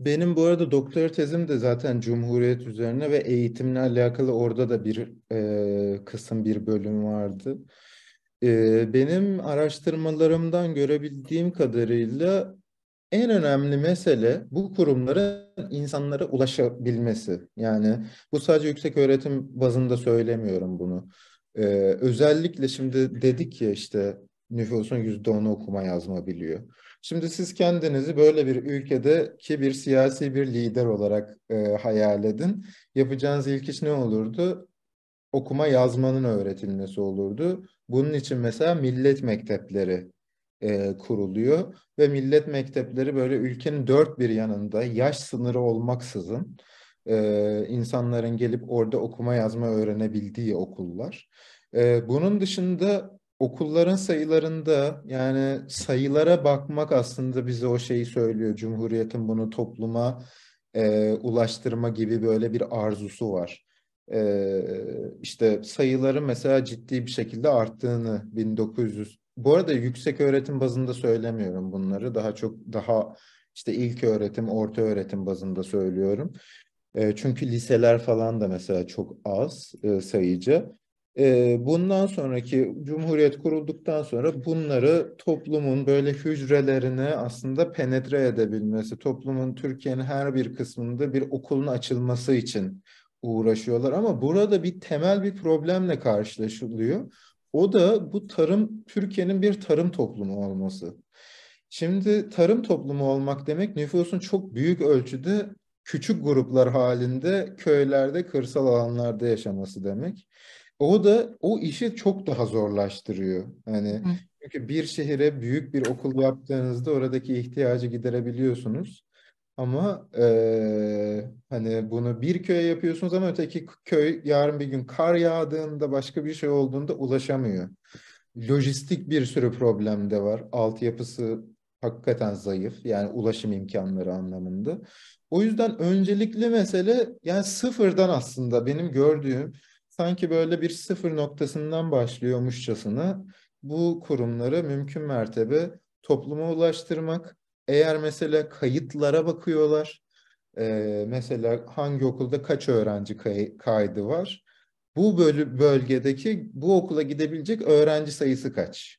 benim bu arada doktora tezim de zaten Cumhuriyet üzerine ve eğitimle alakalı orada da bir e, kısım bir bölüm vardı. E, benim araştırmalarımdan görebildiğim kadarıyla en önemli mesele bu kurumların insanlara ulaşabilmesi. Yani bu sadece yüksek öğretim bazında söylemiyorum bunu. Ee, özellikle şimdi dedik ya işte nüfusun yüzde onu okuma yazma biliyor. Şimdi siz kendinizi böyle bir ülkedeki bir siyasi bir lider olarak e, hayal edin. Yapacağınız ilk iş ne olurdu? Okuma yazmanın öğretilmesi olurdu. Bunun için mesela millet mektepleri e, kuruluyor ve millet mektepleri böyle ülkenin dört bir yanında yaş sınırı olmaksızın e, insanların gelip orada okuma yazma öğrenebildiği okullar. E, bunun dışında okulların sayılarında yani sayılara bakmak aslında bize o şeyi söylüyor. Cumhuriyetin bunu topluma e, ulaştırma gibi böyle bir arzusu var. E, işte sayıları mesela ciddi bir şekilde arttığını 1900 bu arada yüksek öğretim bazında söylemiyorum bunları. Daha çok daha işte ilk öğretim, orta öğretim bazında söylüyorum. E, çünkü liseler falan da mesela çok az e, sayıca. E, bundan sonraki Cumhuriyet kurulduktan sonra bunları toplumun böyle hücrelerini aslında penetre edebilmesi, toplumun Türkiye'nin her bir kısmında bir okulun açılması için uğraşıyorlar. Ama burada bir temel bir problemle karşılaşılıyor o da bu tarım Türkiye'nin bir tarım toplumu olması. Şimdi tarım toplumu olmak demek nüfusun çok büyük ölçüde küçük gruplar halinde köylerde, kırsal alanlarda yaşaması demek. O da o işi çok daha zorlaştırıyor. Hani çünkü bir şehire büyük bir okul yaptığınızda oradaki ihtiyacı giderebiliyorsunuz. Ama e, hani bunu bir köye yapıyorsunuz ama öteki köy yarın bir gün kar yağdığında başka bir şey olduğunda ulaşamıyor. Lojistik bir sürü problem de var. Altyapısı hakikaten zayıf yani ulaşım imkanları anlamında. O yüzden öncelikli mesele yani sıfırdan aslında benim gördüğüm sanki böyle bir sıfır noktasından başlıyormuşçasına bu kurumları mümkün mertebe topluma ulaştırmak eğer mesela kayıtlara bakıyorlar, e, mesela hangi okulda kaç öğrenci kaydı var? Bu bölgedeki bu okula gidebilecek öğrenci sayısı kaç?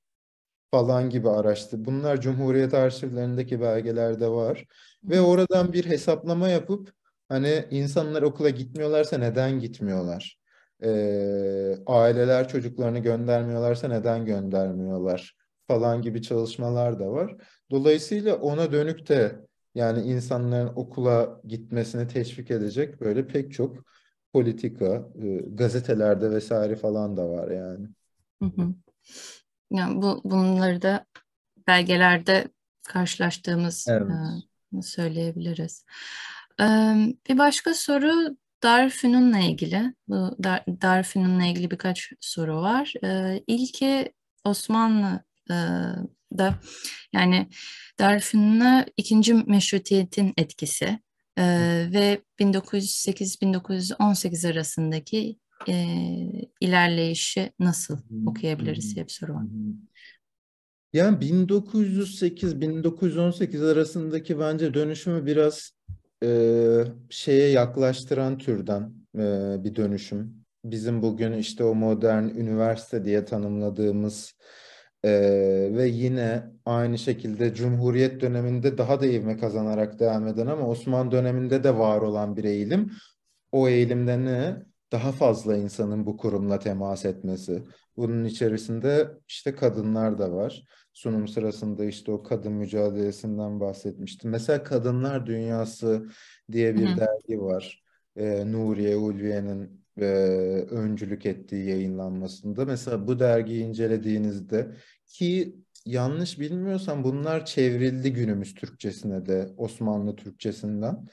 Falan gibi araştı. Bunlar Cumhuriyet arşivlerindeki belgelerde var. Ve oradan bir hesaplama yapıp hani insanlar okula gitmiyorlarsa neden gitmiyorlar? Ee, aileler çocuklarını göndermiyorlarsa neden göndermiyorlar? Falan gibi çalışmalar da var. Dolayısıyla ona dönük de yani insanların okula gitmesini teşvik edecek böyle pek çok politika, e, gazetelerde vesaire falan da var yani. Yani bu bunları da belgelerde karşılaştığımız e, evet. söyleyebiliriz. E, bir başka soru Darfünun'la ilgili. Bu Dar, Darfünun'la ilgili birkaç soru var. İlki Osmanlı da yani Darfur'una ikinci meşrutiyetin etkisi e, ve 1908-1918 arasındaki e, ilerleyişi nasıl okuyabiliriz diye bir soru var. Yani 1908-1918 arasındaki bence dönüşümü biraz e, şeye yaklaştıran türden e, bir dönüşüm. Bizim bugün işte o modern üniversite diye tanımladığımız ee, ve yine aynı şekilde Cumhuriyet döneminde daha da ivme kazanarak devam eden ama Osmanlı döneminde de var olan bir eğilim. O eğilimde ne? Daha fazla insanın bu kurumla temas etmesi. Bunun içerisinde işte kadınlar da var. Sunum sırasında işte o kadın mücadelesinden bahsetmiştim. Mesela Kadınlar Dünyası diye bir Hı-hı. dergi var. Ee, Nuriye Ulviye'nin e, öncülük ettiği yayınlanmasında. Mesela bu dergiyi incelediğinizde ki yanlış bilmiyorsam bunlar çevrildi günümüz Türkçesine de Osmanlı Türkçesinden.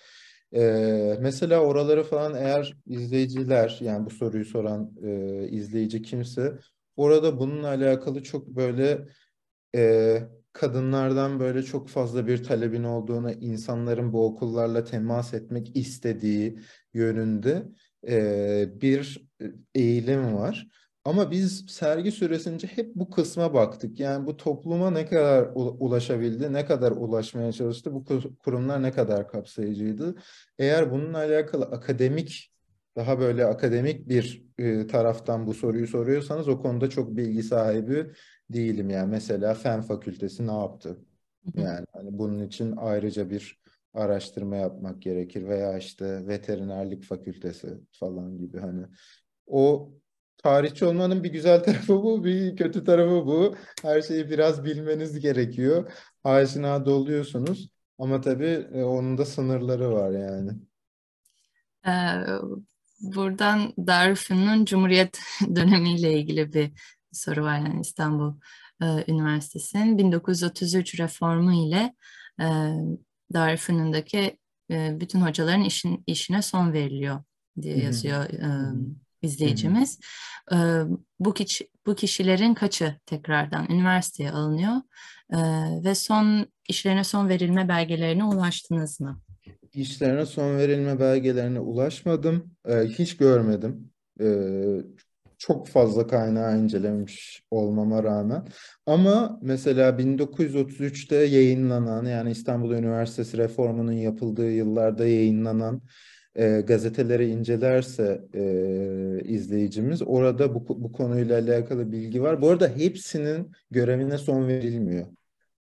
Ee, mesela oraları falan eğer izleyiciler yani bu soruyu soran e, izleyici kimse orada bununla alakalı çok böyle e, kadınlardan böyle çok fazla bir talebin olduğunu, insanların bu okullarla temas etmek istediği yönünde e, bir eğilim var. Ama biz sergi süresince hep bu kısma baktık. Yani bu topluma ne kadar ulaşabildi, ne kadar ulaşmaya çalıştı, bu kurumlar ne kadar kapsayıcıydı. Eğer bununla alakalı akademik, daha böyle akademik bir e, taraftan bu soruyu soruyorsanız o konuda çok bilgi sahibi değilim. Yani mesela fen fakültesi ne yaptı? Yani hani bunun için ayrıca bir araştırma yapmak gerekir veya işte veterinerlik fakültesi falan gibi hani o tarihçi olmanın bir güzel [LAUGHS] tarafı bu, bir kötü tarafı bu. Her şeyi biraz bilmeniz gerekiyor. Aşina doluyorsunuz ama tabii e, onun da sınırları var yani. Ee, buradan Darülfünun Cumhuriyet [LAUGHS] dönemiyle ilgili bir soru var yani İstanbul e, Üniversitesi'nin 1933 reformu ile e, Darfünün'deki e, bütün hocaların işin, işine son veriliyor diye yazıyor e, izleyicimiz. E, bu, kiş, bu kişilerin kaçı tekrardan üniversiteye alınıyor e, ve son işlerine son verilme belgelerine ulaştınız mı? İşlerine son verilme belgelerine ulaşmadım. E, hiç görmedim. E, çok fazla kaynağı incelemiş olmama rağmen. Ama mesela 1933'te yayınlanan yani İstanbul Üniversitesi reformunun yapıldığı yıllarda yayınlanan e, gazeteleri incelerse e, izleyicimiz orada bu, bu konuyla alakalı bilgi var. Bu arada hepsinin görevine son verilmiyor.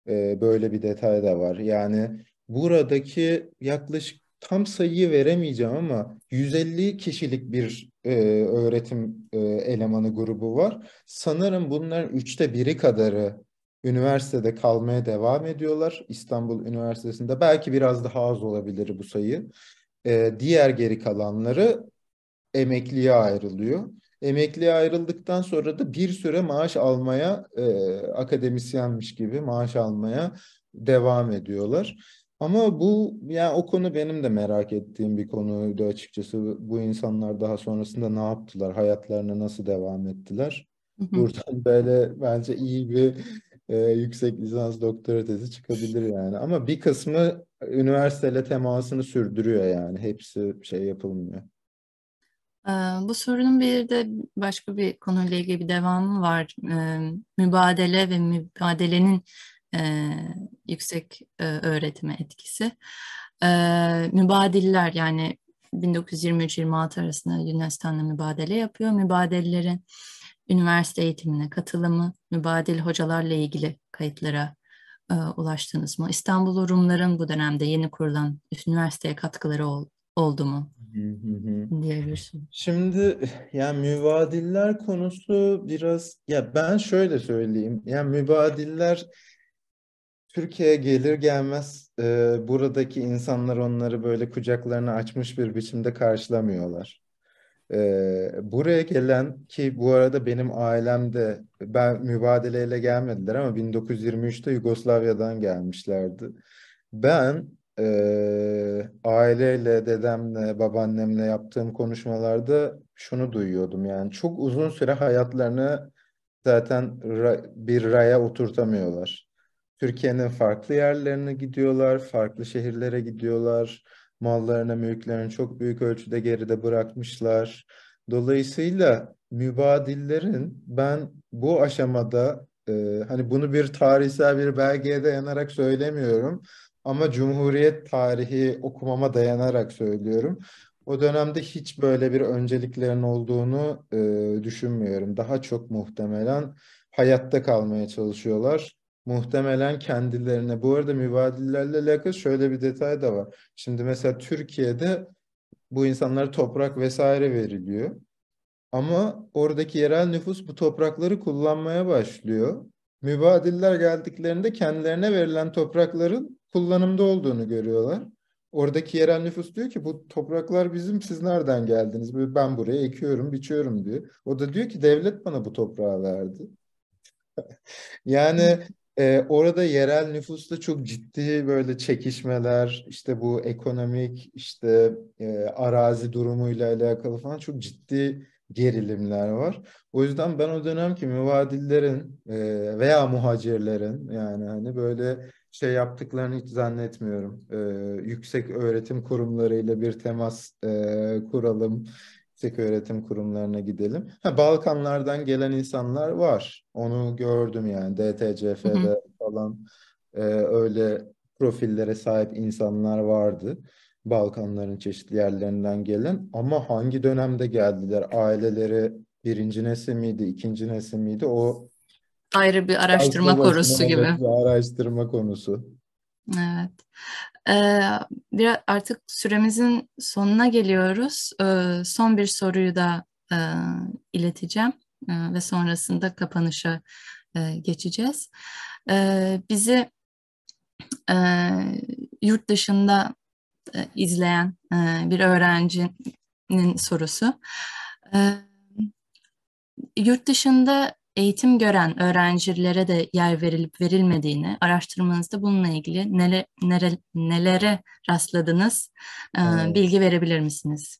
E, böyle bir detay da var. Yani buradaki yaklaşık tam sayıyı veremeyeceğim ama 150 kişilik bir e, öğretim e, elemanı grubu var. Sanırım bunların üçte biri kadarı üniversitede kalmaya devam ediyorlar. İstanbul Üniversitesi'nde belki biraz daha az olabilir bu sayı. E, diğer geri kalanları emekliye ayrılıyor. Emekliye ayrıldıktan sonra da bir süre maaş almaya, e, akademisyenmiş gibi maaş almaya devam ediyorlar. Ama bu yani o konu benim de merak ettiğim bir konuydu açıkçası. Bu insanlar daha sonrasında ne yaptılar? Hayatlarına nasıl devam ettiler? Buradan böyle bence iyi bir e, yüksek lisans doktora tezi çıkabilir yani. Ama bir kısmı üniversiteyle temasını sürdürüyor yani. Hepsi şey yapılmıyor. Ee, bu sorunun bir de başka bir konuyla ilgili bir devamı var. Ee, mübadele ve mübadelenin e, yüksek e, öğretime etkisi. E, mübadiller yani 1923-26 arasında Yunanistan'da mübadele yapıyor. Mübadillerin üniversite eğitimine katılımı, mübadil hocalarla ilgili kayıtlara e, ulaştınız mı? İstanbul Rumların bu dönemde yeni kurulan üniversiteye katkıları ol, oldu mu? diye Şimdi yani mübadiller konusu biraz ya ben şöyle söyleyeyim. Yani mübadiller Türkiye'ye gelir gelmez e, buradaki insanlar onları böyle kucaklarını açmış bir biçimde karşılamıyorlar. E, buraya gelen ki bu arada benim ailem de ben mübadeleyle gelmediler ama 1923'te Yugoslavya'dan gelmişlerdi. Ben e, aileyle, dedemle, babaannemle yaptığım konuşmalarda şunu duyuyordum yani çok uzun süre hayatlarını zaten ra, bir raya oturtamıyorlar Türkiye'nin farklı yerlerine gidiyorlar, farklı şehirlere gidiyorlar. Mallarını, mülklerini çok büyük ölçüde geride bırakmışlar. Dolayısıyla mübadillerin ben bu aşamada e, hani bunu bir tarihsel bir belgeye dayanarak söylemiyorum ama Cumhuriyet tarihi okumama dayanarak söylüyorum. O dönemde hiç böyle bir önceliklerin olduğunu e, düşünmüyorum. Daha çok muhtemelen hayatta kalmaya çalışıyorlar muhtemelen kendilerine. Bu arada mübadillerle alakalı şöyle bir detay da var. Şimdi mesela Türkiye'de bu insanlara toprak vesaire veriliyor. Ama oradaki yerel nüfus bu toprakları kullanmaya başlıyor. Mübadiller geldiklerinde kendilerine verilen toprakların kullanımda olduğunu görüyorlar. Oradaki yerel nüfus diyor ki bu topraklar bizim siz nereden geldiniz? Ben buraya ekiyorum, biçiyorum diyor. O da diyor ki devlet bana bu toprağı verdi. [LAUGHS] yani e, orada yerel nüfusla çok ciddi böyle çekişmeler, işte bu ekonomik, işte e, arazi durumuyla alakalı falan çok ciddi gerilimler var. O yüzden ben o dönemki müvadillerin e, veya muhacirlerin yani hani böyle şey yaptıklarını hiç zannetmiyorum. E, yüksek öğretim kurumlarıyla bir temas e, kuralım, yüksek öğretim kurumlarına gidelim. Ha, Balkanlardan gelen insanlar var. Onu gördüm yani DTCF'de hı hı. falan e, öyle profillere sahip insanlar vardı. Balkanların çeşitli yerlerinden gelen ama hangi dönemde geldiler? Aileleri birinci nesil miydi, ikinci nesil miydi? O ayrı bir araştırma konusu gibi. Bir araştırma konusu. Evet biraz artık süremizin sonuna geliyoruz. son bir soruyu da ileteceğim ve sonrasında kapanışa geçeceğiz. bizi yurt dışında izleyen bir öğrencinin sorusu. yurt dışında eğitim gören öğrencilere de yer verilip verilmediğini, araştırmanızda bununla ilgili nele, nere, nelere rastladınız, ee, evet. bilgi verebilir misiniz?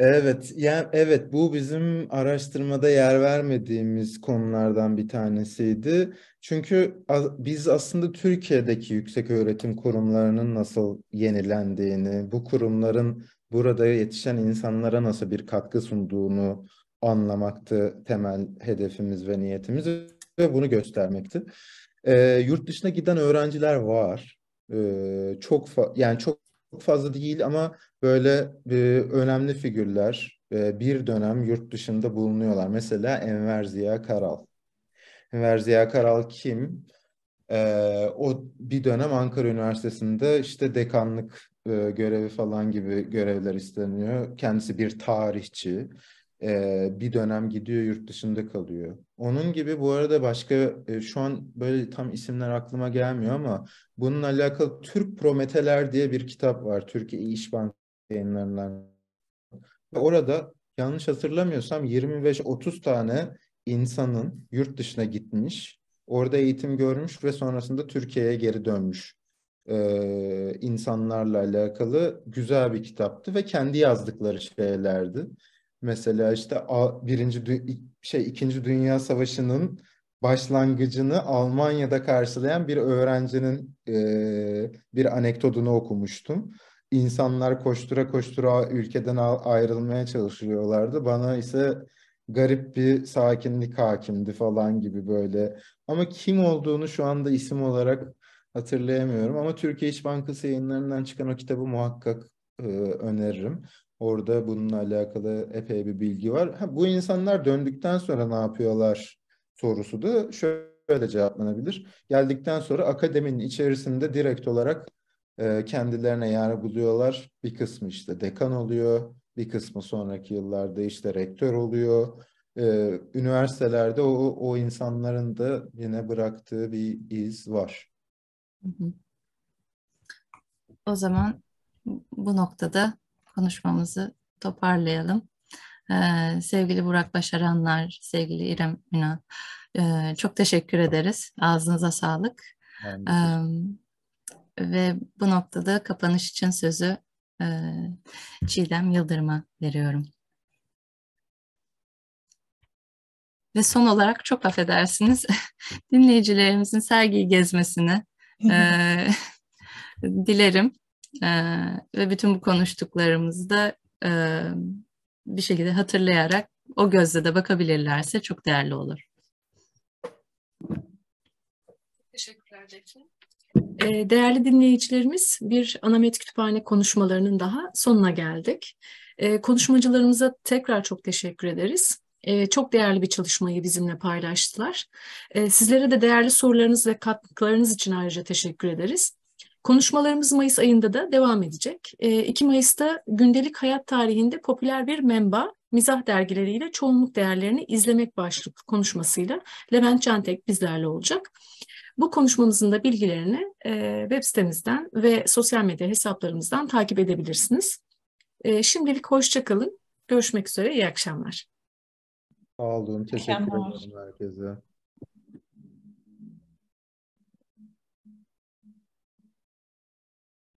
Evet, yani evet bu bizim araştırmada yer vermediğimiz konulardan bir tanesiydi. Çünkü biz aslında Türkiye'deki yüksek öğretim kurumlarının nasıl yenilendiğini, bu kurumların burada yetişen insanlara nasıl bir katkı sunduğunu anlamaktı temel hedefimiz ve niyetimiz ve bunu göstermekti. E, yurt dışına giden öğrenciler var. E, çok yani çok fazla değil ama böyle e, önemli figürler e, bir dönem yurt dışında bulunuyorlar. Mesela Enver Ziya Karal. Enver Ziya Karal kim? E, o bir dönem Ankara Üniversitesi'nde işte dekanlık e, görevi falan gibi görevler isteniyor. Kendisi bir tarihçi e, bir dönem gidiyor yurt dışında kalıyor. Onun gibi bu arada başka e, şu an böyle tam isimler aklıma gelmiyor ama bununla alakalı Türk Prometeler diye bir kitap var. Türkiye İş Bankası yayınlarından. Orada yanlış hatırlamıyorsam 25-30 tane insanın yurt dışına gitmiş, orada eğitim görmüş ve sonrasında Türkiye'ye geri dönmüş e, insanlarla alakalı güzel bir kitaptı ve kendi yazdıkları şeylerdi. Mesela işte birinci şey ikinci Dünya Savaşı'nın başlangıcını Almanya'da karşılayan bir öğrencinin e, bir anekdotunu okumuştum. İnsanlar koştura koştura ülkeden ayrılmaya çalışıyorlardı. Bana ise garip bir sakinlik hakimdi falan gibi böyle. Ama kim olduğunu şu anda isim olarak hatırlayamıyorum. Ama Türkiye İş Bankası yayınlarından çıkan o kitabı muhakkak e, öneririm. Orada bununla alakalı epey bir bilgi var. Ha, bu insanlar döndükten sonra ne yapıyorlar sorusu da şöyle cevaplanabilir. Geldikten sonra akademinin içerisinde direkt olarak e, kendilerine yer buluyorlar. Bir kısmı işte dekan oluyor, bir kısmı sonraki yıllarda işte rektör oluyor. Ee, üniversitelerde o, o insanların da yine bıraktığı bir iz var. O zaman bu noktada konuşmamızı toparlayalım. Ee, sevgili Burak Başaranlar, sevgili İrem Mina, e, çok teşekkür ederiz. Ağzınıza sağlık. Ee, ve bu noktada kapanış için sözü e, Çiğdem Yıldırım'a veriyorum. Ve son olarak çok affedersiniz [LAUGHS] dinleyicilerimizin sergiyi gezmesini e, [LAUGHS] dilerim. E, ve bütün bu konuştuklarımızı da e, bir şekilde hatırlayarak o gözle de bakabilirlerse çok değerli olur. Teşekkürler Defne. Ee, değerli dinleyicilerimiz bir Anamet Kütüphane konuşmalarının daha sonuna geldik. Ee, konuşmacılarımıza tekrar çok teşekkür ederiz. Çok değerli bir çalışmayı bizimle paylaştılar. Sizlere de değerli sorularınız ve katkılarınız için ayrıca teşekkür ederiz. Konuşmalarımız Mayıs ayında da devam edecek. 2 ee, Mayıs'ta gündelik hayat tarihinde popüler bir memba, mizah dergileriyle çoğunluk değerlerini izlemek başlıklı konuşmasıyla Levent Çantek bizlerle olacak. Bu konuşmamızın da bilgilerini e, web sitemizden ve sosyal medya hesaplarımızdan takip edebilirsiniz. E, şimdilik hoşçakalın. Görüşmek üzere. İyi akşamlar. Sağ olun. Teşekkür ederim herkese.